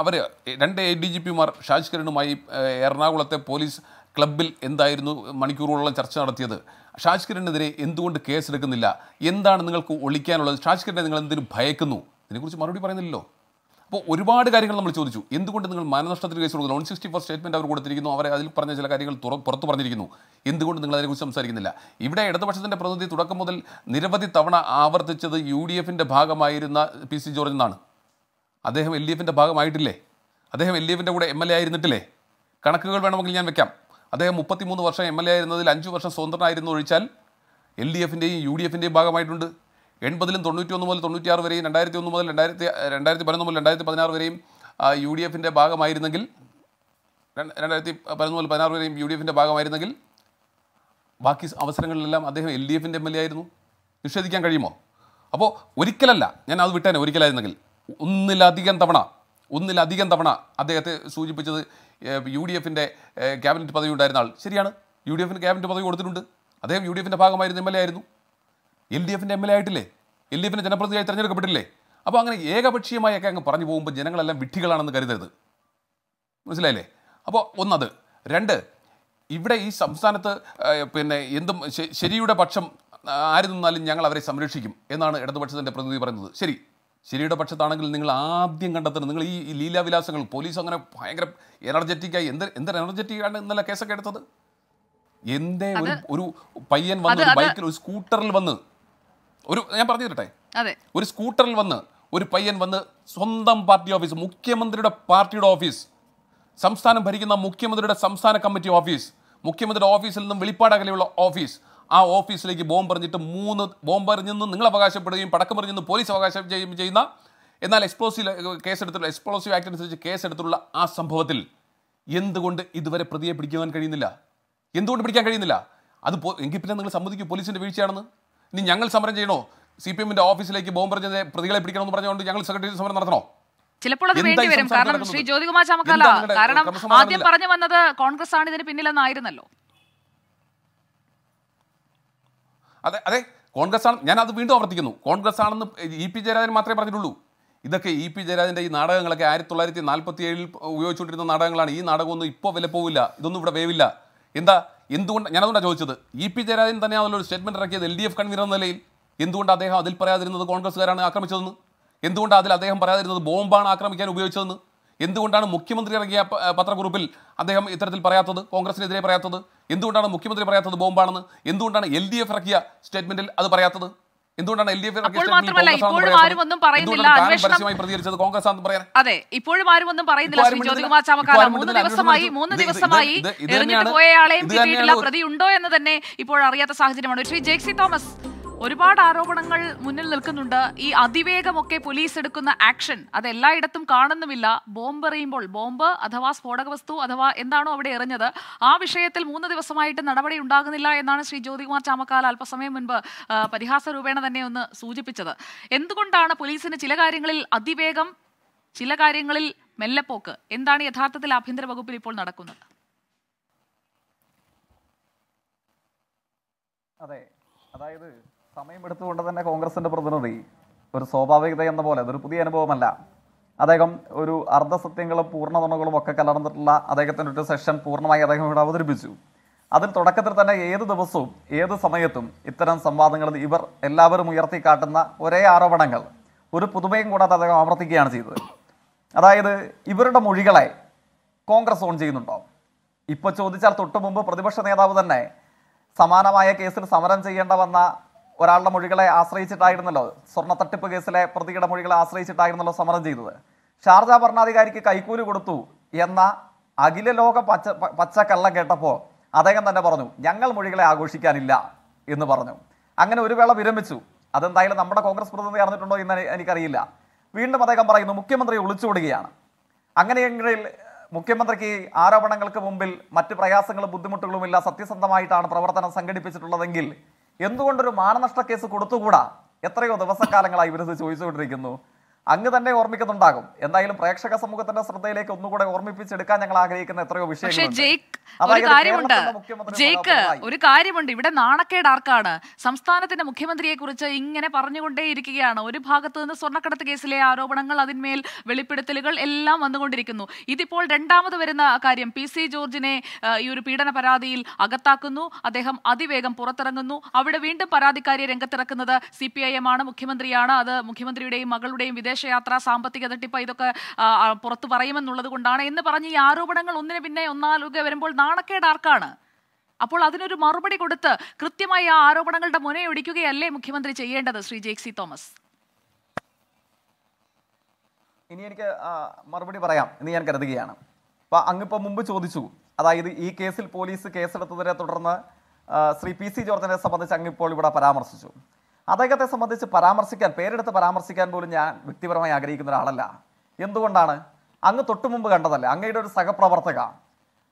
Speaker 2: അവർ രണ്ട് എ ഡി ജി പിമാർ ഷാജ് കിരണുമായി എറണാകുളത്തെ പോലീസ് ക്ലബിൽ എന്തായിരുന്നു മണിക്കൂറുകളോളം ചർച്ച നടത്തിയത് ഷാജ് കിരണിനെതിരെ എന്തുകൊണ്ട് കേസെടുക്കുന്നില്ല എന്താണ് നിങ്ങൾക്ക് ഒളിക്കാനുള്ളത് ഷാജ് കിരണിനെ നിങ്ങൾ എന്തിനും ഭയക്കുന്നു ഇതിനെക്കുറിച്ച് മറുപടി പറയുന്നില്ലല്ലോ അപ്പോൾ ഒരുപാട് കാര്യങ്ങൾ നമ്മൾ ചോദിച്ചു എന്തുകൊണ്ട് നിങ്ങൾ മാനനഷ്ടത്തിന് കേസ് കൊടുക്കുന്നു വൺ സിക്സ്റ്റി ഫോർ സ്റ്റേറ്റ്മെൻറ്റ് അവർ കൊടുത്തിരിക്കുന്നു അവരെ അതിൽ പറഞ്ഞ ചില കാര്യങ്ങൾ പുറത്തു പറഞ്ഞിരിക്കുന്നു എന്തുകൊണ്ട് നിങ്ങൾ അതിനെക്കുറിച്ച് സംസാരിക്കുന്നില്ല ഇവിടെ ഇടതുപക്ഷത്തിൻ്റെ പ്രതിനിധി തുടക്കം മുതൽ നിരവധി തവണ ആവർത്തിച്ചത് യു ഡി എഫിൻ്റെ ഭാഗമായിരുന്ന പി സി ജോർജ് എന്നാണ് അദ്ദേഹം എൽ ഡി എഫിൻ്റെ ഭാഗമായിട്ടില്ലേ അദ്ദേഹം എൽ ഡി എഫിൻ്റെ കൂടെ എം എൽ എ ആയിരുന്നിട്ടില്ലേ കണക്കുകൾ വേണമെങ്കിൽ ഞാൻ വെക്കാം അദ്ദേഹം മുപ്പത്തിമൂന്ന് വർഷം എം എൽ എ ആയിരുന്നതിൽ അഞ്ച് വർഷം സ്വതന്ത്രനായിരുന്നു ഒഴിച്ചാൽ എൽ ഡി എഫിൻ്റെയും യു ഡി എഫിൻ്റെയും ഭാഗമായിട്ടുണ്ട് എൺപതിലും തൊണ്ണൂറ്റി ഒന്ന് മുതൽ ആറ് വരെയും രണ്ടായിരത്തി ഒന്ന് മുതൽ രണ്ടായിരത്തി രണ്ടായിരത്തി പതിനൊന്ന് മുതൽ രണ്ടായിരത്തി പതിനാറ് വരെയും യു ഡി എഫിൻ്റെ ഭാഗമായിരുന്നെങ്കിൽ രണ്ടായിരത്തി പതിനൊന്ന് മുതൽ പതിനാറ് വരെയും യു ഡി എഫിൻ്റെ ഭാഗമായിരുന്നെങ്കിൽ ബാക്കി അവസരങ്ങളിലെല്ലാം അദ്ദേഹം എൽ ഡി എഫിൻ്റെ എം എൽ എ ആയിരുന്നു നിഷേധിക്കാൻ കഴിയുമോ അപ്പോൾ ഒരിക്കലല്ല ഞാൻ അത് വിട്ടേനെ ഒരിക്കലായിരുന്നെങ്കിൽ ഒന്നിലധികം തവണ ഒന്നിലധികം തവണ അദ്ദേഹത്തെ സൂചിപ്പിച്ചത് യു ഡി എഫിൻ്റെ ക്യാബിനറ്റ് പദവി ഉണ്ടായിരുന്ന ആൾ ശരിയാണ് യു ഡി എഫിന് ക്യാബിനറ്റ് പദവി കൊടുത്തിട്ടുണ്ട് അദ്ദേഹം യു ഡി എഫിൻ്റെ ഭാഗമായിരുന്ന എം എൽ എ ആയിരുന്നു എൽ ഡി എഫിൻ്റെ എം എൽ എ ആയിട്ടില്ലേ എൽ ഡി എഫിൻ്റെ ജനപ്രതിനിധിയായി തിരഞ്ഞെടുക്കപ്പെട്ടില്ലേ അപ്പോൾ അങ്ങനെ ഏകപക്ഷീയമായൊക്കെ അങ്ങ് പറഞ്ഞു പോകുമ്പോൾ ജനങ്ങളെല്ലാം വിഡ്ഢികളാണെന്ന് കരുതരുത് മനസ്സിലായില്ലേ അപ്പോൾ ഒന്നത് രണ്ട് ഇവിടെ ഈ സംസ്ഥാനത്ത് പിന്നെ എന്തും ശരിയുടെ പക്ഷം ആര് നിന്നാലും ഞങ്ങൾ അവരെ സംരക്ഷിക്കും എന്നാണ് ഇടതുപക്ഷത്തിൻ്റെ പ്രതിനിധി പറയുന്നത് ശരി ശരിയുടെ പക്ഷത്താണെങ്കിൽ നിങ്ങൾ ആദ്യം കണ്ടെത്തണം നിങ്ങൾ ഈ ലീലാവിലാസങ്ങൾ പോലീസ് അങ്ങനെ ഭയങ്കര എനർജറ്റിക്കായി എന്ത് എന്തൊരു എനർജറ്റിക്കാണ് ഇന്നലെ കേസൊക്കെ എടുത്തത് എന്തേ ഒരു ഒരു പയ്യൻ വന്ന് ഒരു ബൈക്കിൽ ഒരു സ്കൂട്ടറിൽ വന്ന് ഒരു ഞാൻ പറഞ്ഞു തരട്ടെ ഒരു സ്കൂട്ടറിൽ വന്ന് ഒരു പയ്യൻ വന്ന് സ്വന്തം പാർട്ടി ഓഫീസ് മുഖ്യമന്ത്രിയുടെ പാർട്ടിയുടെ ഓഫീസ് സംസ്ഥാനം ഭരിക്കുന്ന മുഖ്യമന്ത്രിയുടെ സംസ്ഥാന കമ്മിറ്റി ഓഫീസ് മുഖ്യമന്ത്രിയുടെ ഓഫീസിൽ നിന്നും വെളിപ്പാട് അകലെയുള്ള ഓഫീസ് ആ ഓഫീസിലേക്ക് ബോംബ് പറഞ്ഞിട്ട് മൂന്ന് ബോംബ് എറിഞ്ഞെന്ന് നിങ്ങൾ അവകാശപ്പെടുകയും പടക്കം എറിഞ്ഞെന്ന് പോലീസ് അവകാശം ചെയ്യുന്ന എന്നാൽ എക്സ്പ്ലോസീവ് കേസെടുത്തിട്ടുള്ള എക്സ്പ്ലോസീവ് ആക്ട് അനുസരിച്ച് എടുത്തുള്ള ആ സംഭവത്തിൽ എന്തുകൊണ്ട് ഇതുവരെ പ്രതിയെ പിടിക്കാൻ കഴിയുന്നില്ല എന്തുകൊണ്ട് പിടിക്കാൻ കഴിയുന്നില്ല അത് എങ്കിൽ പിന്നെ നിങ്ങൾ സമ്മതിക്കും പോലീസിൻ്റെ വീഴ്ചയാണെന്ന് ഇനി ഞങ്ങൾ സമരം ചെയ്യണോ സി പി എമ്മിന്റെ ഓഫീസിലേക്ക് ബോംബെറിഞ്ഞത് പ്രതികളെ പിടിക്കണമെന്ന് പറഞ്ഞുകൊണ്ട് ഞങ്ങൾ സെക്രട്ടറി സമരം നടത്തണോ
Speaker 1: ചിലപ്പോൾ അത് വേണ്ടി വരും കാരണം ശ്രീ ജ്യോതികുമാർ ചാമക്കാല കാരണം ആദ്യം പറഞ്ഞു വന്നത് കോൺഗ്രസ് ആണ് ഇതിന് പിന്നിലെന്നായിരുന്നല്ലോ
Speaker 2: അതെ അതെ കോൺഗ്രസ് ആണ് ഞാൻ അത് വീണ്ടും ആവർത്തിക്കുന്നു കോൺഗ്രസ് ആണെന്ന് ഇ പി ജയരാജൻ മാത്രമേ പറഞ്ഞിട്ടുള്ളൂ ഇതൊക്കെ ഇ പി ജയരാജൻ്റെ ഈ നാടകങ്ങളൊക്കെ ആയിരത്തി തൊള്ളായിരത്തി നാൽപ്പത്തി ഏഴിൽ ഉപയോഗിച്ചുകൊണ്ടിരുന്ന നാടകങ്ങളാണ് ഈ നാടകമൊന്നും ഇപ്പോൾ വില പോവില്ല ഇതൊന്നും ഇവിടെ വേവില്ല എന്താ എന്തുകൊണ്ട് ഞാനതുകൊണ്ടാണ് ചോദിച്ചത് ഇ പി ജയരാജൻ തന്നെയാണല്ലോ ഒരു സ്റ്റേറ്റ്മെൻറ്റ് ഇറക്കിയത് എൽ ഡി എഫ് കൺവീനർ എന്ന നിലയിൽ എന്തുകൊണ്ട് അദ്ദേഹം അതിൽ പറയാതിരുന്നത് കോൺഗ്രസ്സുകാരാണ് ആക്രമിച്ചതെന്ന് എന്തുകൊണ്ട് അതിൽ അദ്ദേഹം പറയാതിരുന്നത് ബോംബാണ് ആക്രമിക്കാൻ ഉപയോഗിച്ചതെന്ന് എന്തുകൊണ്ടാണ് മുഖ്യമന്ത്രി ഇറങ്ങിയ പത്രക്കുറിപ്പിൽ അദ്ദേഹം ഇത്തരത്തിൽ പറയാത്തത് കോൺഗ്രസിനെതിരെ പറയാത്തത് എന്തുകൊണ്ടാണ് മുഖ്യമന്ത്രി പറയാത്തത് ബോംബാണെന്ന് എന്തുകൊണ്ടാണ് എൽ ഡി എഫ് ഇറക്കിയ സ്റ്റേറ്റ്മെന്റിൽ അത് പറയാത്തത് എന്തുകൊണ്ടാണ് കോൺഗ്രസ്
Speaker 1: അതെ ഇപ്പോഴും ആരും ഒന്നും പറയുന്നില്ല ശ്രീ ജ്യോതികുമാർ ചാമക്കാല മൂന്ന് ദിവസമായി മൂന്ന് ദിവസമായി എറിഞ്ഞിട്ട് പോയയാളെയും പ്രതിയുണ്ടോ എന്ന് തന്നെ ഇപ്പോൾ അറിയാത്ത സാഹചര്യമാണ് ശ്രീ ജേക്സി തോമസ് ഒരുപാട് ആരോപണങ്ങൾ മുന്നിൽ നിൽക്കുന്നുണ്ട് ഈ അതിവേഗമൊക്കെ പോലീസ് എടുക്കുന്ന ആക്ഷൻ അത് എല്ലായിടത്തും കാണുന്നുമില്ല ബോംബ് എറിയുമ്പോൾ ബോംബ് അഥവാ സ്ഫോടക വസ്തു അഥവാ എന്താണോ അവിടെ എറിഞ്ഞത് ആ വിഷയത്തിൽ മൂന്ന് ദിവസമായിട്ട് നടപടി ഉണ്ടാകുന്നില്ല എന്നാണ് ശ്രീ ജ്യോതികുമാർ ചാമക്കാൽ അല്പസമയം മുൻപ് പരിഹാസ രൂപേണ തന്നെ ഒന്ന് സൂചിപ്പിച്ചത് എന്തുകൊണ്ടാണ് പോലീസിന് ചില കാര്യങ്ങളിൽ അതിവേഗം ചില കാര്യങ്ങളിൽ മെല്ലെപ്പോക്ക് എന്താണ് യഥാർത്ഥത്തിൽ ആഭ്യന്തര വകുപ്പിൽ ഇപ്പോൾ നടക്കുന്നത്
Speaker 4: അതെ അതായത് സമയമെടുത്തുകൊണ്ട് തന്നെ കോൺഗ്രസിന്റെ പ്രതിനിധി ഒരു സ്വാഭാവികത എന്ന പോലെ അതൊരു പുതിയ അനുഭവമല്ല അദ്ദേഹം ഒരു അർദ്ധസത്യങ്ങളും പൂർണ്ണ നുണകളും ഒക്കെ കലർന്നിട്ടുള്ള അദ്ദേഹത്തിൻ്റെ ഒരു സെഷൻ പൂർണ്ണമായി അദ്ദേഹം ഇവിടെ അവതരിപ്പിച്ചു അതിൽ തുടക്കത്തിൽ തന്നെ ഏത് ദിവസവും ഏത് സമയത്തും ഇത്തരം സംവാദങ്ങൾ ഇവർ എല്ലാവരും ഉയർത്തി കാട്ടുന്ന ഒരേ ആരോപണങ്ങൾ ഒരു പുതുമയും കൂടാതെ അദ്ദേഹം ആവർത്തിക്കുകയാണ് ചെയ്തത് അതായത് ഇവരുടെ മൊഴികളെ കോൺഗ്രസ് ഓൺ ചെയ്യുന്നുണ്ടോ ഇപ്പോൾ ചോദിച്ചാൽ തൊട്ടു മുമ്പ് പ്രതിപക്ഷ നേതാവ് തന്നെ സമാനമായ കേസിൽ സമരം ചെയ്യേണ്ട വന്ന ഒരാളുടെ മൊഴികളെ ആശ്രയിച്ചിട്ടായിരുന്നല്ലോ സ്വർണ്ണ തട്ടിപ്പ് കേസിലെ പ്രതിയുടെ മൊഴികളെ ആശ്രയിച്ചിട്ടായിരുന്നല്ലോ സമരം ചെയ്തത് ഷാർജ ഭരണാധികാരിക്ക് കൈക്കൂലി കൊടുത്തു എന്ന അഖില ലോക പച്ച പച്ചക്കള്ളം കേട്ടപ്പോൾ അദ്ദേഹം തന്നെ പറഞ്ഞു ഞങ്ങൾ മൊഴികളെ ആഘോഷിക്കാനില്ല എന്ന് പറഞ്ഞു അങ്ങനെ ഒരു വേള വിരമിച്ചു അതെന്തായാലും നമ്മുടെ കോൺഗ്രസ് പ്രതിനിധി അറിഞ്ഞിട്ടുണ്ടോ എന്ന് എനിക്കറിയില്ല വീണ്ടും അദ്ദേഹം പറയുന്നു മുഖ്യമന്ത്രി ഒളിച്ചുവിടുകയാണ് അങ്ങനെയെങ്കിൽ മുഖ്യമന്ത്രിക്ക് ആരോപണങ്ങൾക്ക് മുമ്പിൽ മറ്റ് പ്രയാസങ്ങളും ബുദ്ധിമുട്ടുകളുമില്ല സത്യസന്ധമായിട്ടാണ് പ്രവർത്തനം സംഘടിപ്പിച്ചിട്ടുള്ളതെങ്കിൽ എന്തുകൊണ്ടൊരു മാനനഷ്ട കേസ് കൊടുത്തുകൂടാ എത്രയോ ദിവസക്കാലങ്ങളായി ഇവരത് ചോദിച്ചുകൊണ്ടിരിക്കുന്നു അങ്ങ് തന്നെ ഓർമ്മിക്കുന്നുണ്ടാകും എന്തായാലും പ്രേക്ഷക സമൂഹത്തിന്റെ ശ്രദ്ധയിലേക്ക് ഒന്നുകൂടെ ഓർമ്മിപ്പിച്ചെടുക്കാൻ ഞങ്ങൾ ആഗ്രഹിക്കുന്ന എത്രയോ വിഷയങ്ങൾ ഒരു കാര്യമുണ്ട് ജേക്ക്
Speaker 1: ഒരു കാര്യമുണ്ട് ഇവിടെ നാണക്കേട് ആർക്കാണ് സംസ്ഥാനത്തിന്റെ മുഖ്യമന്ത്രിയെ കുറിച്ച് ഇങ്ങനെ പറഞ്ഞുകൊണ്ടേയിരിക്കുകയാണ് ഒരു ഭാഗത്ത് നിന്ന് സ്വർണ്ണക്കടത്ത് കേസിലെ ആരോപണങ്ങൾ അതിന്മേൽ വെളിപ്പെടുത്തലുകൾ എല്ലാം വന്നുകൊണ്ടിരിക്കുന്നു ഇതിപ്പോൾ രണ്ടാമത് വരുന്ന കാര്യം പി സി ജോർജിനെ ഈ ഒരു പീഡന പരാതിയിൽ അകത്താക്കുന്നു അദ്ദേഹം അതിവേഗം പുറത്തിറങ്ങുന്നു അവിടെ വീണ്ടും പരാതിക്കാരിയെ രംഗത്തിറക്കുന്നത് സി പി ഐ എം ആണ് മുഖ്യമന്ത്രിയാണ് അത് മുഖ്യമന്ത്രിയുടെയും മകളുടെയും വിദേശ വിദേശയാത്ര സാമ്പത്തിക തട്ടിപ്പ് ഇതൊക്കെ പുറത്തു പറയുമെന്നുള്ളത് കൊണ്ടാണ് എന്ന് പറഞ്ഞ് ഈ ആരോപണങ്ങൾ ഒന്നിനു പിന്നെ ഒന്നാലൊക്കെ വരുമ്പോൾ നാണക്കേട് ആർക്കാണ് അപ്പോൾ അതിനൊരു മറുപടി കൊടുത്ത് കൃത്യമായി ആ ആരോപണങ്ങളുടെ മുനയൊടിക്കുകയല്ലേ മുഖ്യമന്ത്രി ചെയ്യേണ്ടത് ശ്രീ ജേക്സി തോമസ്
Speaker 4: ഇനി എനിക്ക് മറുപടി പറയാം എന്ന് ഞാൻ കരുതുകയാണ് അപ്പോൾ അങ്ങിപ്പോൾ മുമ്പ് ചോദിച്ചു അതായത് ഈ കേസിൽ പോലീസ് കേസെടുത്തതിനെ തുടർന്ന് ശ്രീ പി സി ജോർജിനെ സംബന്ധിച്ച് അങ്ങിപ്പോൾ ഇവിടെ പരാമർശിച്ചു അദ്ദേഹത്തെ സംബന്ധിച്ച് പരാമർശിക്കാൻ പേരെടുത്ത് പരാമർശിക്കാൻ പോലും ഞാൻ വ്യക്തിപരമായി ആഗ്രഹിക്കുന്ന ഒരാളല്ല എന്തുകൊണ്ടാണ് അങ്ങ് തൊട്ടു മുമ്പ് കണ്ടതല്ലേ അങ്ങയുടെ ഒരു സഹപ്രവർത്തക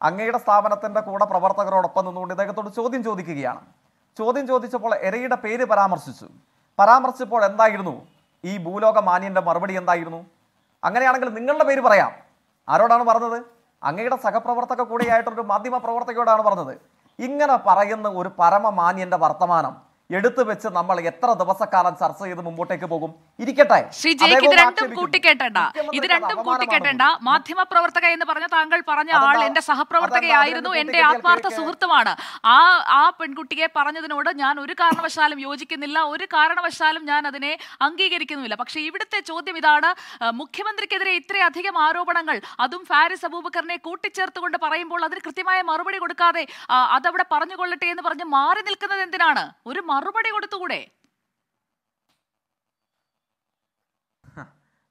Speaker 4: അങ്ങയുടെ സ്ഥാപനത്തിൻ്റെ കൂടെ പ്രവർത്തകരോടൊപ്പം നിന്നുകൊണ്ട് ഇദ്ദേഹത്തോട് ചോദ്യം ചോദിക്കുകയാണ് ചോദ്യം ചോദിച്ചപ്പോൾ എരയുടെ പേര് പരാമർശിച്ചു പരാമർശിച്ചപ്പോൾ എന്തായിരുന്നു ഈ ഭൂലോക മാന്യൻ്റെ മറുപടി എന്തായിരുന്നു അങ്ങനെയാണെങ്കിൽ നിങ്ങളുടെ പേര് പറയാം ആരോടാണ് പറഞ്ഞത് അങ്ങയുടെ സഹപ്രവർത്തക കൂടിയായിട്ടൊരു മാധ്യമ പ്രവർത്തകയോടാണ് പറഞ്ഞത് ഇങ്ങനെ പറയുന്ന ഒരു പരമമാന്യൻ്റെ വർത്തമാനം എടുത്തു വെച്ച് നമ്മൾ എത്ര ദിവസക്കാലം ചർച്ച ചെയ്ത് മുമ്പോട്ടേക്ക് പോകും ഇരിക്കട്ടെ ശ്രീ ഇത് രണ്ടും
Speaker 1: കൂട്ടിക്കേട്ടണ്ട ഇത് രണ്ടും കൂട്ടിക്കേട്ടണ്ട മാധ്യമ പ്രവർത്തക എന്ന് പറഞ്ഞ താങ്കൾ പറഞ്ഞ ആൾ എന്റെ സഹപ്രവർത്തകയായിരുന്നു എന്റെ ആത്മാർത്ഥ സുഹൃത്തുമാണ് ആ ആ പെൺകുട്ടിയെ പറഞ്ഞതിനോട് ഞാൻ ഒരു കാരണവശാലും യോജിക്കുന്നില്ല ഒരു കാരണവശാലും ഞാൻ അതിനെ അംഗീകരിക്കുന്നുമില്ല പക്ഷേ ഇവിടുത്തെ ചോദ്യം ഇതാണ് മുഖ്യമന്ത്രിക്കെതിരെ ഇത്രയധികം ആരോപണങ്ങൾ അതും ഫാരിസ് അബൂബക്കറിനെ കൂട്ടിച്ചേർത്തുകൊണ്ട് പറയുമ്പോൾ അതിന് കൃത്യമായ മറുപടി കൊടുക്കാതെ അതവിടെ പറഞ്ഞുകൊള്ളട്ടെ എന്ന് പറഞ്ഞ് മാറി നിൽക്കുന്നത് എന്തിനാണ് ഒരു മറുപടി കൊടുത്തുകൂടെ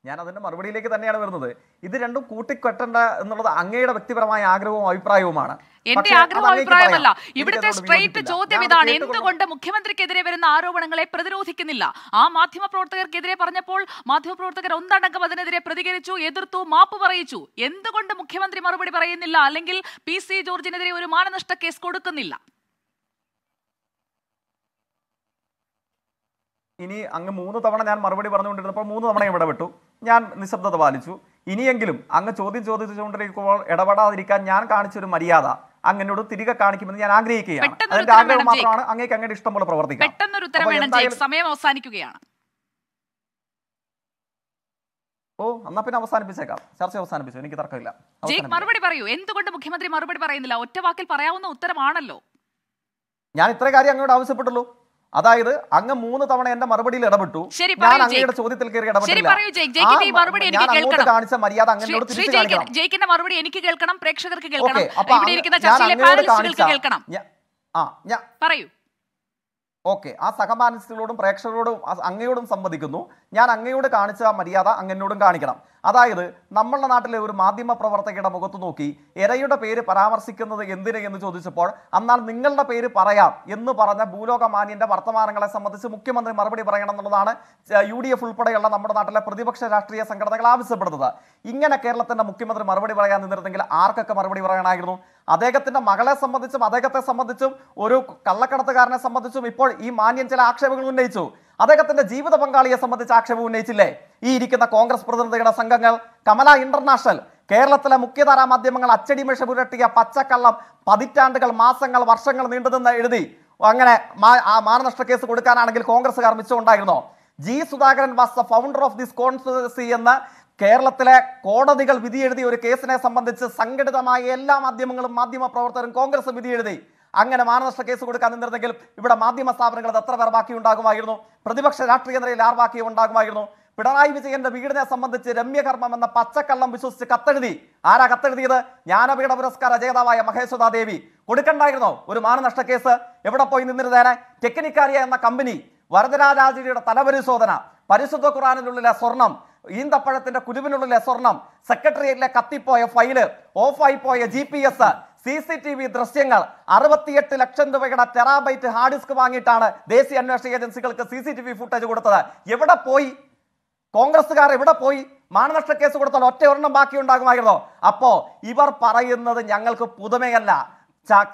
Speaker 4: ഞാൻ അതിന്റെ മറുപടിയിലേക്ക് തന്നെയാണ് വരുന്നത് ഇത് രണ്ടും കൂട്ടിക്കെട്ടണ്ട എന്നുള്ളത് അങ്ങയുടെ വ്യക്തിപരമായ ആഗ്രഹവും അഭിപ്രായവുമാണ് എന്റെ ആഗ്രഹം അഭിപ്രായമല്ല
Speaker 1: ഇവിടുത്തെ സ്ട്രേറ്റ് ചോദ്യം ഇതാണ് എന്തുകൊണ്ട് മുഖ്യമന്ത്രിക്കെതിരെ വരുന്ന ആരോപണങ്ങളെ പ്രതിരോധിക്കുന്നില്ല ആ മാധ്യമപ്രവർത്തകർക്കെതിരെ പറഞ്ഞപ്പോൾ മാധ്യമപ്രവർത്തകർ ഒന്നടങ്കം അതിനെതിരെ പ്രതികരിച്ചു എതിർത്തു മാപ്പ് പറയിച്ചു എന്തുകൊണ്ട് മുഖ്യമന്ത്രി മറുപടി പറയുന്നില്ല അല്ലെങ്കിൽ പി സി ജോർജിനെതിരെ ഒരു മാനനഷ്ട കേസ് കൊടുക്കുന്നില്ല
Speaker 4: ഇനി അങ്ങ് മൂന്ന് തവണ ഞാൻ മറുപടി പറഞ്ഞുകൊണ്ടിരുന്നപ്പോൾ മൂന്ന് തവണ ഇടപെട്ടു ഞാൻ നിശബ്ദത പാലിച്ചു ഇനിയെങ്കിലും അങ്ങ് ചോദ്യം ചോദിച്ചുകൊണ്ടിരിക്കുമ്പോൾ ഇടപെടാതിരിക്കാൻ ഞാൻ കാണിച്ചൊരു മര്യാദ അങ്ങനോട് തിരികെ കാണിക്കുമെന്ന് ഞാൻ ആഗ്രഹിക്കുകയാണ് ആഗ്രഹം മാത്രമാണ് അങ്ങേക്ക് അങ്ങയുടെ ഇഷ്ടം പോലെ
Speaker 1: പ്രവർത്തിക്കാം സമയം അവസാനിക്കുകയാണ്
Speaker 4: ഓ എന്നാ പിന്നെ അവസാനിപ്പിച്ചേക്കാം ചർച്ച അവസാനിപ്പിച്ചു എനിക്ക് തർക്കമില്ല
Speaker 1: മറുപടി പറയൂ എന്തുകൊണ്ട് മുഖ്യമന്ത്രി മറുപടി പറയുന്നില്ല ഒറ്റ വാക്കിൽ പറയാവുന്ന ഉത്തരമാണല്ലോ
Speaker 4: ഞാൻ ഇത്ര കാര്യം അങ്ങോട്ട് ആവശ്യപ്പെട്ടുള്ളൂ അതായത് അങ്ങ് മൂന്ന് തവണ എന്റെ മറുപടിയിൽ ഇടപെട്ടു ഞാൻ അങ്ങയുടെ ചോദ്യത്തിൽ കയറി ഇടപെട്ടില്ല കാണിച്ച മര്യാദ അങ്ങനോട്
Speaker 1: ജയിക്കിന്റെ മറുപടി എനിക്ക് കേൾക്കണം പ്രേക്ഷകർക്ക് കേൾക്കണം ആ ഞാൻ പറയൂ
Speaker 4: ഓക്കെ ആ സഹമാനസികളോടും പ്രേക്ഷകരോടും അങ്ങയോടും സംവദിക്കുന്നു ഞാൻ അങ്ങയോട് കാണിച്ച മര്യാദ അങ്ങനോടും കാണിക്കണം അതായത് നമ്മളുടെ നാട്ടിലെ ഒരു മാധ്യമ പ്രവർത്തകയുടെ മുഖത്ത് നോക്കി എരയുടെ പേര് പരാമർശിക്കുന്നത് എന്തിനെ എന്ന് ചോദിച്ചപ്പോൾ എന്നാൽ നിങ്ങളുടെ പേര് പറയാം എന്ന് പറഞ്ഞ ഭൂലോകമാന്യന്റെ വർത്തമാനങ്ങളെ സംബന്ധിച്ച് മുഖ്യമന്ത്രി മറുപടി പറയണം എന്നുള്ളതാണ് യു ഡി എഫ് ഉൾപ്പെടെയുള്ള നമ്മുടെ നാട്ടിലെ പ്രതിപക്ഷ രാഷ്ട്രീയ സംഘടനകൾ ആവശ്യപ്പെടുന്നത് ഇങ്ങനെ കേരളത്തിന്റെ മുഖ്യമന്ത്രി മറുപടി പറയാൻ നിന്നിരുന്നെങ്കിൽ ആർക്കൊക്കെ മറുപടി പറയണമായിരുന്നു അദ്ദേഹത്തിന്റെ മകളെ സംബന്ധിച്ചും അദ്ദേഹത്തെ സംബന്ധിച്ചും ഒരു കള്ളക്കടത്തുകാരനെ സംബന്ധിച്ചും ഇപ്പോൾ ഈ മാന്യൻ ചില ആക്ഷേപങ്ങൾ ഉന്നയിച്ചു അദ്ദേഹത്തിന്റെ ജീവിത പങ്കാളിയെ സംബന്ധിച്ച് ആക്ഷേപം ഉന്നയിച്ചില്ലേ ഈ ഇരിക്കുന്ന കോൺഗ്രസ് പ്രതിനിധികളുടെ സംഘങ്ങൾ കമല ഇന്റർനാഷണൽ കേരളത്തിലെ മുഖ്യധാരാ മാധ്യമങ്ങൾ അച്ചടിമിഷ പുരട്ടിയ പച്ചക്കള്ളം പതിറ്റാണ്ടുകൾ മാസങ്ങൾ വർഷങ്ങൾ നീണ്ടുനിന്ന് എഴുതി അങ്ങനെ മാനനഷ്ട കേസ് കൊടുക്കാനാണെങ്കിൽ കോൺഗ്രസ്സുകാർ മിച്ചമുണ്ടായിരുന്നോ G Sudhakaran was the founder of this conspiracy എന്ന് കേരളത്തിലെ കോടതികൾ വിധിയെഴുതിയ ഒരു കേസിനെ സംബന്ധിച്ച് സംഘടിതമായ എല്ലാ മാധ്യമങ്ങളും മാധ്യമ പ്രവർത്തകരും കോൺഗ്രസ് വിധിയെഴുതി അങ്ങനെ മാനനഷ്ട കേസ് കൊടുക്കാൻ നിന്നിരുന്നെങ്കിൽ ഇവിടെ മാധ്യമ സ്ഥാപനങ്ങൾ അത് എത്ര പേർ ബാക്കി ഉണ്ടാകുമായിരുന്നു പ്രതിപക്ഷ രാഷ്ട്രീയ നിലയിൽ ആർ ബാക്കി ഉണ്ടാകുമായിരുന്നു പിണറായി വിജയന്റെ വീടിനെ സംബന്ധിച്ച് രമ്യകർമ്മം എന്ന പച്ചക്കള്ളം വിശ്വസിച്ച് കത്തെഴുതി ആരാ കത്തെഴുതിയത് ജ്ഞാനപീഠ പുരസ്കാര ജേതാവായ മഹേശ്വതാ ദേവി കൊടുക്കണ്ടായിരുന്നോ ഒരു മാനനഷ്ട കേസ് എവിടെ പോയി നിന്നിരുന്നേനെ ടെക്നിക്കാരിയ എന്ന കമ്പനി വരദരാജാജിയുടെ തലപരിശോധന പരിശുദ്ധ ഖുറാനിലുള്ള സ്വർണം ഈന്തപ്പഴത്തിന്റെ കുരുവിനുള്ളിലെ സ്വർണം സെക്രട്ടേറിയറ്റിലെ കത്തിപ്പോയ ഫയല് ഓഫായി പോയ G P S C C T V ദൃശ്യങ്ങൾ അറുപത്തിയെട്ട് ലക്ഷം രൂപയുടെ ടെറാബൈറ്റ് ഹാർഡ് ഡിസ്ക് വാങ്ങിയിട്ടാണ് ദേശീയ അന്വേഷണ ഏജൻസികൾക്ക് C C T V footage കൊടുത്തത് എവിടെ പോയി കോൺഗ്രസുകാർ എവിടെ പോയി മാനനഷ്ട കേസ് കൊടുത്താൽ ഒറ്റ ഒരെണ്ണം ബാക്കി ഉണ്ടാകുമായിരുന്നോ അപ്പോ ഇവർ പറയുന്നത് ഞങ്ങൾക്ക് പുതുമയല്ല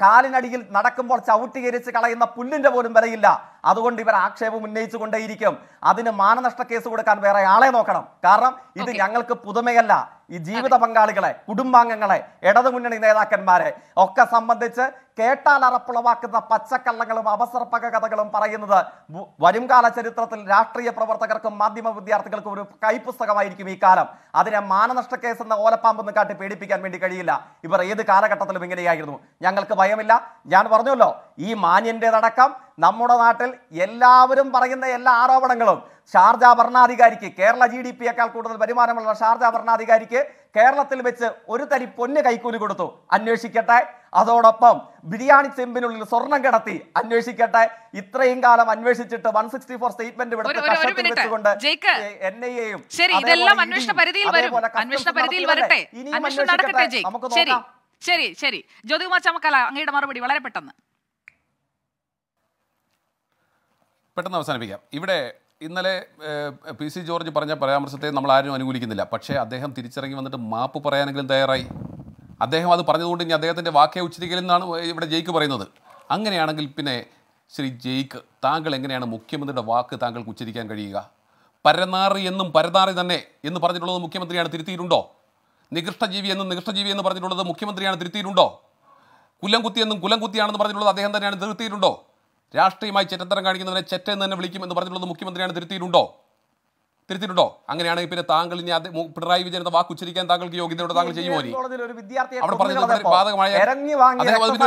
Speaker 4: കാലിനടിയിൽ നടക്കുമ്പോൾ ചവിട്ടിയെരിച്ച് കളയുന്ന പുല്ലിന്റെ പോലും വരയില്ല അതുകൊണ്ട് ഇവർ ആക്ഷേപം ഉന്നയിച്ചുകൊണ്ടേയിരിക്കും അതിന് മാനനഷ്ട കേസ് കൊടുക്കാൻ വേറെ ആളെ നോക്കണം കാരണം ഇത് ഞങ്ങൾക്ക് പുതുമയല്ല ഈ ജീവിത പങ്കാളികളെ കുടുംബാംഗങ്ങളെ ഇടതുമുന്നണി നേതാക്കന്മാരെ ഒക്കെ സംബന്ധിച്ച് കേട്ടാൽ അറപ്പുളവാക്കുന്ന പച്ചക്കള്ളങ്ങളും അവസർപ്പക കഥകളും പറയുന്നത് വരുംകാല ചരിത്രത്തിൽ രാഷ്ട്രീയ പ്രവർത്തകർക്കും മാധ്യമ വിദ്യാർത്ഥികൾക്കും ഒരു കൈപ്പുസ്തകമായിരിക്കും ഈ കാലം അതിനെ മാനനഷ്ട കേസ് എന്ന ഓലപ്പാമ്പെന്ന് കാട്ടി പേടിപ്പിക്കാൻ വേണ്ടി കഴിയില്ല ഇവർ ഏത് കാലഘട്ടത്തിലും ഇങ്ങനെയായിരുന്നു ഞങ്ങൾക്ക് ഭയമില്ല ഞാൻ പറഞ്ഞല്ലോ ഈ മാന്യൻ്റെതടക്കം നമ്മുടെ നാട്ടിൽ എല്ലാവരും പറയുന്ന എല്ലാ ആരോപണങ്ങളും ഷാർജ ഭരണാധികാരിക്ക് കേരള ജി ഡി പിയേക്കാൾ കൂടുതൽ വരുമാനമുള്ള ഷാർജ ഭരണാധികാരിക്ക് കേരളത്തിൽ വെച്ച് ഒരു തരി പൊന്ന് കൈക്കൂലി കൊടുത്തു അന്വേഷിക്കട്ടെ അതോടൊപ്പം ബിരിയാണി ചെമ്പിനുള്ളിൽ സ്വർണം കിടത്തി അന്വേഷിക്കട്ടെ ഇത്രയും കാലം അന്വേഷിച്ചിട്ട് വൺ സിക്സ്റ്റി ഫോർ സ്റ്റേറ്റ്മെന്റ് വെച്ചുകൊണ്ട് എൻ ഐ എയും നമുക്ക്
Speaker 1: ശരി ശരി ജ്യോതികുമാർ ചമക്കല അങ്ങയുടെ മറുപടി വളരെ പെട്ടെന്ന്
Speaker 2: പെട്ടെന്ന് അവസാനിപ്പിക്കാം ഇവിടെ ഇന്നലെ പി സി ജോർജ് പറഞ്ഞ പരാമർശത്തെ നമ്മൾ ആരും അനുകൂലിക്കുന്നില്ല പക്ഷേ അദ്ദേഹം തിരിച്ചിറങ്ങി വന്നിട്ട് മാപ്പ് പറയാനെങ്കിലും തയ്യാറായി അദ്ദേഹം അത് പറഞ്ഞതുകൊണ്ട് ഇനി അദ്ദേഹത്തിൻ്റെ വാക്കേ ഉച്ചരിക്കലെന്നാണ് ഇവിടെ ജയിക്ക് പറയുന്നത് അങ്ങനെയാണെങ്കിൽ പിന്നെ ശ്രീ ജയിക്ക് താങ്കൾ എങ്ങനെയാണ് മുഖ്യമന്ത്രിയുടെ വാക്ക് താങ്കൾക്ക് ഉച്ചരിക്കാൻ കഴിയുക പരനാറി എന്നും പരനാറി തന്നെ എന്ന് പറഞ്ഞിട്ടുള്ളത് മുഖ്യമന്ത്രിയാണ് തിരുത്തിയിട്ടുണ്ടോ നികൃഷ്ടജീവി എന്നും നികൃഷ്ടജീവി എന്ന് പറഞ്ഞിട്ടുള്ളത് മുഖ്യമന്ത്രിയാണ് തിരുത്തിയിട്ടുണ്ടോ കുലംകുത്തി എന്നും കുലംകുത്തിയാണെന്ന് പറഞ്ഞിട്ടുള്ളത് അദ്ദേഹം തന്നെയാണ് തിരുത്തിയിട്ടുണ്ടോ രാഷ്ട്രീയമായി ചെറ്റത്തരം കാണിക്കുന്നവരെ ചെറ്റ എന്ന് തന്നെ വിളിക്കും എന്ന് പറഞ്ഞിട്ടുള്ളത് മുഖ്യമന്ത്രിയാണ് തിരുത്തിയിട്ടുണ്ടോ തിരുത്തിയിട്ടുണ്ടോ അങ്ങനെയാണെങ്കിൽ പിന്നെ താങ്കൾ ഇനി അത് പിണറായി വിജയൻ എന്ന വാക്ക് ഉച്ചരിക്കാൻ താങ്കൾക്ക് യോഗ്യതയോടെ താങ്കൾ ചെയ്യുമോ അവിടെ പറഞ്ഞത് ബാധകമായ അദ്ദേഹം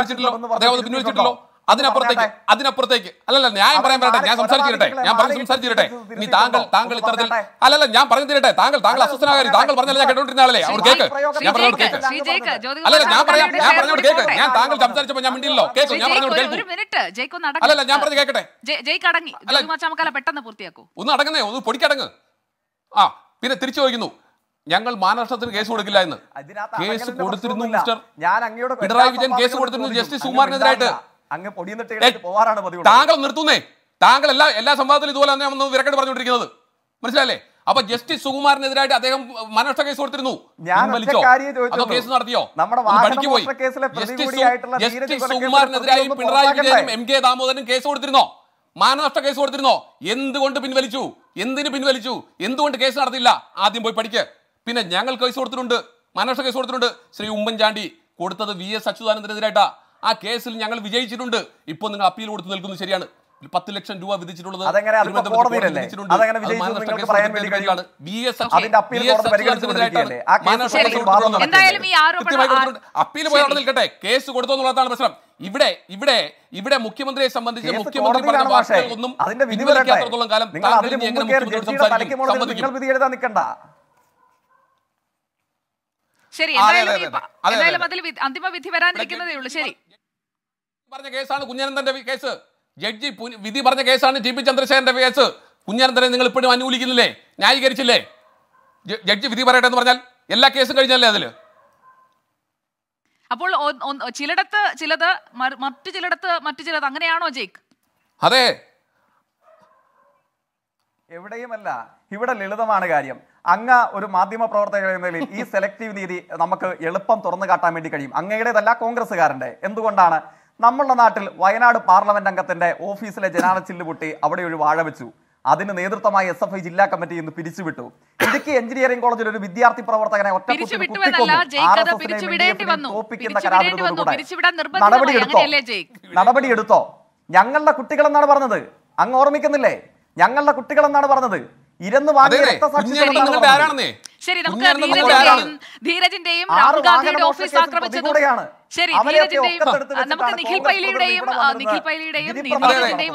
Speaker 2: അദ്ദേഹം അത് അതിനപ്പുറത്തേക്ക് അതിനപ്പുറത്തേക്ക് അല്ലല്ല ന്യായം പറയാൻ പറയട്ടെ ഞാൻ സംസാരിച്ചിരട്ടെ ഞാൻ പറഞ്ഞ് സംസാരിച്ചിരട്ടെ ഇനി താങ്കൾ താങ്കൾ ഇത്തരത്തിൽ അല്ലല്ല ഞാൻ പറഞ്ഞു തരട്ടെ താങ്കൾ താങ്കൾ അസ്വസ്ഥനാകാരി താങ്കൾ പറഞ്ഞല്ല ഞാൻ കേട്ടോണ്ടിരുന്ന ആളല്ലേ അവർ കേക്ക് ഞാൻ പറഞ്ഞോട് കേക്ക്
Speaker 1: അല്ലല്ല ഞാൻ പറയാം ഞാൻ പറഞ്ഞോട് കേക്ക് ഞാൻ താങ്കൾ
Speaker 2: സംസാരിച്ചപ്പോ ഞാൻ മിണ്ടിയില്ലോ കേക്ക് ഞാൻ പറഞ്ഞോട്
Speaker 1: കേൾക്കൂ അല്ലല്ല ഞാൻ പറഞ്ഞു കേക്കട്ടെ പെട്ടെന്ന് പൂർത്തിയാക്കൂ
Speaker 2: ഒന്ന് അടങ്ങുന്നേ ഒന്ന് പൊടിക്കടങ്ങ് ആ പിന്നെ തിരിച്ചു ചോദിക്കുന്നു ഞങ്ങൾ മാനനഷ്ടത്തിന് കേസ് കൊടുക്കില്ല എന്ന് കേസ് കൊടുത്തിരുന്നു മിസ്റ്റർ
Speaker 4: പിണറായി വിജയൻ കേസ് കൊടുത്തിരുന്നു ജസ്റ്റിസ് കുമാറിനെതിരായിട്ട്
Speaker 2: അങ്ങ് പൊടിയെന്നിട്ട് പോവാറാണ് പതിവ് താങ്കൾ നിർത്തുന്നേ താങ്കൾ എല്ലാ എല്ലാ സംവാദത്തിലും ഇതുപോലെ തന്നെ നമ്മൾ വിരക്കട്ട് പറഞ്ഞുകൊണ്ടിരിക്കുന്നത് മനസ്സിലല്ലേ അപ്പൊ ജസ്റ്റിസ് സുകുമാറിനെതിരായിട്ട് അദ്ദേഹം മനോഷ്ട കേസ് കൊടുത്തിരുന്നു കേസ് നടത്തിയോ പണിക്ക് പോയി
Speaker 4: ജസ്റ്റിസ് സുകുമാറിനെതിരായി പിണറായി വിജയനും
Speaker 2: എം കെ ദാമോദരനും കേസ് കൊടുത്തിരുന്നോ മാനനഷ്ട കേസ് കൊടുത്തിരുന്നോ എന്തുകൊണ്ട് പിൻവലിച്ചു എന്തിന് പിൻവലിച്ചു എന്തുകൊണ്ട് കേസ് നടത്തില്ല ആദ്യം പോയി പഠിക്ക് പിന്നെ ഞങ്ങൾ കേസ് കൊടുത്തിട്ടുണ്ട് മാനനഷ്ട കേസ് കൊടുത്തിട്ടുണ്ട് ശ്രീ ഉമ്മൻചാണ്ടി കൊടുത്തത് വി എസ് അച്യുതാനന്ദനെതിരായിട്ടാ ആ കേസിൽ ഞങ്ങൾ വിജയിച്ചിട്ടുണ്ട് ഇപ്പോൾ നിങ്ങൾ അപ്പീൽ കൊടുത്ത് നിൽക്കുന്നത് ശരിയാണ് പത്ത് ലക്ഷം രൂപ വിധിച്ചിട്ടുള്ളത് അപ്പീൽ പോയി നിൽക്കട്ടെ കേസ് കൊടുത്തു എന്നുള്ളതാണ് പ്രശ്നം ഇവിടെ ഇവിടെ ഇവിടെ മുഖ്യമന്ത്രിയെ സംബന്ധിച്ച് മുഖ്യമന്ത്രി പറഞ്ഞ വാർത്തകൾ ഒന്നും കാലം എങ്ങനെ സംബന്ധിക്കും
Speaker 1: ശരി എന്തായാലും അതിൽ അന്തിമ വിധി വരാനിരിക്കുന്നതേ ഉള്ളൂ ശരി
Speaker 2: പറഞ്ഞ കേസാണ് കുഞ്ഞനന്ദന്റെ കേസ് ജഡ്ജി വിധി പറഞ്ഞ കേസാണ് ടി പി ചന്ദ്രശേഖരന്റെ കേസ് കുഞ്ഞനന്ദനെ നിങ്ങൾ ഇപ്പോഴും അനുകൂലിക്കുന്നില്ലേ ന്യായീകരിച്ചില്ലേ ജഡ്ജി വിധി പറയട്ടെ എന്ന് പറഞ്ഞാൽ എല്ലാ കേസും കഴിഞ്ഞല്ലേ അതില്
Speaker 1: അപ്പോൾ ചിലടത്ത് ചിലത് മറ്റു ചിലടത്ത് മറ്റു ചിലത് അങ്ങനെയാണോ ജയ്ക്ക്
Speaker 2: അതെ
Speaker 4: എവിടെയുമല്ല ഇവിടെ ലളിതമാണ് കാര്യം അങ്ങ് ഒരു മാധ്യമ പ്രവർത്തകർ എന്നതിൽ ഈ സെലക്റ്റീവ് നീതി നമുക്ക് എളുപ്പം തുറന്നു കാട്ടാൻ വേണ്ടി കഴിയും അങ്ങയുടേതല്ല കോൺഗ്രസ്സുകാരൻ്റെ എന്തുകൊണ്ടാണ് നമ്മളുടെ നാട്ടിൽ വയനാട് പാർലമെന്റ് അംഗത്തിന്റെ ഓഫീസിലെ ജനാല ചില്ലുപൊട്ടി അവിടെ ഒരു വാഴ വെച്ചു അതിന് നേതൃത്വമായി എസ് എഫ് ഐ ജില്ലാ കമ്മിറ്റി ഇന്ന് പിരിച്ചുവിട്ടു ഇടുക്കി എഞ്ചിനീയറിംഗ് കോളേജിൽ ഒരു വിദ്യാർത്ഥി പ്രവർത്തകനെ നടപടിയെടുത്തോ നടപടിയെടുത്തോ ഞങ്ങളുടെ കുട്ടികളെന്നാണ് പറഞ്ഞത് അങ്ങ് ഓർമ്മിക്കുന്നില്ലേ ഞങ്ങളുടെ കുട്ടികളെന്നാണ് പറഞ്ഞത് ഇരന്ന് വാങ്ങിയ രക്തസാക്ഷി
Speaker 1: ശരി നമുക്ക് ധീരജിന്റെയും ധീരജിന്റെയും രാഹുൽ ശരി ധീരജിന്റെയും
Speaker 4: നമുക്ക് നിഖിൽ
Speaker 2: പൈലിയുടെയും നിഖിൽ
Speaker 1: പൈലിയുടെയും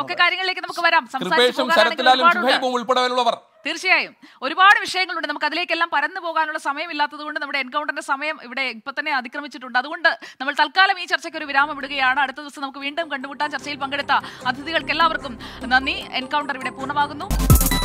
Speaker 1: ഒക്കെ കാര്യങ്ങളിലേക്ക് നമുക്ക് വരാം സംസാരിച്ചുള്ളവർ തീർച്ചയായും ഒരുപാട് വിഷയങ്ങളുണ്ട് നമുക്ക് അതിലേക്കെല്ലാം പരന്നു പോകാനുള്ള സമയമില്ലാത്തതുകൊണ്ട് നമ്മുടെ എൻകൗണ്ടറിന്റെ സമയം ഇവിടെ ഇപ്പൊ തന്നെ അതിക്രമിച്ചിട്ടുണ്ട് അതുകൊണ്ട് നമ്മൾ തൽക്കാലം ഈ ചർച്ചയ്ക്ക് ഒരു വിരാമം ഇടുകയാണ് അടുത്ത ദിവസം നമുക്ക് വീണ്ടും കണ്ടുമുട്ടാൻ ചർച്ചയിൽ പങ്കെടുത്ത അതിഥികൾക്ക് എല്ലാവർക്കും നന്ദി എൻകൗണ്ടർ ഇവിടെ പൂർണ്ണമാകുന്നു